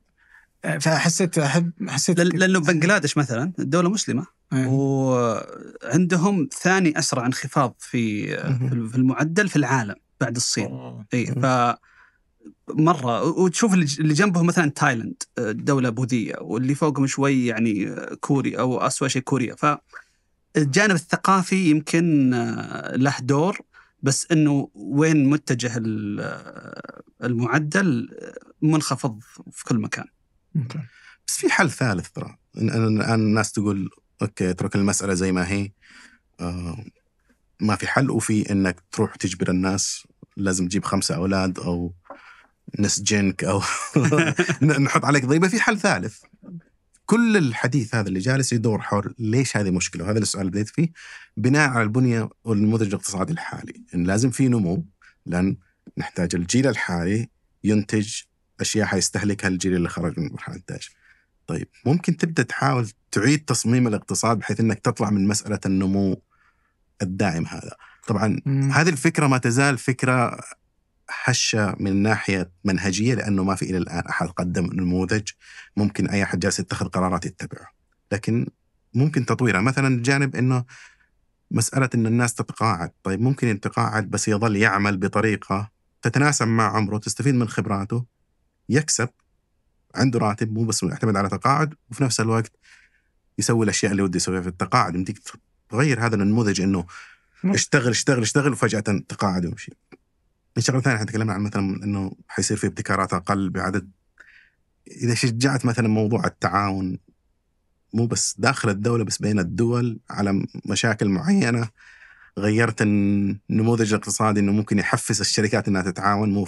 آه، فحسيت احب حسيت لانه بنجلاديش مثلا دوله مسلمه إيه. وعندهم ثاني اسرع انخفاض في في المعدل في العالم بعد الصين اي ف مره وتشوف اللي جنبهم مثلا تايلند آه، دوله بوذيه واللي فوقهم شوي يعني آه، كوري او اسوء شيء كوريا ف الجانب الثقافي يمكن آه، له دور بس انه وين متجه المعدل منخفض في كل مكان. بس في حل ثالث ترى الان الناس تقول اوكي اترك المساله زي ما هي آه، ما في حل وفي انك تروح تجبر الناس لازم تجيب خمسه اولاد او نسجنك او [LAUGHS] نحط عليك ضريبه في حل ثالث كل الحديث هذا اللي جالس يدور حول ليش هذه مشكله وهذا السؤال اللي بديت فيه بناء على البنيه والنموذج الاقتصادي الحالي ان لازم في نمو لان نحتاج الجيل الحالي ينتج اشياء حيستهلكها الجيل اللي خرج من المرحله الانتاج طيب ممكن تبدا تحاول تعيد تصميم الاقتصاد بحيث انك تطلع من مساله النمو الداعم هذا. طبعا مم. هذه الفكره ما تزال فكره هشه من ناحيه منهجيه لانه ما في الى الان احد قدم نموذج ممكن اي احد جالس يتخذ قرارات يتبعه. لكن ممكن تطويرها مثلا جانب انه مساله ان الناس تتقاعد، طيب ممكن يتقاعد بس يظل يعمل بطريقه تتناسب مع عمره، تستفيد من خبراته، يكسب عنده راتب مو بس يعتمد على تقاعد وفي نفس الوقت يسوي الاشياء اللي ودي يسويها في التقاعد يمديك تغير هذا النموذج انه اشتغل اشتغل اشتغل وفجاه تقاعد ويمشي. الشغله الثانيه تكلمنا عن مثلا انه حيصير في ابتكارات اقل بعدد اذا شجعت مثلا موضوع التعاون مو بس داخل الدوله بس بين الدول على مشاكل معينه غيرت النموذج الاقتصادي انه ممكن يحفز الشركات انها تتعاون مو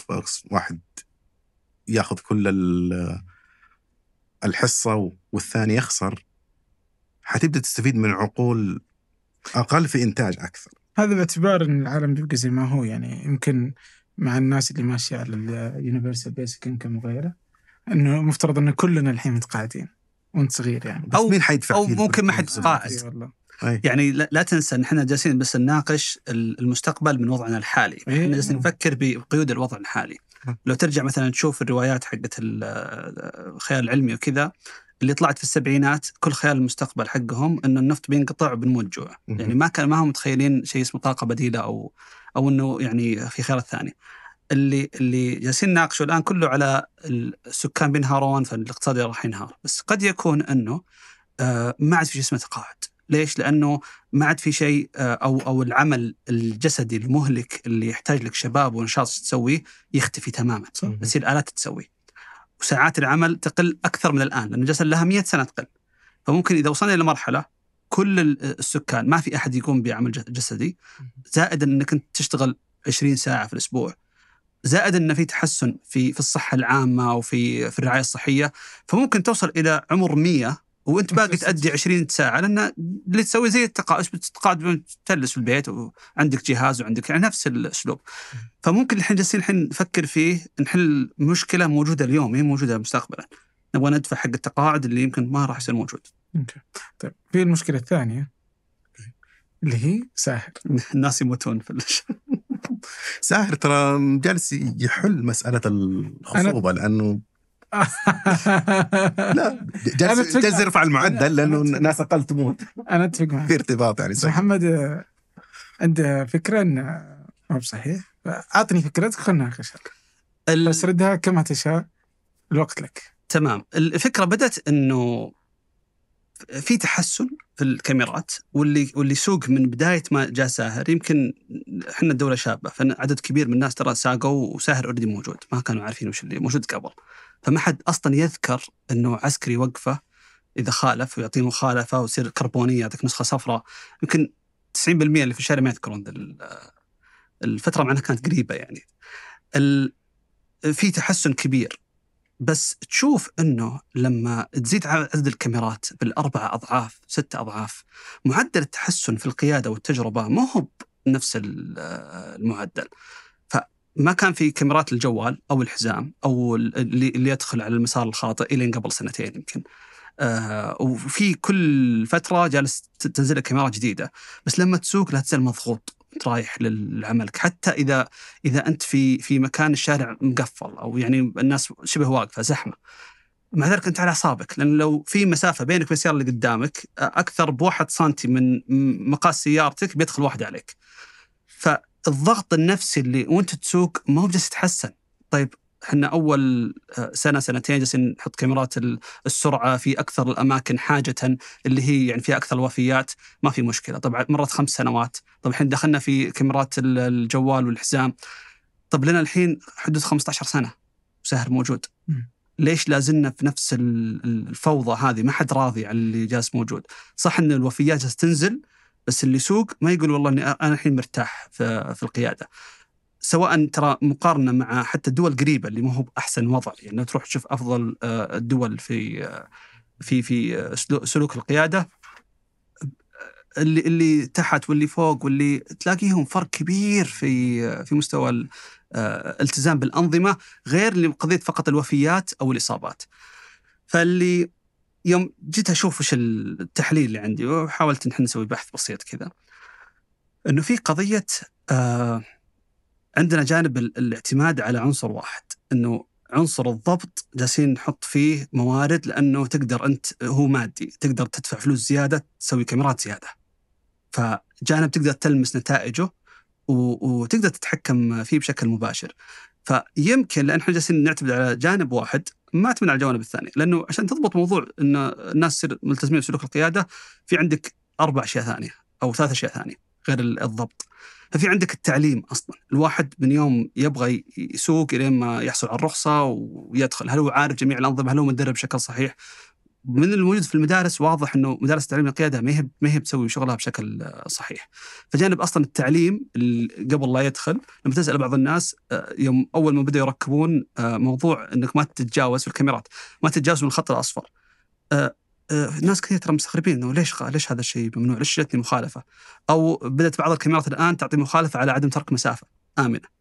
واحد ياخذ كل الحصه والثاني يخسر حتبدا تستفيد من عقول اقل في انتاج اكثر هذا باعتبار ان العالم بيبقى زي ما هو يعني يمكن مع الناس اللي ماشيه على اليونيفرسال بيسك انكم وغيره انه مفترض ان كلنا الحين متقاعدين وانت صغير يعني او مين حيدفع او ممكن ما حد قائد يعني لا تنسى ان احنا جالسين بس نناقش المستقبل من وضعنا الحالي، احنا جالسين نفكر بقيود الوضع الحالي. لو ترجع مثلا تشوف الروايات حقت الخيال العلمي وكذا اللي طلعت في السبعينات كل خيال المستقبل حقهم انه النفط بينقطع وبنموت جوع، يعني ما كان ما هم متخيلين شيء اسمه طاقه بديله او او انه يعني في خيار الثاني. اللي اللي جالسين نناقشه الان كله على السكان بينهارون فالاقتصاد راح ينهار، بس قد يكون انه آه، ما عاد في شيء اسمه تقاعد، ليش؟ لانه ما عاد في شيء آه، او او العمل الجسدي المهلك اللي يحتاج لك شباب ونشاط تسويه يختفي تماما، بس الات تسويه. وساعات العمل تقل أكثر من الآن لأن الجلسة لها 100 سنة تقل فممكن إذا وصلنا إلى مرحلة كل السكان ما في أحد يقوم بعمل جسدي زائد أنك أنت تشتغل 20 ساعة في الأسبوع زائد أن في تحسن في في الصحة العامة وفي في الرعاية الصحية فممكن توصل إلى عمر 100 وانت باقي تأدي 20 ساعه لان اللي تسوي زي التقاعد بتتقاعد تجلس في البيت وعندك جهاز وعندك يعني نفس الاسلوب فممكن الحين جالسين الحين نفكر فيه نحل مشكله موجوده اليوم هي موجوده مستقبلا نبغى ندفع حق التقاعد اللي يمكن ما راح يصير موجود. اوكي طيب في المشكله الثانيه اللي هي ساحر [LAUGHS] الناس يموتون في ساحر ترى جالس يحل مساله الخصوبه لانه [LAUGHS] لا جالس جالس يرفع المعدل لانه الناس اقل تموت انا اتفق معك في ارتباط يعني صحيح. محمد عنده فكره انه مو بصحيح اعطني فكرتك خلنا نناقشها ال... بس ردها كما تشاء الوقت لك تمام الفكره بدات انه في تحسن في الكاميرات واللي واللي سوق من بدايه ما جاء ساهر يمكن احنا دوله شابه فعدد كبير من الناس ترى ساقوا وساهر اوريدي موجود ما كانوا عارفين وش اللي موجود قبل. فما حد اصلا يذكر انه عسكري وقفه اذا خالف ويعطيه مخالفه ويصير كربونيه يعطيك نسخه صفراء يمكن 90% اللي في الشارع ما يذكرون الفتره مع انها كانت قريبه يعني في تحسن كبير بس تشوف انه لما تزيد عدد الكاميرات بالاربعه اضعاف ستة اضعاف معدل التحسن في القياده والتجربه ما هو نفس المعدل ما كان في كاميرات الجوال او الحزام او اللي, اللي يدخل على المسار الخاطئ الين قبل سنتين يمكن. آه وفي كل فتره جالس تنزل لك كاميرا جديده، بس لما تسوق لا تزال مضغوط رايح لعملك حتى اذا اذا انت في في مكان الشارع مقفل او يعني الناس شبه واقفه زحمه. مع ذلك انت على اعصابك لان لو في مسافه بينك وبين السياره اللي قدامك آه، اكثر بواحد سنتي من مقاس سيارتك بيدخل واحد عليك. ف الضغط النفسي اللي وانت تسوق ما هو جالس يتحسن طيب احنا اول آه، سنه سنتين جالسين نحط كاميرات السرعه في اكثر الاماكن حاجه اللي هي يعني فيها اكثر الوفيات ما في مشكله طبعا مرت خمس سنوات طب الحين دخلنا في كاميرات الجوال والحزام طب لنا الحين حدود 15 سنه سهر موجود ليش لازلنا في نفس الفوضى هذه ما حد راضي عن اللي جالس موجود صح ان الوفيات جالس تنزل بس اللي يسوق ما يقول والله اني انا الحين مرتاح في, في القياده سواء ترى مقارنه مع حتى الدول قريبه اللي ما هو باحسن وضع يعني لو تروح تشوف افضل آه، الدول في آه، في في آه، سلوك القياده اللي اللي تحت واللي فوق واللي تلاقيهم فرق كبير في في مستوى الالتزام بالانظمه غير قضيه فقط الوفيات او الاصابات. فاللي يوم جيت اشوف وش التحليل اللي عندي وحاولت ان احنا نسوي بحث بسيط كذا انه في قضيه آه عندنا جانب الاعتماد على عنصر واحد انه عنصر الضبط جالسين نحط فيه موارد لانه تقدر انت هو مادي تقدر تدفع فلوس زياده تسوي كاميرات زياده فجانب تقدر تلمس نتائجه وتقدر تتحكم فيه بشكل مباشر فيمكن لان احنا جالسين نعتمد على جانب واحد ما تمنع الجوانب الثانيه لانه عشان تضبط موضوع ان الناس تصير ملتزمين بسلوك القياده في عندك اربع اشياء ثانيه او ثلاث اشياء ثانيه غير الضبط ففي عندك التعليم اصلا الواحد من يوم يبغى يسوق الين ما يحصل على الرخصه ويدخل هل هو عارف جميع الانظمه هل هو متدرب بشكل صحيح من الموجود في المدارس واضح انه مدارس تعليم القياده ما هي ما هي بتسوي شغلها بشكل صحيح. فجانب اصلا التعليم قبل لا يدخل لما تسال بعض الناس آه، يوم اول ما بداوا يركبون آه، موضوع انك ما تتجاوز في الكاميرات، ما تتجاوز من الخط الاصفر. آه، ناس كثير ترى مستغربين انه ليش ليش هذا الشيء ممنوع؟ ليش جتني مخالفه؟ او بدات بعض الكاميرات الان تعطي مخالفه على عدم ترك مسافه امنه.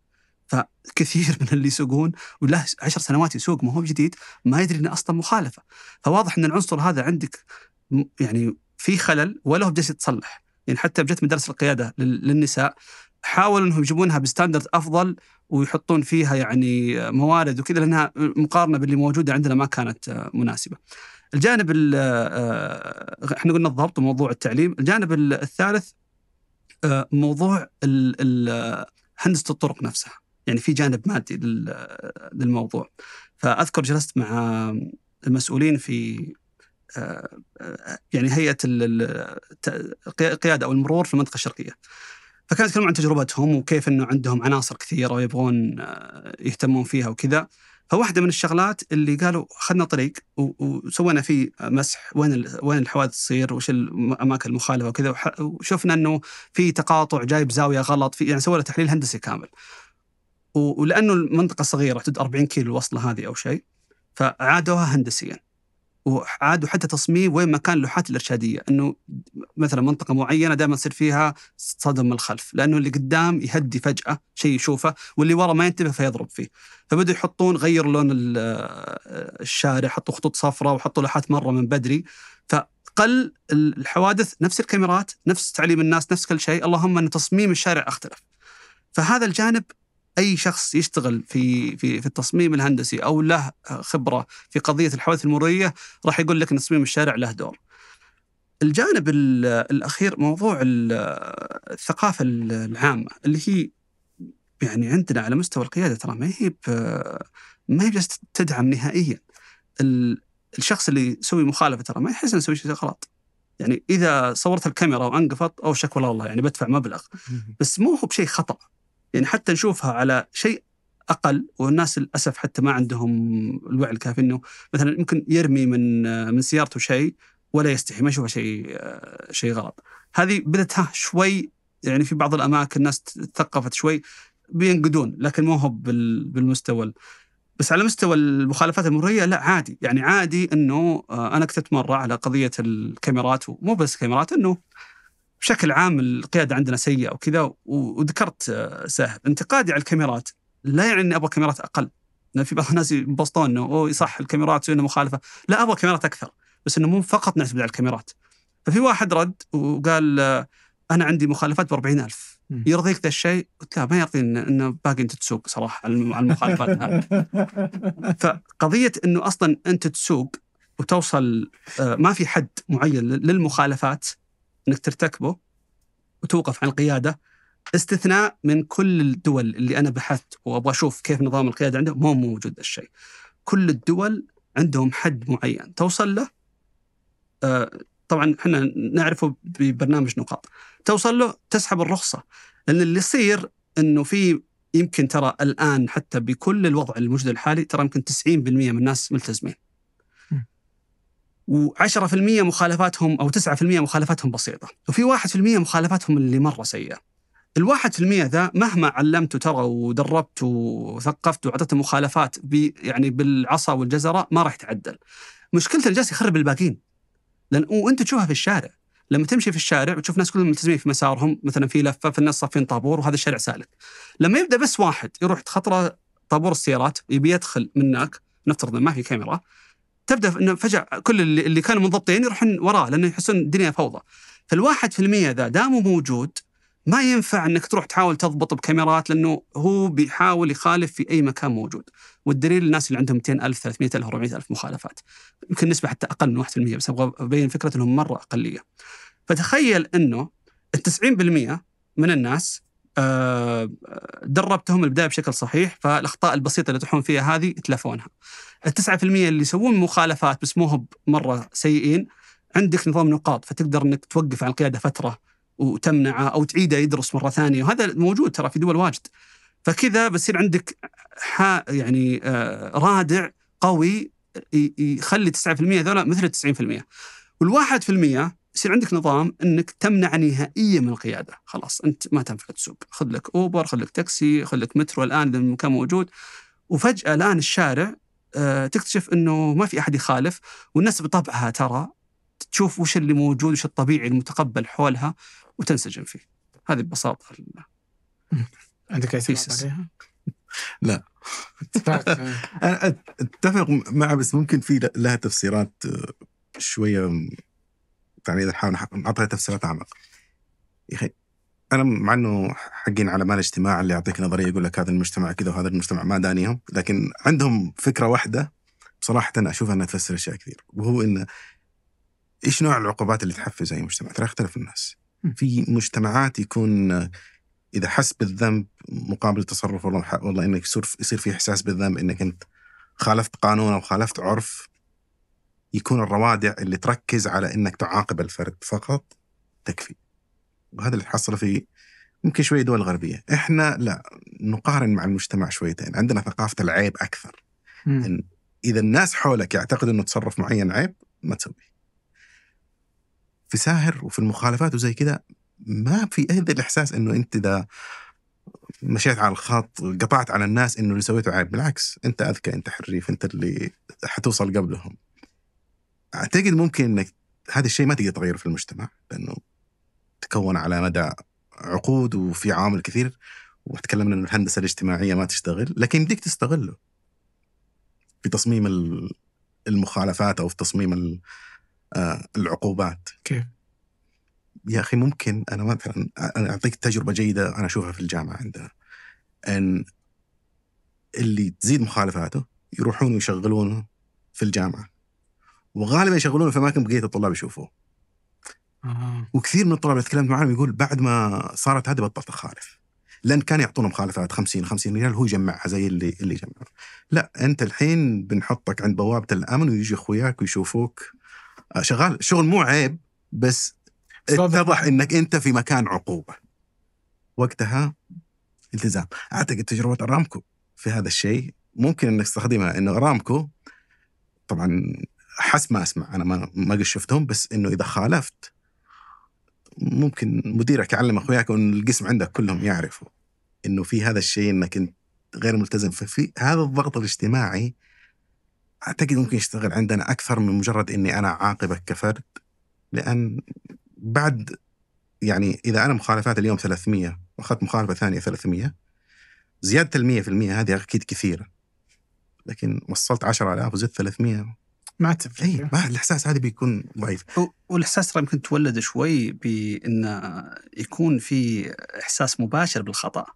فكثير من اللي يسوقون وله عشر سنوات يسوق ما هو جديد ما يدري انه اصلا مخالفه فواضح ان العنصر هذا عندك يعني في خلل ولا هو بجالس يتصلح يعني حتى بجت مدارس القياده للنساء حاولوا انهم يجيبونها بستاندرد افضل ويحطون فيها يعني موارد وكذا لانها مقارنه باللي موجوده عندنا ما كانت مناسبه. الجانب آه، آه، احنا قلنا الضبط وموضوع التعليم، الجانب الثالث آه، موضوع هندسه الطرق نفسها. يعني في جانب مادي للموضوع فاذكر جلست مع المسؤولين في آه، يعني هيئه القياده او المرور في المنطقه الشرقيه فكانوا يتكلمون عن تجربتهم وكيف انه عندهم عناصر كثيره ويبغون آه، يهتمون فيها وكذا فواحده من الشغلات اللي قالوا اخذنا طريق وسوينا فيه مسح وين وين الحوادث تصير وش الاماكن المخالفه وكذا وشفنا انه في تقاطع جايب زاويه غلط في يعني سوينا تحليل هندسي كامل ولانه المنطقه صغيره حدود 40 كيلو الوصله هذه او شيء فعادوها هندسيا وعادوا حتى تصميم وين مكان اللوحات الارشاديه انه مثلا منطقه معينه دائما تصير فيها صدم من الخلف لانه اللي قدام يهدي فجاه شيء يشوفه واللي ورا ما ينتبه فيضرب فيه فبدوا يحطون غيروا لون الشارع حطوا خطوط صفراء وحطوا لوحات مره من بدري فقل الحوادث نفس الكاميرات نفس تعليم الناس نفس كل شيء اللهم ان تصميم الشارع اختلف فهذا الجانب اي شخص يشتغل في في في التصميم الهندسي او له خبره في قضيه الحوادث المروريه راح يقول لك ان تصميم الشارع له دور. الجانب الاخير موضوع الثقافه العامه اللي هي يعني عندنا على مستوى القياده ترى ما هي ما هي تدعم نهائيا. الشخص اللي يسوي مخالفه ترى ما يحس انه يسوي شيء غلط. يعني اذا صورت الكاميرا وانقفط او شك والله يعني بدفع مبلغ بس مو هو بشيء خطا يعني حتى نشوفها على شيء اقل والناس للاسف حتى ما عندهم الوعي الكافي انه مثلا ممكن يرمي من من سيارته شيء ولا يستحي ما يشوفها شيء آه، شيء غلط. هذه بدتها شوي يعني في بعض الاماكن الناس تثقفت شوي بينقدون لكن ما هو بالمستوى بس على مستوى المخالفات المروريه لا عادي يعني عادي انه آه، انا كتبت مره على قضيه الكاميرات ومو بس كاميرات انه بشكل عام القياده عندنا سيئه وكذا وذكرت آه، ساهر انتقادي على الكاميرات لا يعني اني ابغى كاميرات اقل لان في بعض الناس ينبسطون انه اوه صح الكاميرات انه مخالفه لا ابغى كاميرات اكثر بس انه مو فقط نعتمد على الكاميرات ففي واحد رد وقال آه، انا عندي مخالفات ب 40000 يرضيك ذا الشيء؟ قلت لا ما يرضي انه باقي انت تسوق صراحه على المخالفات هذه [LAUGHS] فقضيه انه اصلا انت تسوق وتوصل آه، ما في حد معين للمخالفات انك ترتكبه وتوقف عن القياده استثناء من كل الدول اللي انا بحثت وابغى اشوف كيف نظام القياده عندهم مو موجود الشيء كل الدول عندهم حد معين توصل له آه، طبعا احنا نعرفه ببرنامج نقاط توصل له تسحب الرخصه لان اللي يصير انه في يمكن ترى الان حتى بكل الوضع الموجود الحالي ترى يمكن 90% من الناس ملتزمين و10% مخالفاتهم او 9% مخالفاتهم بسيطه، وفي 1% مخالفاتهم اللي مره سيئه. ال ال1% ذا مهما علمته ترى ودربته وثقفته واعطيته مخالفات يعني بالعصا والجزرة ما راح يتعدل مشكلته الجالس يخرب الباقين لأن وأنت تشوفها في الشارع لما تمشي في الشارع وتشوف ناس كلهم ملتزمين في مسارهم مثلا في لفه في الناس صافين طابور وهذا الشارع سالك لما يبدا بس واحد يروح تخطره طابور السيارات يبي يدخل منك نفترض ما في كاميرا تبدا انه فجاه كل اللي, اللي كانوا منضبطين يروحون وراه لانه يحسون الدنيا فوضى فال فال1% ذا دامه موجود ما ينفع انك تروح تحاول تضبط بكاميرات لانه هو بيحاول يخالف في اي مكان موجود والدليل الناس اللي عندهم 200000 300000 400000 مخالفات يمكن نسبه حتى اقل من 1% بس ابغى ابين فكره انهم مره اقليه فتخيل انه ال 90% من الناس آه، دربتهم البدايه بشكل صحيح فالاخطاء البسيطه اللي تحون فيها هذه تلفونها. ال 9% اللي يسوون مخالفات بس مو مره سيئين عندك نظام نقاط فتقدر انك توقف عن القياده فتره وتمنعه او تعيده يدرس مره ثانيه وهذا موجود ترى في دول واجد. فكذا بصير عندك يعني آه، رادع قوي يخلي 9% ذولا مثل 90% وال 1% يصير عندك نظام انك تمنع نهائيا من القياده، خلاص انت ما تنفع تسوق، خذ لك اوبر، خذ لك تاكسي، خذ لك مترو الان اذا المكان موجود وفجاه الان الشارع آه، تكتشف انه ما في احد يخالف والناس بطبعها ترى تشوف وش اللي موجود وش الطبيعي المتقبل حولها وتنسجم فيه. هذه ببساطه [LAUGHS] عندك اي عليها؟ [LAUGHS] لا [LAUGHS] انا اتفق معه بس ممكن في لها تفسيرات آه، شويه يعني نحاول نعطيها تفسيرات اعمق يا اخي انا مع انه حقين مال الاجتماع اللي يعطيك نظريه يقول لك هذا المجتمع كذا وهذا المجتمع ما دانيهم لكن عندهم فكره واحده بصراحه انا اشوفها انها تفسر اشياء كثير وهو ان ايش نوع العقوبات اللي تحفز اي مجتمع؟ ترى يختلف الناس. في مجتمعات يكون اذا حس بالذنب مقابل تصرف والله والله انك يصير في احساس بالذنب انك انت خالفت قانون او خالفت عرف يكون الروادع اللي تركز على انك تعاقب الفرد فقط تكفي وهذا اللي حصل في يمكن شويه دول غربيه احنا لا نقارن مع المجتمع شويتين عندنا ثقافه العيب اكثر إن اذا الناس حولك يعتقد انه تصرف معين عيب ما تسويه في ساهر وفي المخالفات وزي كذا ما في هذا الاحساس انه انت اذا مشيت على الخط قطعت على الناس انه اللي سويته عيب بالعكس انت اذكى انت حريف انت اللي حتوصل قبلهم اعتقد ممكن انك هذا الشيء ما تقدر تغيره في المجتمع لانه تكون على مدى عقود وفي عوامل كثير وتكلمنا ان الهندسه الاجتماعيه ما تشتغل لكن يمديك تستغله في تصميم المخالفات او في تصميم آه، العقوبات كيف يا اخي ممكن انا مثلا انا اعطيك تجربه جيده انا اشوفها في الجامعه عندنا ان اللي تزيد مخالفاته يروحون ويشغلونه في الجامعه وغالبا يشغلونه في اماكن بقيه الطلاب يشوفوه آه. وكثير من الطلاب اللي تكلمت معاهم يقول بعد ما صارت هذه بطلت اخالف لان كان يعطونه مخالفات 50 50 ريال هو يجمعها زي اللي اللي يجمع. لا انت الحين بنحطك عند بوابه الامن ويجي اخوياك ويشوفوك آه، شغال شغل مو عيب بس اتضح انك انت في مكان عقوبه وقتها التزام اعتقد تجربه ارامكو في هذا الشيء ممكن انك تستخدمها انه ارامكو طبعا حسب ما اسمع انا ما ما قد شفتهم بس انه اذا خالفت ممكن مديرك يعلم اخوياك وان القسم عندك كلهم يعرفوا انه في هذا الشيء انك انت غير ملتزم ففي هذا الضغط الاجتماعي اعتقد ممكن يشتغل عندنا اكثر من مجرد اني انا اعاقبك كفرد لان بعد يعني اذا انا مخالفاتي اليوم 300 واخذت مخالفه ثانيه 300 زياده ال 100% هذه اكيد كثيره لكن وصلت 10000 وزدت 300 ما الطفل اي ما الاحساس هذا بيكون ضعيف والاحساس ترى يمكن تولد شوي بان يكون في احساس مباشر بالخطا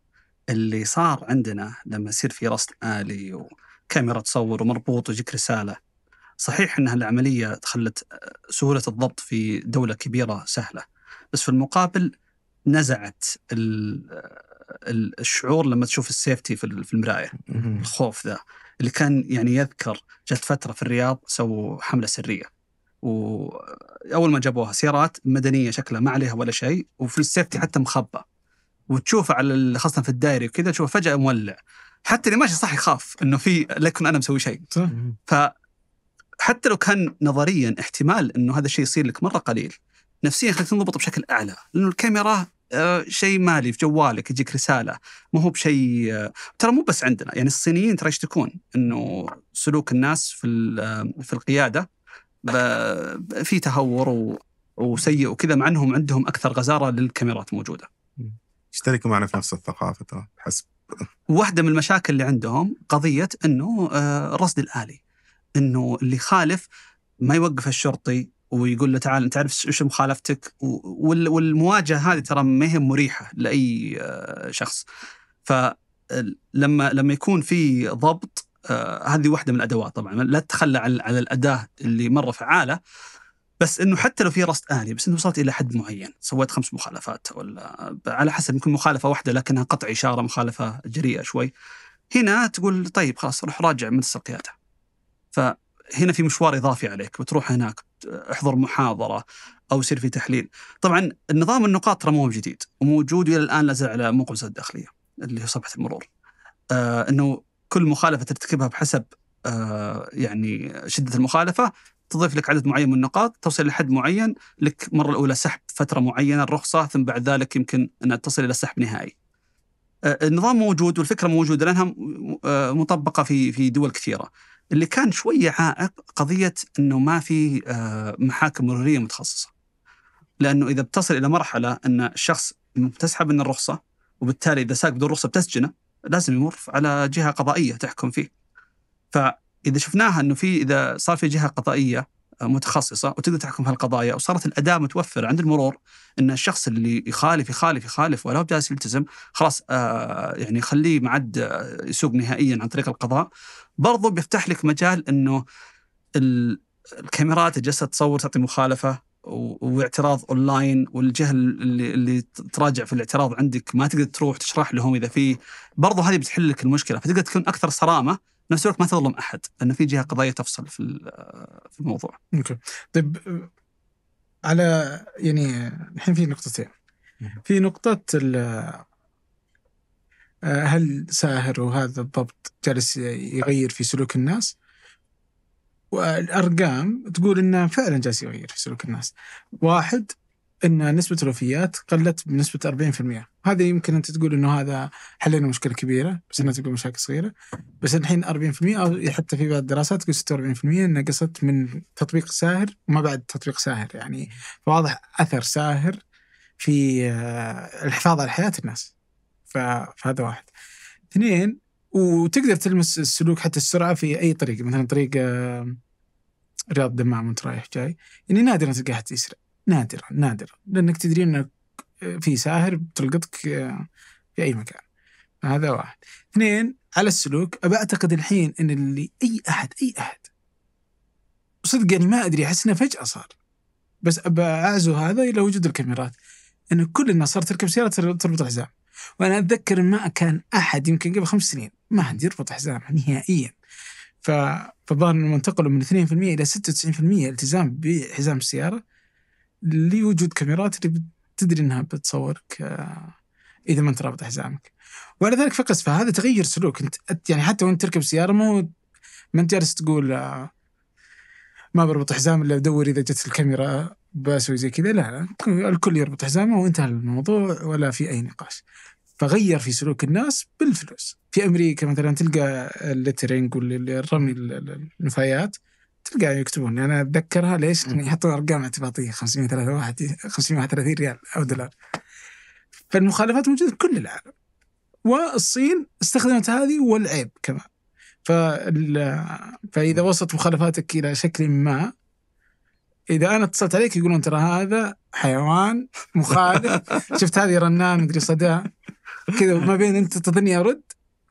اللي صار عندنا لما يصير في رصد الي وكاميرا تصور ومربوط ويجيك رساله صحيح انها العمليه تخلت سهوله الضبط في دوله كبيره سهله بس في المقابل نزعت الشعور لما تشوف السيفتي في المرايه الخوف ذا اللي كان يعني يذكر جت فتره في الرياض سووا حمله سريه واول ما جابوها سيارات مدنيه شكلها ما عليها ولا شيء وفي السيفتي حتى مخبى وتشوفه على خاصه في الدائري وكذا تشوفه فجاه مولع حتى اللي ماشي صح يخاف انه في لا يكون انا مسوي شيء ف حتى لو كان نظريا احتمال انه هذا الشيء يصير لك مره قليل نفسيا خليك تنضبط بشكل اعلى لانه الكاميرا آه، شيء مالي في جوالك يجيك رساله ما هو بشيء آه، ترى مو بس عندنا يعني الصينيين ترى يشتكون انه سلوك الناس في آه، في القياده في تهور و... وسيء وكذا مع انهم عندهم اكثر غزاره للكاميرات موجوده. يشتركوا معنا في نفس الثقافه ترى حسب [LAUGHS] واحده من المشاكل اللي عندهم قضيه انه الرصد الالي انه اللي خالف ما يوقف الشرطي ويقول له تعال انت عارف ايش مخالفتك والمواجهه هذه ترى ما هي مريحه لاي آه، شخص فلما لما يكون في ضبط آه، هذه واحده من الادوات طبعا لا تتخلى عن على الاداه اللي مره فعاله بس انه حتى لو في رصد الي بس انه وصلت الى حد معين سويت خمس مخالفات ولا على حسب يمكن مخالفه واحده لكنها قطع اشاره مخالفه جريئه شوي هنا تقول طيب خلاص روح راجع من القياده ف هنا في مشوار اضافي عليك بتروح هناك احضر محاضره او يصير في تحليل طبعا النظام النقاط ترى مو جديد وموجود الى الان لازال على موقع وزاره الداخليه اللي هو صفحه المرور آه انه كل مخالفه ترتكبها بحسب آه يعني شده المخالفه تضيف لك عدد معين من النقاط توصل لحد معين لك مرة الاولى سحب فتره معينه الرخصه ثم بعد ذلك يمكن انها تصل الى السحب نهائي آه النظام موجود والفكره موجوده لانها آه، مطبقه في في دول كثيره اللي كان شويه عائق قضيه انه ما في آه، محاكم مروريه متخصصه. لانه اذا بتصل الى مرحله ان الشخص تسحب منه الرخصه وبالتالي اذا ساق بدون رخصه بتسجنه لازم يمر على جهه قضائيه تحكم فيه. فاذا شفناها انه في اذا صار في جهه قضائيه متخصصه وتقدر تحكم هالقضايا وصارت الاداه متوفره عند المرور ان الشخص اللي يخالف يخالف يخالف ولا هو جالس يلتزم خلاص آه، يعني خليه ما عاد آه، يسوق نهائيا عن طريق القضاء برضو بيفتح لك مجال انه الكاميرات اللي جالسه تصور تعطي مخالفه واعتراض اونلاين والجهه اللي, اللي تراجع في الاعتراض عندك ما تقدر تروح تشرح لهم اذا فيه برضو هذه بتحل لك المشكله فتقدر تكون اكثر صرامه نفس الوقت ما تظلم احد لانه في جهه قضائيه تفصل في في الموضوع. اوكي. طيب على يعني الحين في نقطتين. في نقطة آه، هل ساهر وهذا الضبط جالس يغير في سلوك الناس؟ والارقام تقول انه فعلا جالس يغير في سلوك الناس. واحد ان نسبه الوفيات قلت بنسبه 40% هذا يمكن انت تقول انه هذا حلينا مشكله كبيره بس انها تقول مشاكل صغيره بس الحين 40% او حتى في بعض الدراسات تقول 46% نقصت من تطبيق ساهر وما بعد تطبيق ساهر يعني فواضح اثر ساهر في آه، الحفاظ على حياه الناس فهذا واحد اثنين وتقدر تلمس السلوك حتى السرعه في اي طريق مثلا طريق آه، رياض الدمام وانت رايح جاي يعني نادرا تلقى احد يسرع نادرة نادرة لأنك تدري أنك آه، في ساهر بتلقطك آه، في أي مكان هذا واحد اثنين على السلوك أبى أعتقد الحين أن اللي أي أحد أي أحد صدق يعني ما أدري أحس أنه فجأة صار بس أبى أعزو هذا إلى وجود الكاميرات أن كل الناس صارت تركب سيارة تربط حزام وأنا أتذكر ما كان أحد يمكن قبل خمس سنين ما حد يربط حزام نهائيا فالظاهر انهم انتقلوا من 2% الى 96% التزام بحزام السياره لوجود كاميرات اللي تدري انها بتصورك اذا ما انت رابط حزامك. وعلى ذلك فقس فهذا تغير سلوك انت يعني حتى وانت تركب سياره مو ما انت جالس تقول آه، ما بربط حزام الا ادور اذا جت الكاميرا بسوي زي كذا لا لا الكل يربط حزامه وانتهى الموضوع ولا في اي نقاش. فغير في سلوك الناس بالفلوس. في امريكا مثلا تلقى الليترنج والرمي النفايات تلقى يكتبون يعني انا اتذكرها ليش؟ لان يحطون ارقام اعتباطيه 531 531 ريال او دولار. فالمخالفات موجوده في كل العالم. والصين استخدمت هذه والعيب كمان. فال... فاذا وصلت مخالفاتك الى شكل ما اذا انا اتصلت عليك يقولون ترى هذا حيوان مخالف [LAUGHS] شفت هذه رنان مدري صدى كذا ما بين انت تظني ارد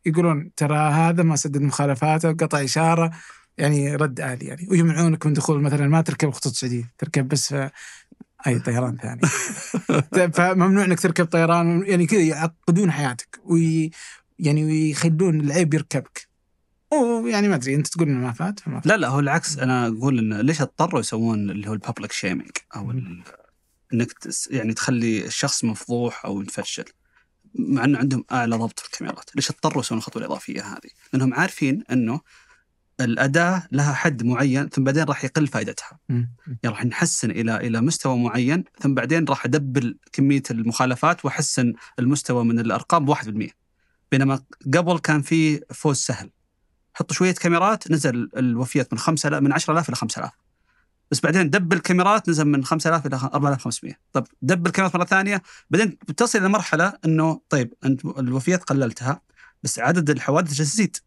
يقولون ترى هذا ما سدد مخالفاته وقطع اشاره يعني رد آلي يعني ويمنعونك من دخول مثلا ما تركب خطوط سعودية تركب بس اي طيران ثاني [LAUGHS] فممنوع انك تركب طيران يعني كذا يعقدون حياتك وي يعني ويخلون العيب يركبك ويعني ما ادري انت تقول انه ما فات لا لا هو العكس انا اقول انه ليش اضطروا يسوون اللي هو الببليك شيمينج او انك يعني تخلي الشخص مفضوح او متفشل مع انه عندهم اعلى ضبط في الكاميرات، ليش اضطروا يسوون الخطوه الاضافيه هذه؟ لانهم عارفين انه الاداه لها حد معين ثم بعدين راح يقل فائدتها يعني راح نحسن الى الى مستوى معين ثم بعدين راح ادبل كميه المخالفات واحسن المستوى من الارقام 1% بينما قبل كان في فوز سهل حطوا شويه كاميرات نزل الوفيات من 5000 من 10000 الى 5000 بس بعدين دبل الكاميرات نزل من 5000 الى 4500 طب دبل الكاميرات مره ثانيه بعدين بتصل الى مرحله انه طيب انت الوفيات قللتها بس عدد الحوادث جالس يزيد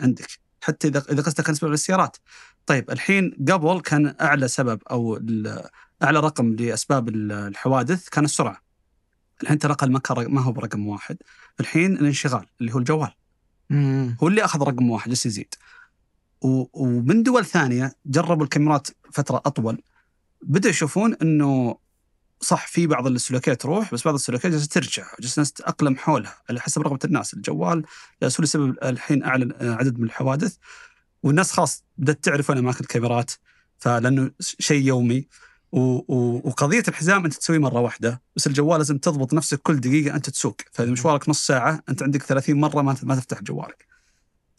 عندك حتى اذا اذا قصدك نسبه للسيارات طيب الحين قبل كان اعلى سبب او اعلى رقم لاسباب الحوادث كان السرعه الحين ترى ما كان ما هو برقم واحد الحين الانشغال اللي هو الجوال مم. هو اللي اخذ رقم واحد بس يزيد ومن دول ثانيه جربوا الكاميرات فتره اطول بدأوا يشوفون انه صح في بعض السلوكيات تروح بس بعض السلوكيات جالسه ترجع جالسه الناس تتاقلم حولها على حسب رغبه الناس الجوال جالس سبب الحين اعلى آه، عدد من الحوادث والناس خلاص بدات تعرف وين اماكن الكاميرات فلانه شيء يومي وقضيه الحزام انت تسويه مره واحده بس الجوال لازم تضبط نفسك كل دقيقه انت تسوق فاذا مشوارك نص ساعه انت عندك 30 مره ما ما تفتح جوالك.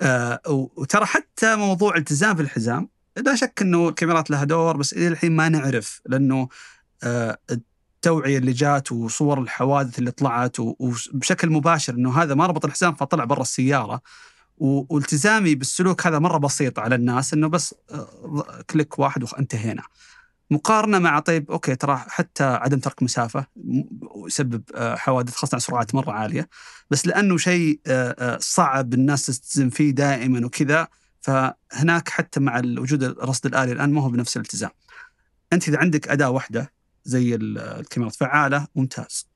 آه وترى حتى موضوع التزام في الحزام لا شك انه الكاميرات لها دور بس الى الحين ما نعرف لانه آه التوعيه اللي جات وصور الحوادث اللي طلعت وبشكل مباشر انه هذا ما ربط الحزام فطلع برا السياره والتزامي بالسلوك هذا مره بسيط على الناس انه بس آه، كليك واحد وانتهينا. مقارنه مع طيب اوكي ترى حتى عدم ترك مسافه يسبب آه، حوادث خاصه على سرعات مره عاليه بس لانه شيء آه، صعب الناس تلتزم فيه دائما وكذا فهناك حتى مع وجود الرصد الالي الان ما هو بنفس الالتزام. انت اذا عندك اداه واحده زي الكاميرات فعاله ممتاز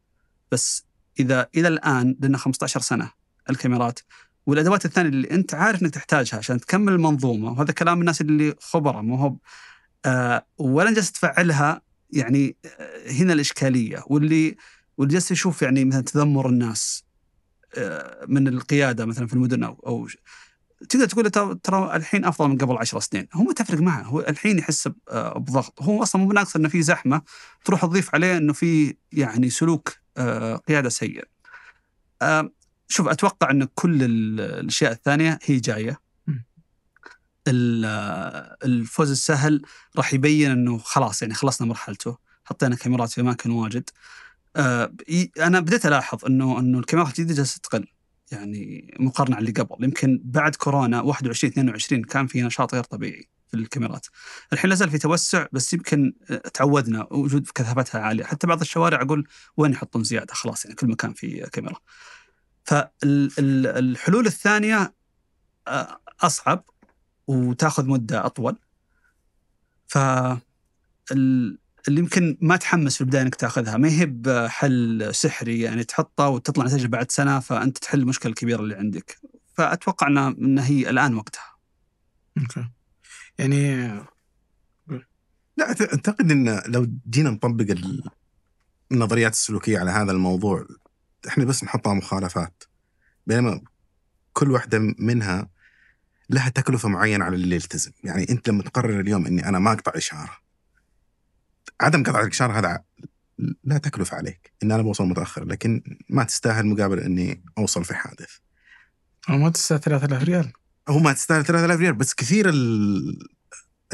بس اذا الى الان لنا 15 سنه الكاميرات والادوات الثانيه اللي انت عارف انك تحتاجها عشان تكمل المنظومه وهذا كلام الناس اللي خبراء ما هو آه ولا جالس تفعلها يعني آه، هنا الاشكاليه واللي واللي جالس يشوف يعني مثلا تذمر الناس آه، من القياده مثلا في المدن او او تقدر تقول ترى الحين افضل من قبل 10 سنين، هو ما تفرق معه، هو الحين يحس آه، بضغط، هو اصلا مو بناقص انه في زحمه تروح تضيف عليه انه في يعني سلوك آه، قياده سيء. شوف اتوقع ان كل الاشياء الثانيه هي جايه. آه، الفوز السهل راح يبين انه خلاص يعني خلصنا مرحلته، حطينا كاميرات في اماكن واجد. انا بديت الاحظ انه انه الكاميرات الجديده جالسه تقل. يعني مقارنه على اللي قبل يمكن بعد كورونا 21 22 كان في نشاط غير طبيعي في الكاميرات الحين لازال في توسع بس يمكن تعودنا وجود كثافتها عاليه حتى بعض الشوارع اقول وين يحطون زياده خلاص يعني كل مكان في كاميرا فالحلول الثانيه اصعب وتاخذ مده اطول ف اللي يمكن ما تحمس في البدايه انك تاخذها ما هي بحل سحري يعني تحطه وتطلع نتيجه بعد سنه فانت تحل المشكله الكبيره اللي عندك فاتوقع ان هي الان وقتها. اوكي. يعني لا اعتقد ان لو جينا نطبق النظريات السلوكيه على هذا الموضوع احنا بس نحطها مخالفات بينما كل واحده منها لها تكلفه معينه على اللي يلتزم، يعني انت لما تقرر اليوم اني انا ما اقطع اشاره عدم قطع الاشاره هذا لا تكلف عليك ان انا بوصل متاخر لكن ما تستاهل مقابل اني اوصل في حادث او ما تستاهل 3000 ريال هو ما تستاهل 3000 ريال بس كثير ال...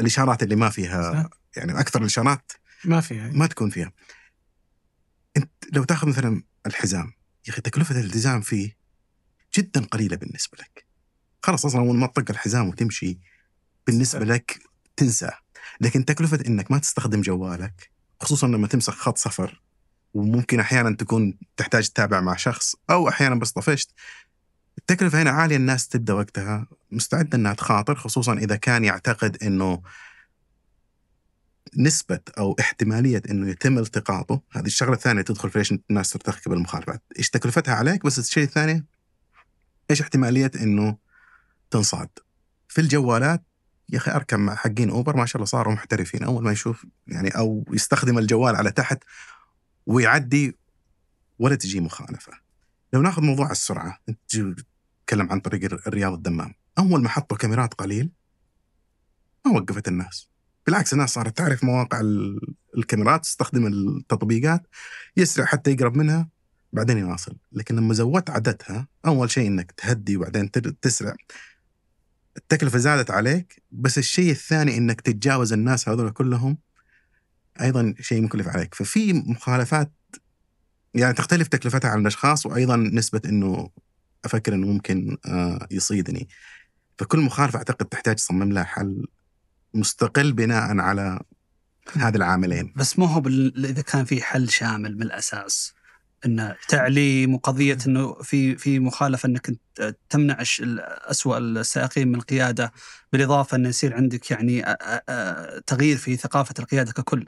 الاشارات اللي ما فيها يعني اكثر الاشارات ما فيها ما تكون فيها انت لو تاخذ مثلا الحزام يا اخي تكلفه الالتزام فيه جدا قليله بالنسبه لك خلاص اصلا اول ما تطق الحزام وتمشي بالنسبه لك تنساه لكن تكلفة إنك ما تستخدم جوالك خصوصا لما تمسك خط سفر وممكن أحيانا تكون تحتاج تتابع مع شخص أو أحيانا بس طفشت التكلفة هنا عالية الناس تبدأ وقتها مستعدة إنها تخاطر خصوصا إذا كان يعتقد إنه نسبة أو احتمالية إنه يتم التقاطه هذه الشغلة الثانية تدخل في ليش الناس ترتكب المخالفات إيش تكلفتها عليك بس الشيء الثاني إيش احتمالية إنه تنصاد في الجوالات يا اخي اركب مع حقين اوبر ما شاء الله صاروا محترفين اول ما يشوف يعني او يستخدم الجوال على تحت ويعدي ولا تجي مخالفه. لو ناخذ موضوع السرعه تتكلم عن طريق الرياض الدمام، اول ما حطوا كاميرات قليل ما وقفت الناس. بالعكس الناس صارت تعرف مواقع الكاميرات تستخدم التطبيقات يسرع حتى يقرب منها بعدين يواصل، لكن لما زودت عددها اول شيء انك تهدي وبعدين تسرع التكلفه زادت عليك بس الشيء الثاني انك تتجاوز الناس هذول كلهم ايضا شيء مكلف عليك ففي مخالفات يعني تختلف تكلفتها عن الاشخاص وايضا نسبه انه افكر انه ممكن آه، يصيدني فكل مخالفه اعتقد تحتاج تصمم لها حل مستقل بناء على هذه العاملين بس ما هو بال... اذا كان في حل شامل من الاساس انه تعليم وقضيه انه في في مخالفه انك تمنع اسوء السائقين من القياده بالاضافه انه يصير عندك يعني تغيير في ثقافه القياده ككل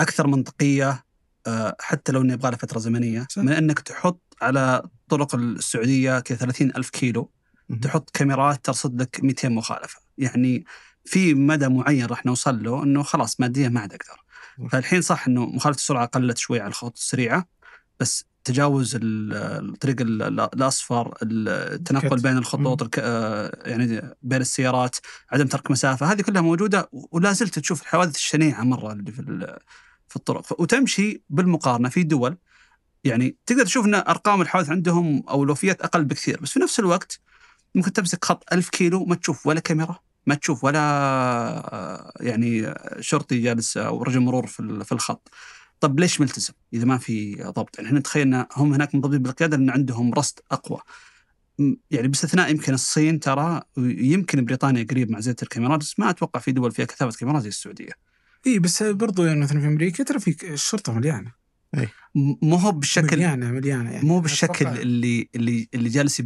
اكثر منطقيه آه، حتى لو انه يبغى له فتره زمنيه صح. من انك تحط على طرق السعوديه كذا 30 الف كيلو م- تحط كاميرات ترصد لك 200 مخالفه يعني في مدى معين راح نوصل له انه خلاص ماديا ما عاد اقدر فالحين صح انه مخالفه السرعه قلت شوي على الخطوط السريعه بس تجاوز الطريق الاصفر التنقل بين الخطوط آه، يعني بين السيارات عدم ترك مسافه هذه كلها موجوده ولا زلت تشوف الحوادث الشنيعه مره اللي في في الطرق وتمشي بالمقارنه في دول يعني تقدر تشوف ان ارقام الحوادث عندهم او الوفيات اقل بكثير بس في نفس الوقت ممكن تمسك خط ألف كيلو ما تشوف ولا كاميرا ما تشوف ولا آه، يعني شرطي جالس او رجل مرور في الخط طب ليش ملتزم اذا ما في ضبط؟ يعني احنا تخيلنا هم هناك منضبطين بالقياده لان عندهم رصد اقوى. يعني باستثناء يمكن الصين ترى يمكن بريطانيا قريب مع زياده الكاميرات بس ما اتوقع في دول فيها كثافه كاميرات زي السعوديه. اي بس برضو يعني مثلا في امريكا ترى في الشرطه مليانه. اي مو هو بالشكل مليانه مليانه يعني مو بالشكل اللي اللي اللي جالس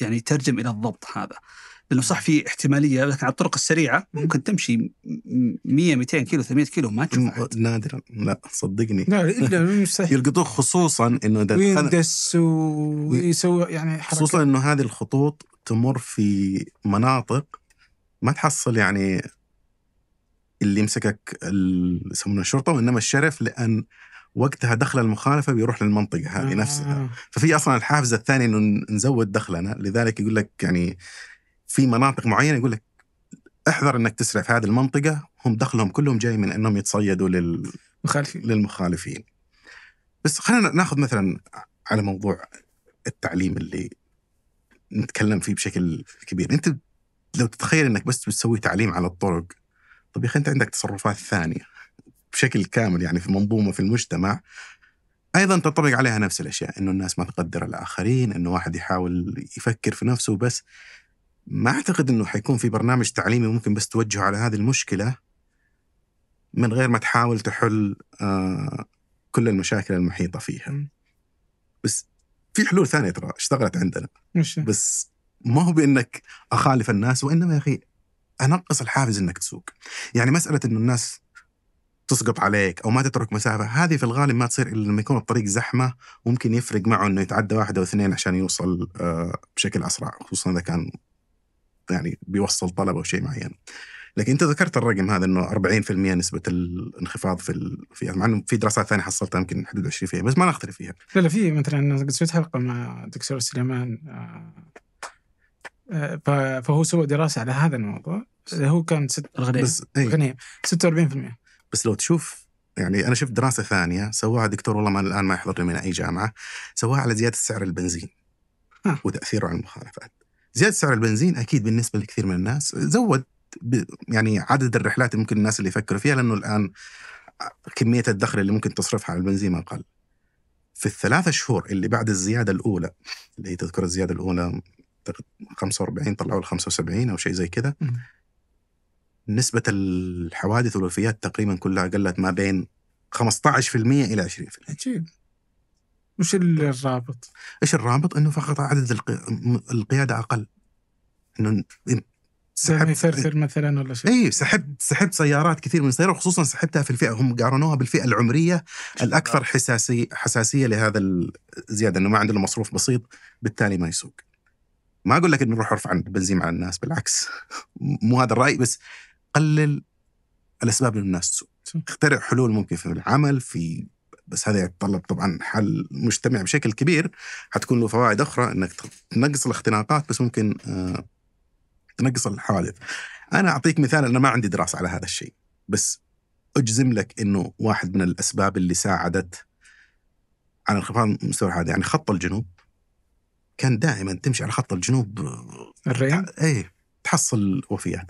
يعني يترجم الى الضبط هذا. لانه صح في احتماليه لكن على الطرق السريعه ممكن تمشي 100 200 كيلو 300 كيلو ما تشوف نادرا لا صدقني لا الا [LAUGHS] مستحيل يلقطوه خصوصا انه اذا ويندس ويسوي يعني حركة. خصوصا انه هذه الخطوط تمر في مناطق ما تحصل يعني اللي يمسكك يسمونه الشرطه وانما الشرف لان وقتها دخل المخالفة بيروح للمنطقة هذه آه. نفسها ففي أصلا الحافز الثاني أنه نزود دخلنا لذلك يقول لك يعني في مناطق معينه يقول لك احذر انك تسرع في هذه المنطقه هم دخلهم كلهم جاي من انهم يتصيدوا لل للمخالفين بس خلينا ناخذ مثلا على موضوع التعليم اللي نتكلم فيه بشكل كبير انت لو تتخيل انك بس بتسوي تعليم على الطرق طب يا اخي انت عندك تصرفات ثانيه بشكل كامل يعني في منظومه في المجتمع ايضا تنطبق عليها نفس الاشياء انه الناس ما تقدر الاخرين انه واحد يحاول يفكر في نفسه بس ما اعتقد انه حيكون في برنامج تعليمي ممكن بس توجهه على هذه المشكله من غير ما تحاول تحل آه، كل المشاكل المحيطه فيها. بس في حلول ثانيه ترى اشتغلت عندنا. بس ما هو بانك اخالف الناس وانما يا اخي انقص الحافز انك تسوق. يعني مساله انه الناس تسقط عليك او ما تترك مسافه هذه في الغالب ما تصير الا لما يكون الطريق زحمه ممكن يفرق معه انه يتعدى واحد او اثنين عشان يوصل آه، بشكل اسرع خصوصا اذا كان يعني بيوصل طلب او شيء معين. لكن انت ذكرت الرقم هذا انه 40% نسبه الانخفاض في ال... في يعني مع انه في دراسات ثانيه حصلتها يمكن حدود 20 فيها بس ما نختلف فيها. لا لا في مثلا قد سويت حلقه مع الدكتور سليمان آه، آه، فهو سوى دراسه على هذا الموضوع هو كان ست الغنيم بس إيه. الغنيم 46% بس لو تشوف يعني انا شفت دراسه ثانيه سواها دكتور والله ما الان ما يحضرني من اي جامعه سواها على زياده سعر البنزين وتاثيره على المخالفات زياده سعر البنزين اكيد بالنسبه لكثير من الناس زود يعني عدد الرحلات ممكن الناس اللي يفكروا فيها لانه الان كميه الدخل اللي ممكن تصرفها على البنزين اقل. في الثلاثة شهور اللي بعد الزيادة الأولى اللي هي تذكر الزيادة الأولى 45 طلعوا ال 75 أو شيء زي كذا نسبة الحوادث والوفيات تقريبا كلها قلت ما بين 15% إلى 20% عجيب وش الرابط؟ ايش الرابط؟ انه فقط عدد القياده اقل. انه سحب ثرثر مثلا ولا شيء اي سحبت سحبت سيارات كثير من السيارات وخصوصا سحبتها في الفئه هم قارنوها بالفئه العمريه الاكثر حساسي حساسيه لهذا الزياده انه ما عنده مصروف بسيط بالتالي ما يسوق. ما اقول لك انه روح ارفع البنزين على الناس بالعكس [LAUGHS] مو هذا الراي بس قلل الاسباب اللي الناس تسوق. اخترع حلول ممكن في العمل في بس هذا يتطلب طبعا حل مجتمع بشكل كبير حتكون له فوائد اخرى انك تنقص الاختناقات بس ممكن آه، تنقص الحوادث. انا اعطيك مثال انا ما عندي دراسه على هذا الشيء بس اجزم لك انه واحد من الاسباب اللي ساعدت على انخفاض مستوى الحوادث يعني خط الجنوب كان دائما تمشي على خط الجنوب آه، الريان ايه تحصل وفيات.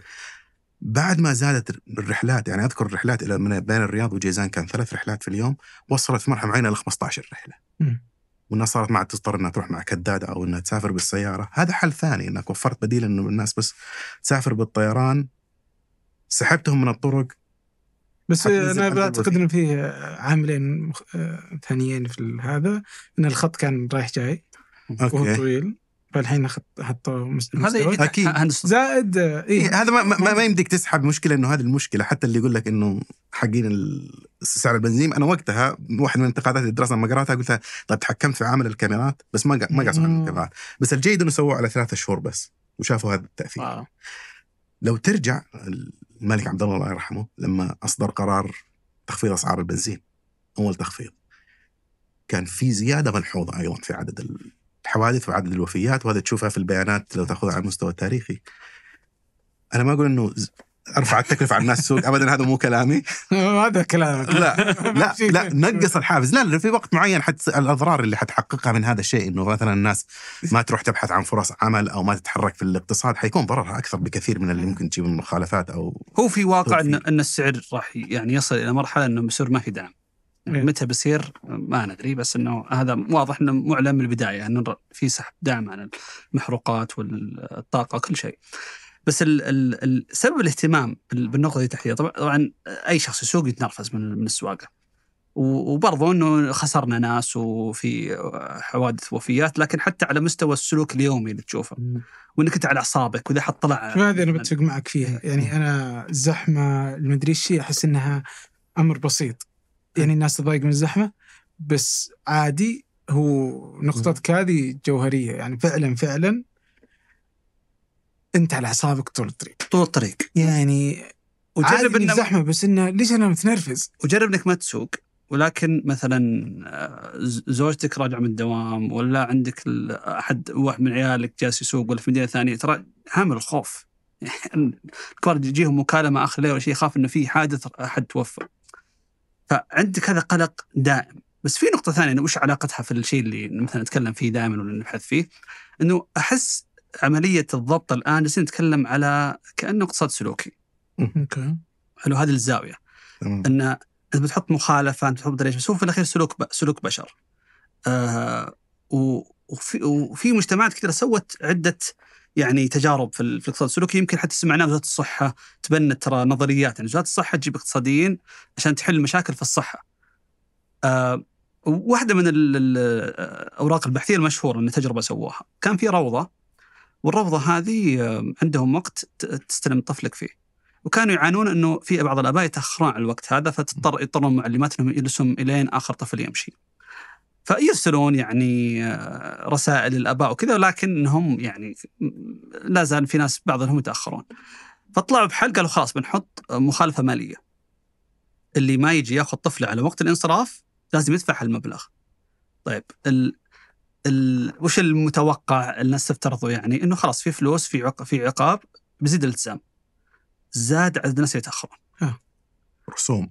بعد ما زادت الرحلات يعني اذكر الرحلات الى من بين الرياض وجيزان كان ثلاث رحلات في اليوم وصلت في مرحله معينه ل 15 رحله. م. والناس صارت ما عاد تضطر انها تروح مع كداده او انها تسافر بالسياره، هذا حل ثاني انك وفرت بديل انه الناس بس تسافر بالطيران سحبتهم من الطرق بس انا اعتقد انه في عاملين آه، ثانيين في هذا ان الخط كان رايح جاي اوكي وهو طويل فالحين حطوا مستوى اكيد زائد إيه؟, إيه، هذا ما, ما, ما يمديك تسحب مشكله انه هذه المشكله حتى اللي يقول لك انه حقين سعر البنزين انا وقتها واحد من انتقادات الدراسه لما قراتها قلت طيب تحكمت في عامل الكاميرات بس ما ما قاسوا عامل الكاميرات بس الجيد انه سووه على ثلاثة شهور بس وشافوا هذا التاثير آه. لو ترجع الملك عبد الله الله يرحمه لما اصدر قرار تخفيض اسعار البنزين اول تخفيض كان في زياده ملحوظه ايضا في عدد الحوادث وعدد الوفيات وهذا تشوفها في البيانات لو تاخذها على المستوى التاريخي انا ما اقول انه ارفع التكلفه على الناس السوق ابدا هذا مو كلامي [LAUGHS] هذا كلامك لا لا [LAUGHS] لا نقص الحافز لا في وقت معين حت الاضرار اللي حتحققها من هذا الشيء انه مثلا الناس ما تروح تبحث عن فرص عمل او ما تتحرك في الاقتصاد حيكون ضررها اكثر بكثير من اللي ممكن تجيب من مخالفات او هو في واقع ان ان السعر راح يعني يصل الى مرحله انه بيصير ما في دعم إيه. متى بيصير ما ندري بس انه هذا واضح انه معلن من البدايه انه في سحب دعم عن المحروقات والطاقه كل شيء. بس الـ الـ سبب الاهتمام بالنقطه دي تحديدا طبعا اي شخص يسوق يتنرفز من من السواقه. وبرضه انه خسرنا ناس وفي حوادث وفيات لكن حتى على مستوى السلوك اليومي اللي تشوفه وانك انت على اعصابك واذا حد طلع هذه انا بتفق معك فيها إيه. يعني انا الزحمه المدري ايش احس انها امر بسيط يعني الناس تضايق من الزحمه بس عادي هو نقطتك هذه جوهريه يعني فعلا فعلا انت على اعصابك طول الطريق طول الطريق يعني وجرب انك زحمه بس انه ليش انا متنرفز؟ وجرب انك ما تسوق ولكن مثلا آه، زوجتك راجعه من الدوام ولا عندك احد واحد من عيالك جالس يسوق ولا في مدينه ثانيه ترى حامل الخوف [LAUGHS] الكبار يجيهم مكالمه اخر الليل ولا شيء يخاف انه في حادث احد توفى فعندك هذا قلق دائم بس في نقطة ثانية وش علاقتها في الشيء اللي مثلا نتكلم فيه دائما ولا نبحث فيه أنه أحس عملية الضبط الآن جالسين نتكلم على كأنه اقتصاد سلوكي اوكي حلو هذه الزاوية تمام أن أنت بتحط مخالفة أنت بتحط دريش بس هو في الأخير سلوك ب... سلوك بشر آه وفي... وفي مجتمعات كثيرة سوت عدة يعني تجارب في الاقتصاد السلوكي يمكن حتى سمعناها وزاره الصحه تبنت ترى نظريات يعني وزاره الصحه تجيب اقتصاديين عشان تحل مشاكل في الصحه. آه واحده من الاوراق البحثيه المشهوره ان تجربه سووها كان في روضه والروضه هذه آه، عندهم وقت تستلم طفلك فيه. وكانوا يعانون انه في بعض الاباء يتاخرون على الوقت هذا فتضطر يضطرون معلماتهم يجلسون الين اخر طفل يمشي. فيرسلون يعني آه، رسائل للاباء وكذا ولكنهم يعني لا زال في ناس بعضهم يتاخرون فطلعوا بحل قالوا خلاص بنحط مخالفه ماليه اللي ما يجي ياخذ طفله على وقت الانصراف لازم يدفع هالمبلغ طيب ال ال وش المتوقع الناس تفترضه يعني انه خلاص في فلوس في عق في عقاب بزيد الالتزام زاد عدد الناس يتاخرون رسوم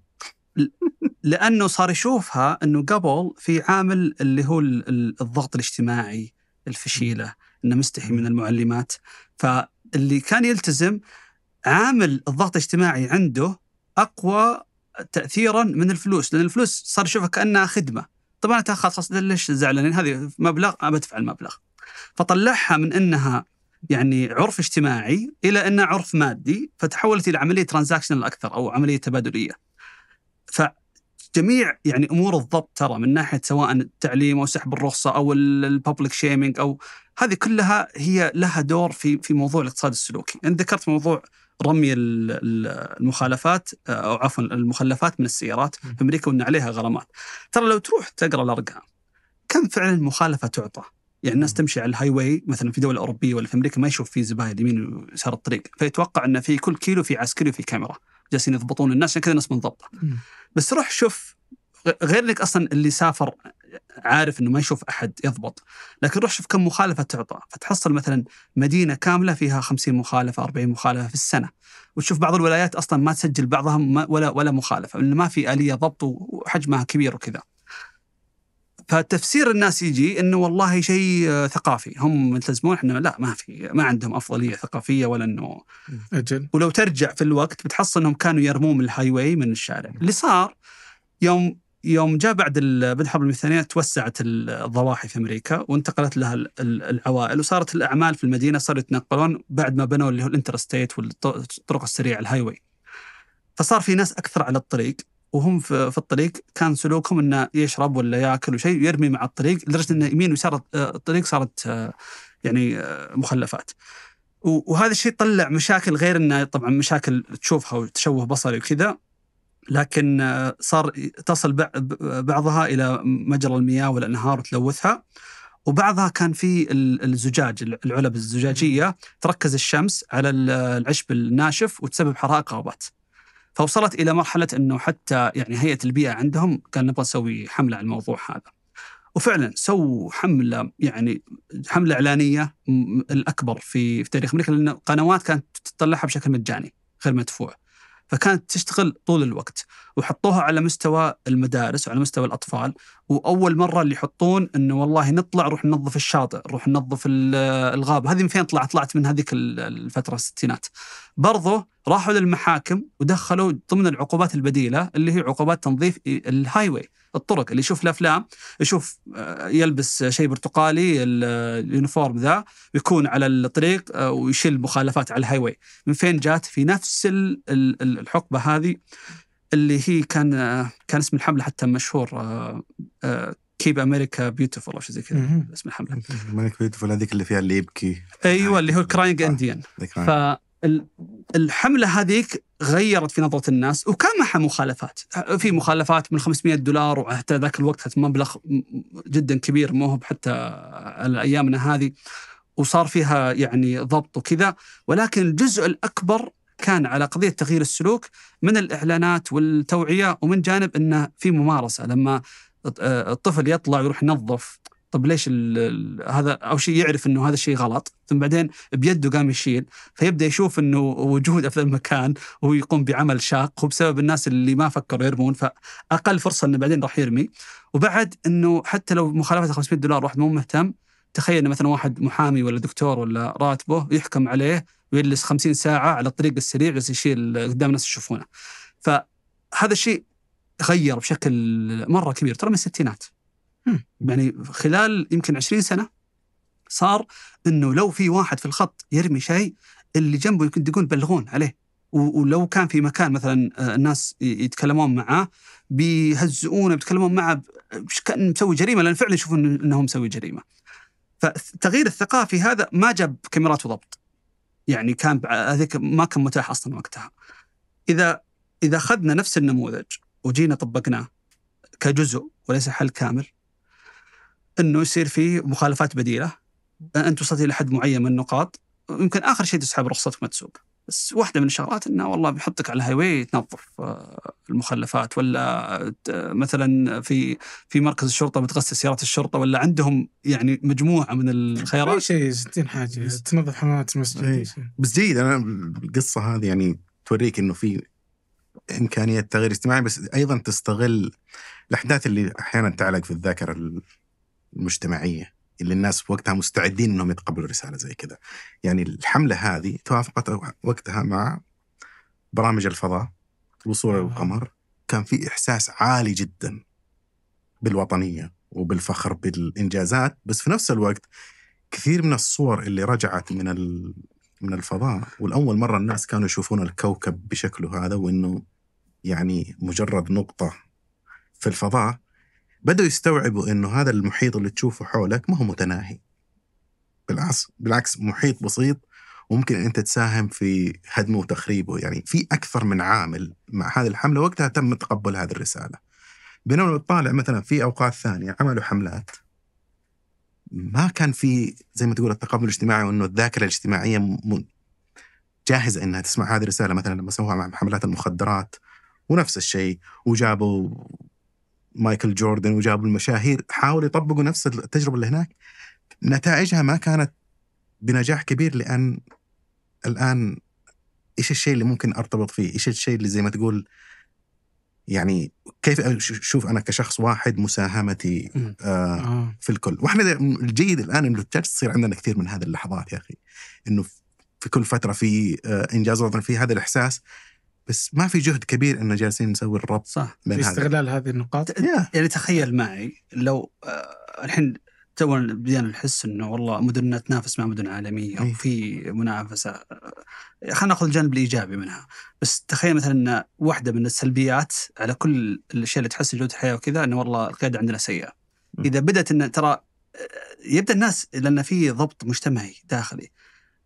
لانه صار يشوفها انه قبل في عامل اللي هو الضغط الاجتماعي الفشيله انه مستحي من المعلمات فاللي كان يلتزم عامل الضغط الاجتماعي عنده اقوى تاثيرا من الفلوس لان الفلوس صار يشوفها كانها خدمه طبعا انا خلاص ليش زعلانين هذه مبلغ ما بدفع المبلغ فطلعها من انها يعني عرف اجتماعي الى انها عرف مادي فتحولت الى عمليه ترانزاكشنال اكثر او عمليه تبادليه جميع يعني امور الضبط ترى من ناحيه سواء التعليم او سحب الرخصه او الببليك شيمينج او هذه كلها هي لها دور في في موضوع الاقتصاد السلوكي، انت يعني ذكرت موضوع رمي المخالفات او عفوا المخلفات من السيارات في امريكا وان عليها غرامات. ترى لو تروح تقرا الارقام كم فعلا المخالفه تعطى؟ يعني الناس تمشي على الهاي واي مثلا في دوله اوروبيه ولا في امريكا ما يشوف في زباين يمين ويسار الطريق، فيتوقع ان في كل كيلو في عسكري وفي كاميرا. جالسين يضبطون الناس عشان كذا الناس منضبطه بس روح شوف غير انك اصلا اللي سافر عارف انه ما يشوف احد يضبط لكن روح شوف كم مخالفه تعطى فتحصل مثلا مدينه كامله فيها 50 مخالفه 40 مخالفه في السنه وتشوف بعض الولايات اصلا ما تسجل بعضها ولا ولا مخالفه لانه ما في اليه ضبط وحجمها كبير وكذا فتفسير الناس يجي انه والله شيء ثقافي هم ملتزمون احنا لا ما في ما عندهم افضليه ثقافيه ولا انه اجل ولو ترجع في الوقت بتحصل انهم كانوا يرمون من الهاي واي من الشارع اللي صار يوم يوم جاء بعد بعد الحرب الثانيه توسعت الضواحي في امريكا وانتقلت لها العوائل وصارت الاعمال في المدينه صاروا يتنقلون بعد ما بنوا اللي هو الانترستيت والطرق السريعه الهاي واي فصار في ناس اكثر على الطريق وهم في, في الطريق كان سلوكهم انه يشرب ولا ياكل وشيء ويرمي مع الطريق لدرجه انه يمين ويسار آه، الطريق صارت آه، يعني آه، مخلفات. وهذا الشيء طلع مشاكل غير انه طبعا مشاكل تشوفها وتشوه بصري وكذا لكن صار تصل بعضها الى مجرى المياه والانهار وتلوثها وبعضها كان في الزجاج العلب الزجاجيه تركز الشمس على العشب الناشف وتسبب حرائق غابات. فوصلت الى مرحله انه حتى يعني هيئه البيئه عندهم قال نبغى نسوي حمله على الموضوع هذا. وفعلا سووا حمله يعني حمله اعلانيه الاكبر في, في تاريخ امريكا لان قنوات كانت تطلعها بشكل مجاني غير مدفوع. فكانت تشتغل طول الوقت وحطوها على مستوى المدارس وعلى مستوى الأطفال وأول مرة اللي يحطون أنه والله نطلع نروح ننظف الشاطئ نروح ننظف الغابة هذه من فين طلعت طلعت من هذيك الفترة الستينات برضو راحوا للمحاكم ودخلوا ضمن العقوبات البديلة اللي هي عقوبات تنظيف الهاي واي الطرق اللي يشوف الافلام يشوف آه، يلبس شيء برتقالي اليونيفورم ذا ويكون على الطريق آه، ويشيل مخالفات على الهاي واي من فين جات في نفس الحقبه هذه اللي هي كان آه، كان اسم الحمله حتى مشهور كيب امريكا بيوتيفول او شيء زي كذا اسم الحمله امريكا بيوتيفول هذيك اللي فيها اللي يبكي ايوه اللي هو كراينج انديان الحمله هذيك غيرت في نظره الناس وكان معها مخالفات في مخالفات من 500 دولار وحتى ذاك الوقت مبلغ جدا كبير مو هو حتى ايامنا هذه وصار فيها يعني ضبط وكذا ولكن الجزء الاكبر كان على قضيه تغيير السلوك من الاعلانات والتوعيه ومن جانب انه في ممارسه لما آه، الطفل يطلع ويروح ينظف طب ليش هذا او شيء يعرف انه هذا الشيء غلط ثم بعدين بيده قام يشيل فيبدا يشوف انه وجوده في المكان هو يقوم بعمل شاق هو بسبب الناس اللي ما فكروا يرمون فاقل فرصه انه بعدين راح يرمي وبعد انه حتى لو مخالفته 500 دولار واحد مو مهتم تخيل مثلا واحد محامي ولا دكتور ولا راتبه يحكم عليه ويجلس 50 ساعه على الطريق السريع بس يشيل قدام الناس يشوفونه فهذا الشيء غير بشكل مره كبير ترى من الستينات يعني خلال يمكن 20 سنه صار انه لو في واحد في الخط يرمي شيء اللي جنبه يمكن يقول بلغون عليه ولو كان في مكان مثلا آه، الناس يتكلمون معاه بيهزئونه بيتكلمون معه كان مسوي جريمه لان فعلا يشوفون انه مسوي جريمه. فالتغيير الثقافي هذا ما جاب كاميرات وضبط. يعني كان هذيك ما كان متاح اصلا وقتها. اذا اذا اخذنا نفس النموذج وجينا طبقناه كجزء وليس حل كامل انه يصير فيه مخالفات بديله انت وصلت الى حد معين من النقاط يمكن اخر شيء تسحب رخصتك ما تسوق بس واحده من الشغلات انه والله بيحطك على واي تنظف آه، المخلفات ولا مثلا في في مركز الشرطه بتغسل سيارات الشرطه ولا عندهم يعني مجموعه من الخيارات اي شيء 60 حاجه تنظف حمامات المسجد إيه. بس جيد انا القصه هذه يعني توريك انه في امكانيه تغيير اجتماعي بس ايضا تستغل الاحداث اللي احيانا تعلق في الذاكره المجتمعيه اللي الناس في وقتها مستعدين انهم يتقبلوا رساله زي كذا. يعني الحمله هذه توافقت وقتها مع برامج الفضاء الوصول آه. القمر كان في احساس عالي جدا بالوطنيه وبالفخر بالانجازات بس في نفس الوقت كثير من الصور اللي رجعت من ال... من الفضاء والاول مره الناس كانوا يشوفون الكوكب بشكله هذا وانه يعني مجرد نقطه في الفضاء بدأوا يستوعبوا أنه هذا المحيط اللي تشوفه حولك ما هو متناهي بالعكس بالعكس محيط بسيط وممكن أنت تساهم في هدمه وتخريبه يعني في أكثر من عامل مع هذه الحملة وقتها تم تقبل هذه الرسالة بينما لو تطالع مثلا في أوقات ثانية عملوا حملات ما كان في زي ما تقول التقبل الاجتماعي وانه الذاكره الاجتماعيه جاهزه انها تسمع هذه الرساله مثلا لما سووها مع حملات المخدرات ونفس الشيء وجابوا مايكل جوردن وجابوا المشاهير حاولوا يطبقوا نفس التجربه اللي هناك نتائجها ما كانت بنجاح كبير لان الان ايش الشيء اللي ممكن ارتبط فيه؟ ايش الشيء اللي زي ما تقول يعني كيف اشوف انا كشخص واحد مساهمتي آه آه. في الكل، واحنا الجيد الان انه تصير عندنا كثير من هذه اللحظات يا اخي انه في كل فتره في آه انجاز وطني في هذا الاحساس بس ما في جهد كبير انه جالسين نسوي الربط صح بين في استغلال هذه النقاط يعني تخيل معي لو آه الحين تو بدينا نحس انه والله مدننا تنافس مع مدن عالميه إيه. وفي منافسه آه، خلينا ناخذ الجانب الايجابي منها بس تخيل مثلا ان واحده من السلبيات على كل الاشياء اللي تحسن جوده الحياه وكذا انه والله القياده عندنا سيئه اذا بدات ان ترى آه، يبدا الناس لان في ضبط مجتمعي داخلي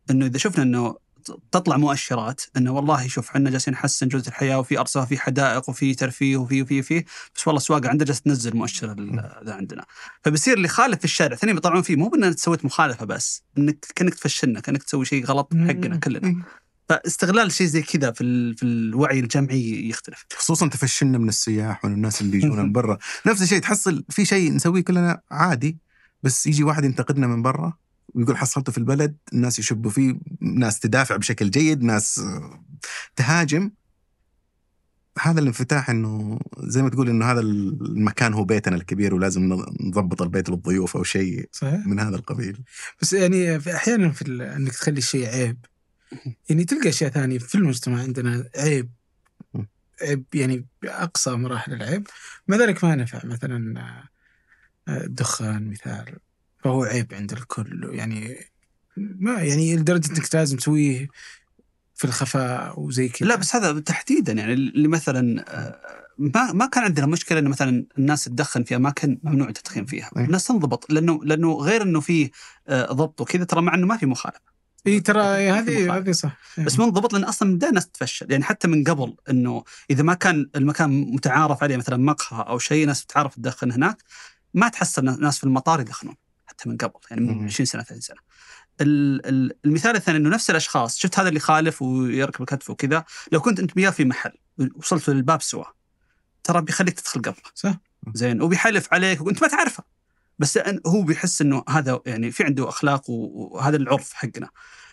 انه اذا شفنا انه تطلع مؤشرات انه والله شوف احنا جالسين نحسن جوده الحياه وفي ارصفه وفي حدائق وفي ترفيه وفي وفي وفي بس والله السواقه عندنا جالسه تنزل مؤشر ذا عندنا فبيصير اللي خالف في الشارع ثاني بيطلعون فيه مو بان سويت مخالفه بس انك كانك تفشلنا كانك تسوي شيء غلط حقنا كلنا فاستغلال شيء زي كذا في في الوعي الجمعي يختلف خصوصا تفشلنا من السياح ومن الناس اللي يجونا من [LAUGHS] برا نفس الشيء تحصل في شيء نسويه كلنا عادي بس يجي واحد ينتقدنا من برا ويقول حصلته في البلد الناس يشبوا فيه ناس تدافع بشكل جيد ناس تهاجم هذا الانفتاح انه زي ما تقول انه هذا المكان هو بيتنا الكبير ولازم نضبط البيت للضيوف او شيء صحيح. من هذا القبيل بس يعني في احيانا في انك تخلي الشيء عيب [LAUGHS] يعني تلقى اشياء ثانيه في المجتمع عندنا عيب عيب يعني باقصى مراحل العيب مع ذلك ما نفع مثلا الدخان آه، مثال فهو عيب عند الكل يعني ما يعني لدرجه انك لازم تسويه في الخفاء وزي كذا لا بس هذا تحديدا يعني اللي مثلا آه، ما ما كان عندنا مشكله انه مثلا الناس تدخن في اماكن ممنوع التدخين فيها، إيه. الناس تنضبط لانه لانه غير انه فيه آه، ضبط وكذا ترى مع انه ما في مخالفه. اي ترى هذه هذه صح يعني. بس منضبط لان اصلا من الناس تفشل يعني حتى من قبل انه اذا ما كان المكان متعارف عليه مثلا مقهى او شيء ناس تعرف تدخن هناك ما تحصل ناس في المطار يدخنون حتى من قبل يعني من 20 سنه 30 سنه المثال الثاني انه نفس الاشخاص شفت هذا اللي خالف ويركب الكتف وكذا لو كنت انت وياه في محل وصلت للباب سوا ترى بيخليك تدخل قبله صح زين وبيحلف عليك وانت ما تعرفه بس هو بيحس انه هذا يعني في عنده اخلاق وهذا العرف حقنا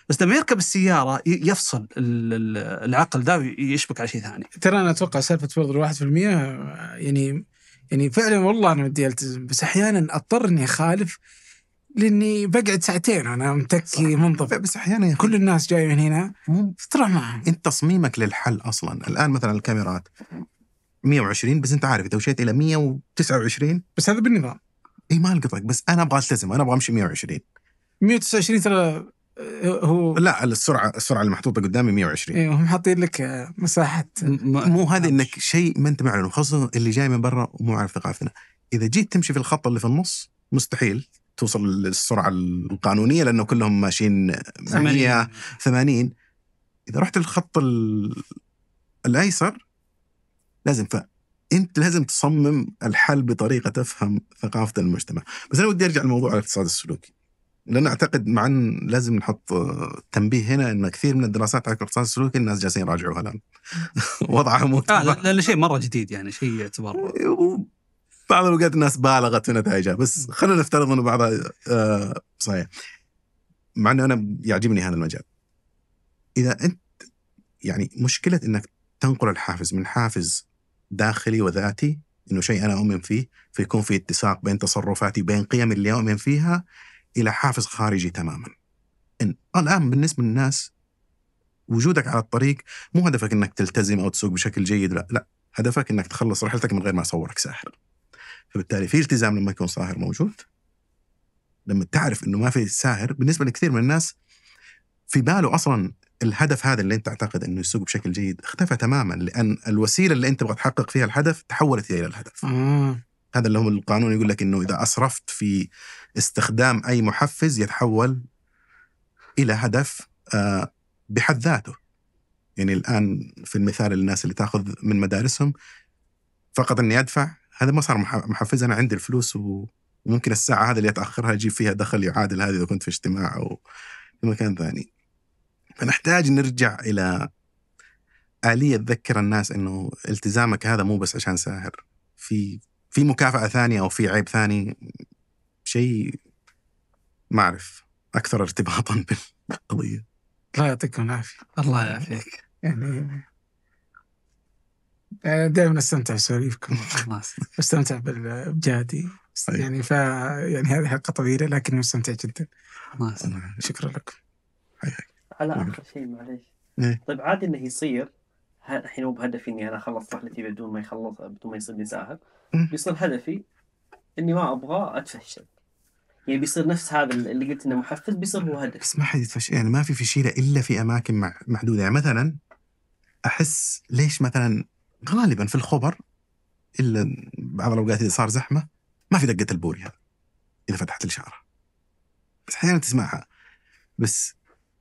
بس لما يركب السياره يفصل العقل ذا ويشبك على شيء ثاني ترى انا اتوقع سالفه برضو 1% يعني يعني فعلا والله انا ودي التزم بس احيانا اضطر اني اخالف لاني بقعد ساعتين وانا متكي منضبط بس احيانا كل الناس جايه من هنا تطلع تروح معهم انت تصميمك للحل اصلا الان مثلا الكاميرات 120 بس انت عارف اذا وشيت الى 129 بس هذا بالنظام اي ما القطك بس انا ابغى التزم انا ابغى امشي 120 129 ترى آه، هو لا السرعه السرعه المحطوطه قدامي 120 ايوه هم حاطين لك آه، مساحه مو هذا انك شيء ما انت معلوم خصوصا اللي جاي من برا ومو عارف ثقافتنا اذا جيت تمشي في الخط اللي في النص مستحيل توصل للسرعه القانونيه لانه كلهم ماشيين 100 80 اذا رحت الخط الايسر لازم فانت لازم تصمم الحل بطريقه تفهم ثقافه المجتمع بس انا ودي ارجع لموضوع الاقتصاد السلوكي لان اعتقد مع ان لازم نحط تنبيه هنا ان كثير من الدراسات على الاقتصاد السلوكي الناس جالسين يراجعوها الان [LAUGHS] وضعها مو آه لا, لا شيء مره جديد يعني شيء يعتبر بعض الاوقات الناس بالغت في نتائجها بس خلينا نفترض انه بعضها آه، صحيح مع انه انا يعجبني هذا المجال اذا انت يعني مشكله انك تنقل الحافز من حافز داخلي وذاتي انه شيء انا اؤمن فيه فيكون في اتساق بين تصرفاتي بين قيمي اللي اؤمن فيها الى حافز خارجي تماما. إن الان بالنسبه للناس وجودك على الطريق مو هدفك انك تلتزم او تسوق بشكل جيد لا لا هدفك انك تخلص رحلتك من غير ما اصورك ساحر. فبالتالي في التزام لما يكون ساهر موجود لما تعرف انه ما في ساهر بالنسبه لكثير من الناس في باله اصلا الهدف هذا اللي انت تعتقد انه يسوق بشكل جيد اختفى تماما لان الوسيله اللي انت تبغى تحقق فيها الهدف تحولت الى الهدف. آه. هذا اللي هو القانون يقول لك انه اذا اسرفت في استخدام اي محفز يتحول الى هدف آه بحد ذاته. يعني الان في المثال الناس اللي تاخذ من مدارسهم فقط اني ادفع هذا ما صار محفز انا عندي الفلوس وممكن الساعه هذه اللي اتاخرها اجيب فيها دخل يعادل هذه اذا كنت في اجتماع او في مكان ثاني فنحتاج نرجع الى اليه تذكر الناس انه التزامك هذا مو بس عشان ساهر في في مكافاه ثانيه او في عيب ثاني شيء ما اعرف اكثر ارتباطا بالقضيه الله يعطيكم العافيه الله يعافيك يعني آه، دائما استمتع بسواليفكم [LAUGHS] استمتع بجهدي طيب. يعني ف يعني هذه حلقه طويله لكن مستمتع جدا شكرا لكم على طيب. اخر شيء معليش إيه. طيب عادي انه يصير الحين مو بهدفي اني انا اخلص رحلتي بدون ما يخلص بدون ما لي ساهر بيصير هدفي اني ما ابغى اتفشل يعني بيصير نفس هذا اللي قلت انه محفز بيصير هو هدف بس ما حد يتفشل يعني ما في فشيله الا في اماكن مع... محدوده يعني مثلا احس ليش مثلا غالبا في الخبر الا بعض الاوقات اذا صار زحمه ما في دقه البوري يعني، اذا فتحت الاشاره بس احيانا تسمعها بس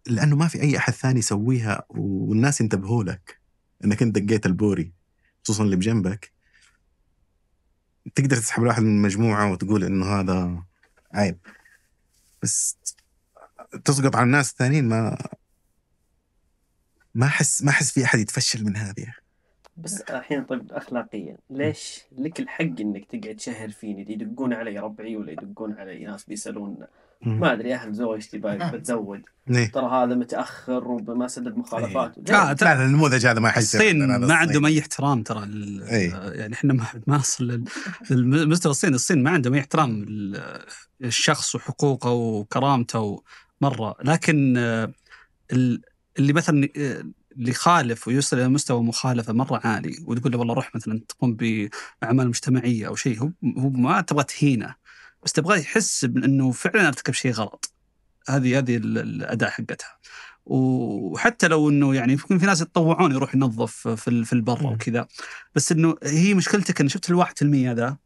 لانه ما في اي احد ثاني يسويها والناس ينتبهوا لك انك انت دقيت البوري خصوصا اللي بجنبك تقدر تسحب الواحد من المجموعه وتقول انه هذا عيب بس تسقط على الناس الثانيين ما ما احس ما احس في احد يتفشل من هذه بس الحين طيب اخلاقيا ليش لك الحق انك تقعد شهر فيني يدقون علي ربعي ولا يدقون علي ناس بيسالون ما ادري اهل زوجتي آه. بتزوج إيه. ترى هذا متاخر وما سدد مخالفات لا إيه. النموذج هذا ما يحس الصين ما عندهم اي احترام ترى إيه. يعني احنا ما ما اصل مستوى الصين الصين ما عندهم اي احترام الشخص وحقوقه وكرامته مره لكن آه، اللي مثلا آه، اللي يخالف ويوصل الى مستوى مخالفه مره عالي وتقول له والله روح مثلا تقوم باعمال مجتمعيه او شيء هو هو ما تبغى تهينه بس تبغاه يحس بانه فعلا ارتكب شيء غلط هذه هذه الاداه حقتها وحتى لو انه يعني يمكن في ناس يتطوعون يروح ينظف في في البر وكذا بس انه هي مشكلتك ان شفت ال 1% ذا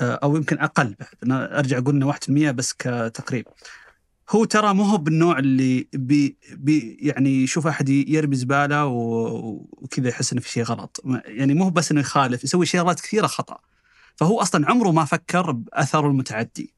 آه، او يمكن اقل بعد انا ارجع اقول انه 1% بس كتقريب هو ترى مو هو بالنوع اللي بي بي يعني يشوف احد يرمي زباله وكذا يحس انه في شيء غلط يعني مو بس انه يخالف يسوي شغلات كثيره خطا فهو اصلا عمره ما فكر باثره المتعدي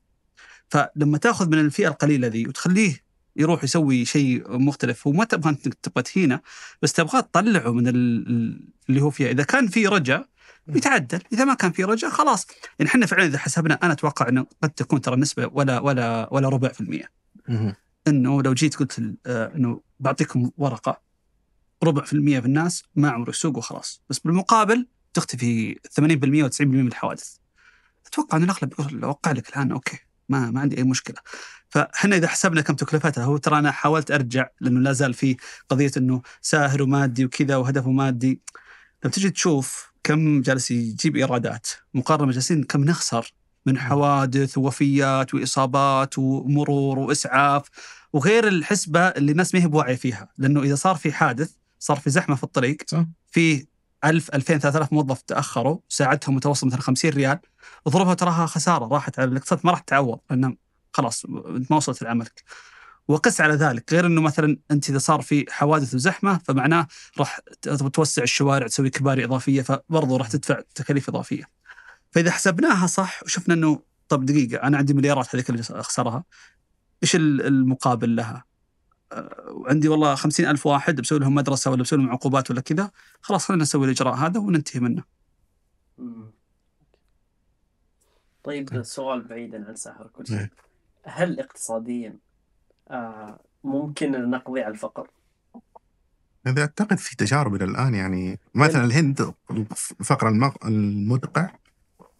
فلما تاخذ من الفئه القليله ذي وتخليه يروح يسوي شيء مختلف هو ما تبغى انت تبغى تهينه بس تبغى تطلعه من اللي هو فيها اذا كان في رجع يتعدل اذا ما كان في رجع خلاص يعني احنا فعلا اذا حسبنا انا اتوقع انه قد تكون ترى النسبه ولا ولا ولا ربع في المئه انه لو جيت قلت آه، انه بعطيكم ورقه ربع في المية في الناس ما عمره يسوق وخلاص بس بالمقابل تختفي 80% و90% من الحوادث اتوقع ان الاغلب يقول اوقع لك الان اوكي ما ما عندي اي مشكله فاحنا اذا حسبنا كم تكلفتها هو ترى انا حاولت ارجع لانه لا زال في قضيه انه ساهر ومادي وكذا وهدفه مادي لما تجي تشوف كم جالس يجيب ايرادات مقارنه جالسين كم نخسر من حوادث ووفيات واصابات ومرور واسعاف وغير الحسبه اللي الناس ما هي بوعي فيها لانه اذا صار في حادث صار في زحمه في الطريق صح. في 1000 2000 3000 موظف تاخروا ساعتهم متوسط مثلا 50 ريال اضربها تراها خساره راحت على الاقتصاد ما راح تعوض لان خلاص ما وصلت لعملك وقس على ذلك غير انه مثلا انت اذا صار في حوادث وزحمه فمعناه راح توسع الشوارع تسوي كباري اضافيه فبرضه راح تدفع تكاليف اضافيه. فاذا حسبناها صح وشفنا انه طب دقيقه انا عندي مليارات هذيك اللي اخسرها ايش المقابل لها؟ آه، وعندي والله خمسين ألف واحد بسوي لهم مدرسة ولا بسوي لهم عقوبات ولا كذا خلاص خلينا نسوي الإجراء هذا وننتهي منه طيب،, طيب سؤال بعيدا عن ساحر كل شيء إيه. هل اقتصاديا آه، ممكن نقضي على الفقر؟ إذا اعتقد في تجارب الى الان يعني مثلا الهند الفقر المدقع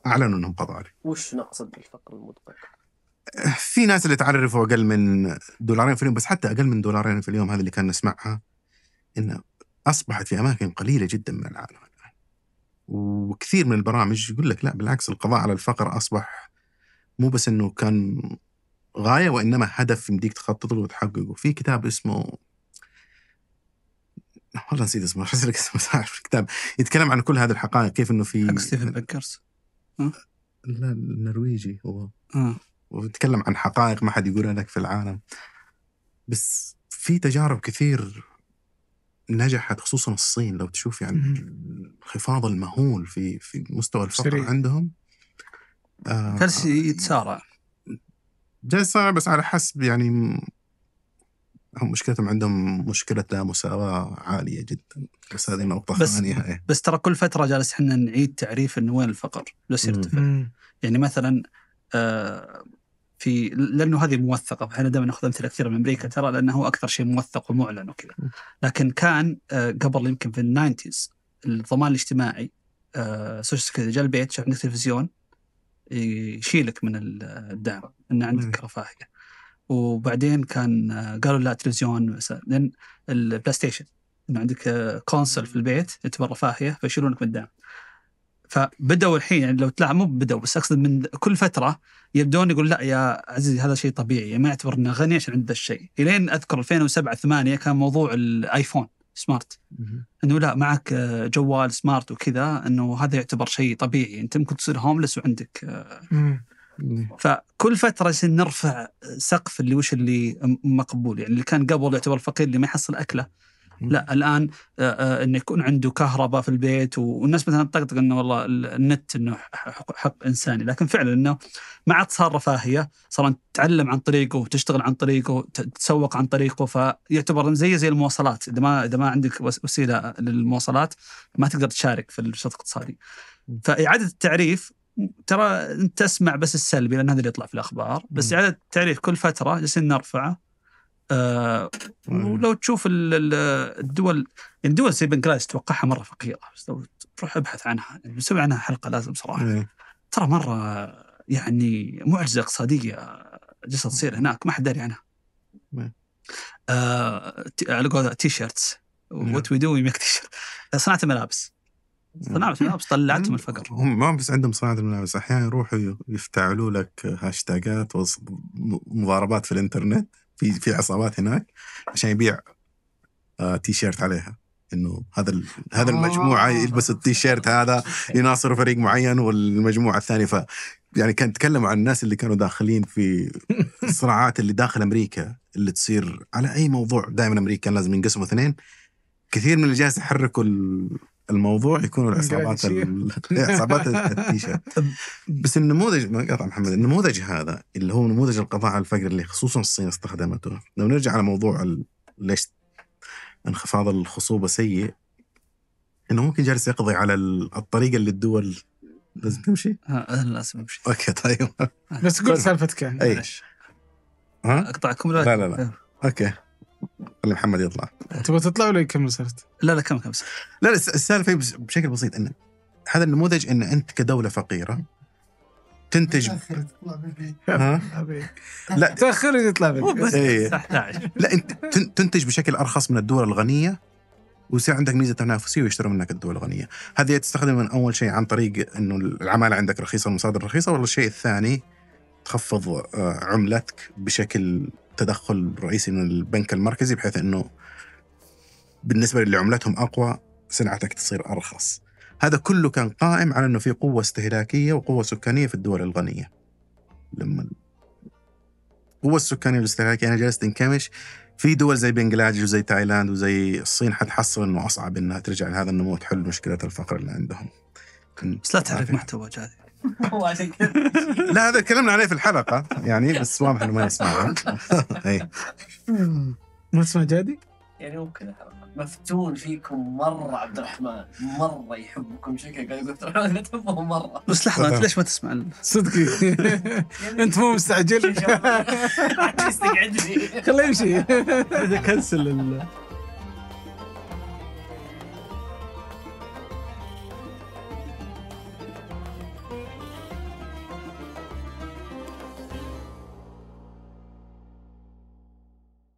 اعلنوا انهم قضوا عليه وش نقصد بالفقر المدقع؟ في ناس اللي تعرفوا اقل من دولارين في اليوم بس حتى اقل من دولارين في اليوم هذا اللي كان نسمعها انه اصبحت في اماكن قليله جدا من العالم الان وكثير من البرامج يقول لك لا بالعكس القضاء على الفقر اصبح مو بس انه كان غايه وانما هدف يمديك تخطط له وتحققه في كتاب اسمه والله نسيت اسمه ارسل [LAUGHS] لك اسمه عارف الكتاب يتكلم عن كل هذه الحقائق كيف انه في ستيفن بيكرز لا النرويجي هو ويتكلم عن حقائق ما حد يقولها لك في العالم بس في تجارب كثير نجحت خصوصا الصين لو تشوف يعني الانخفاض المهول في في مستوى الفقر عندهم آه يتسارع جالس يتسارع بس على حسب يعني هم مشكلتهم عندهم مشكلة لا مساواة عالية جدا بس هذه نقطة بس إيه. بس ترى كل فترة جالس احنا نعيد تعريف انه وين الفقر بس يرتفع يعني مثلا آه في لانه هذه موثقه فاحنا دائما ناخذ امثله كثيره من امريكا ترى لانه هو اكثر شيء موثق ومعلن وكذا لكن كان آه، قبل يمكن في الناينتيز الضمان الاجتماعي سوشيال آه، سكيورتي جاء البيت شاف عندك تلفزيون يشيلك من الدعم انه عندك نعم. رفاهيه وبعدين كان آه، قالوا لا تلفزيون لان البلاي ستيشن انه عندك كونسل آه، في البيت انت رفاهيه فيشيلونك من الدعم فبدأوا الحين يعني لو تلاحظ مو بدأوا بس اقصد من كل فتره يبدون يقول لا يا عزيزي هذا شيء طبيعي يعني ما يعتبر انه غني عشان عنده الشيء الين اذكر 2007 8 كان موضوع الايفون سمارت انه لا معك آه، جوال سمارت وكذا انه هذا يعتبر شيء طبيعي انت ممكن تصير هوملس وعندك إيه. فكل فتره يصير نرفع سقف اللي وش اللي مقبول يعني اللي كان قبل يعتبر فقير اللي ما يحصل اكله لا الان آه، آه، انه يكون عنده كهرباء في البيت والناس مثلا تطقطق انه والله النت انه حق انساني لكن فعلا انه ما عاد صار رفاهيه صار تتعلم عن طريقه وتشتغل عن طريقه تتسوق عن طريقه فيعتبر زي زي المواصلات اذا ما اذا ما عندك وسيله للمواصلات ما تقدر تشارك في النشاط الاقتصادي فاعاده التعريف ترى انت تسمع بس السلبي لان هذا اللي يطلع في الاخبار بس اعاده يعني التعريف كل فتره جالسين نرفعه آه ولو تشوف الدول يعني الدول زي بنغلاديش اتوقعها مره فقيره بس لو تروح ابحث عنها بنسوي يعني عنها حلقه لازم صراحه ترى مره يعني معجزه اقتصاديه جالسه تصير هناك ما حد داري عنها آه على قولة تي شيرتس وات وي دو وي ميك تي شيرت صناعه الملابس صناعه الملابس طلعتهم الفقر هم ما بس عندهم صناعه الملابس احيانا يروحوا يفتعلوا لك هاشتاجات ومضاربات في الانترنت في في عصابات هناك عشان يبيع آه تي شيرت عليها انه هذا ال... هذا المجموعه آه. يلبس التي شيرت هذا يناصروا فريق معين والمجموعه الثانيه ف يعني كان تكلم عن الناس اللي كانوا داخلين في [LAUGHS] الصراعات اللي داخل امريكا اللي تصير على اي موضوع دائما امريكا لازم ينقسموا اثنين كثير من اللي جالس يحركوا ال... الموضوع يكون العصابات [LAUGHS] العصابات التيشيرت [LAUGHS] بس النموذج ما قاطع محمد النموذج هذا اللي هو نموذج القضاء على الفقر اللي خصوصا الصين استخدمته لو نرجع على موضوع ليش انخفاض الخصوبه سيء انه ممكن جالس يقضي على الطريقه اللي الدول لازم تمشي؟ [LAUGHS] لازم امشي اوكي طيب بس قول طيب. سالفتك يعني، اي ها اقطعكم لا لا لا اوكي خلي محمد يطلع تبغى تطلع ولا يكمل سالفته؟ لا لا كمل كمل لا لا السالفه بشكل بسيط ان هذا النموذج ان انت كدوله فقيره تنتج لا تاخر يطلع بس إيه. لا انت تنتج بشكل ارخص من الدول الغنيه ويصير عندك ميزه تنافسيه ويشتروا منك الدول الغنيه، هذه تستخدم من اول شيء عن طريق انه العماله عندك رخيصه المصادر رخيصه، والشيء الثاني تخفض آه، عملتك بشكل تدخل رئيسي من البنك المركزي بحيث انه بالنسبه للي عملتهم اقوى سلعتك تصير ارخص. هذا كله كان قائم على انه في قوه استهلاكيه وقوه سكانيه في الدول الغنيه. لما القوه السكانيه والاستهلاكيه انا جلست تنكمش في دول زي بنجلاديش وزي تايلاند وزي الصين حتحصل انه اصعب انها ترجع لهذا النمو وتحل مشكله الفقر اللي عندهم. بس لا تعرف محتوى جاذب. [LAUGHS] هو عشان كذا لا هذا تكلمنا عليه في الحلقه يعني بس واضح انه ما يسمع [LAUGHS] إيه. ما تسمع جادي؟ يعني حلقة مفتون فيكم مره عبد الرحمن مره يحبكم شكل قال عبد الرحمن تحبهم مره بس لحظه انت ليش ما تسمع صدق صدقي [LAUGHS] انت مو مستعجل خليه يمشي كنسل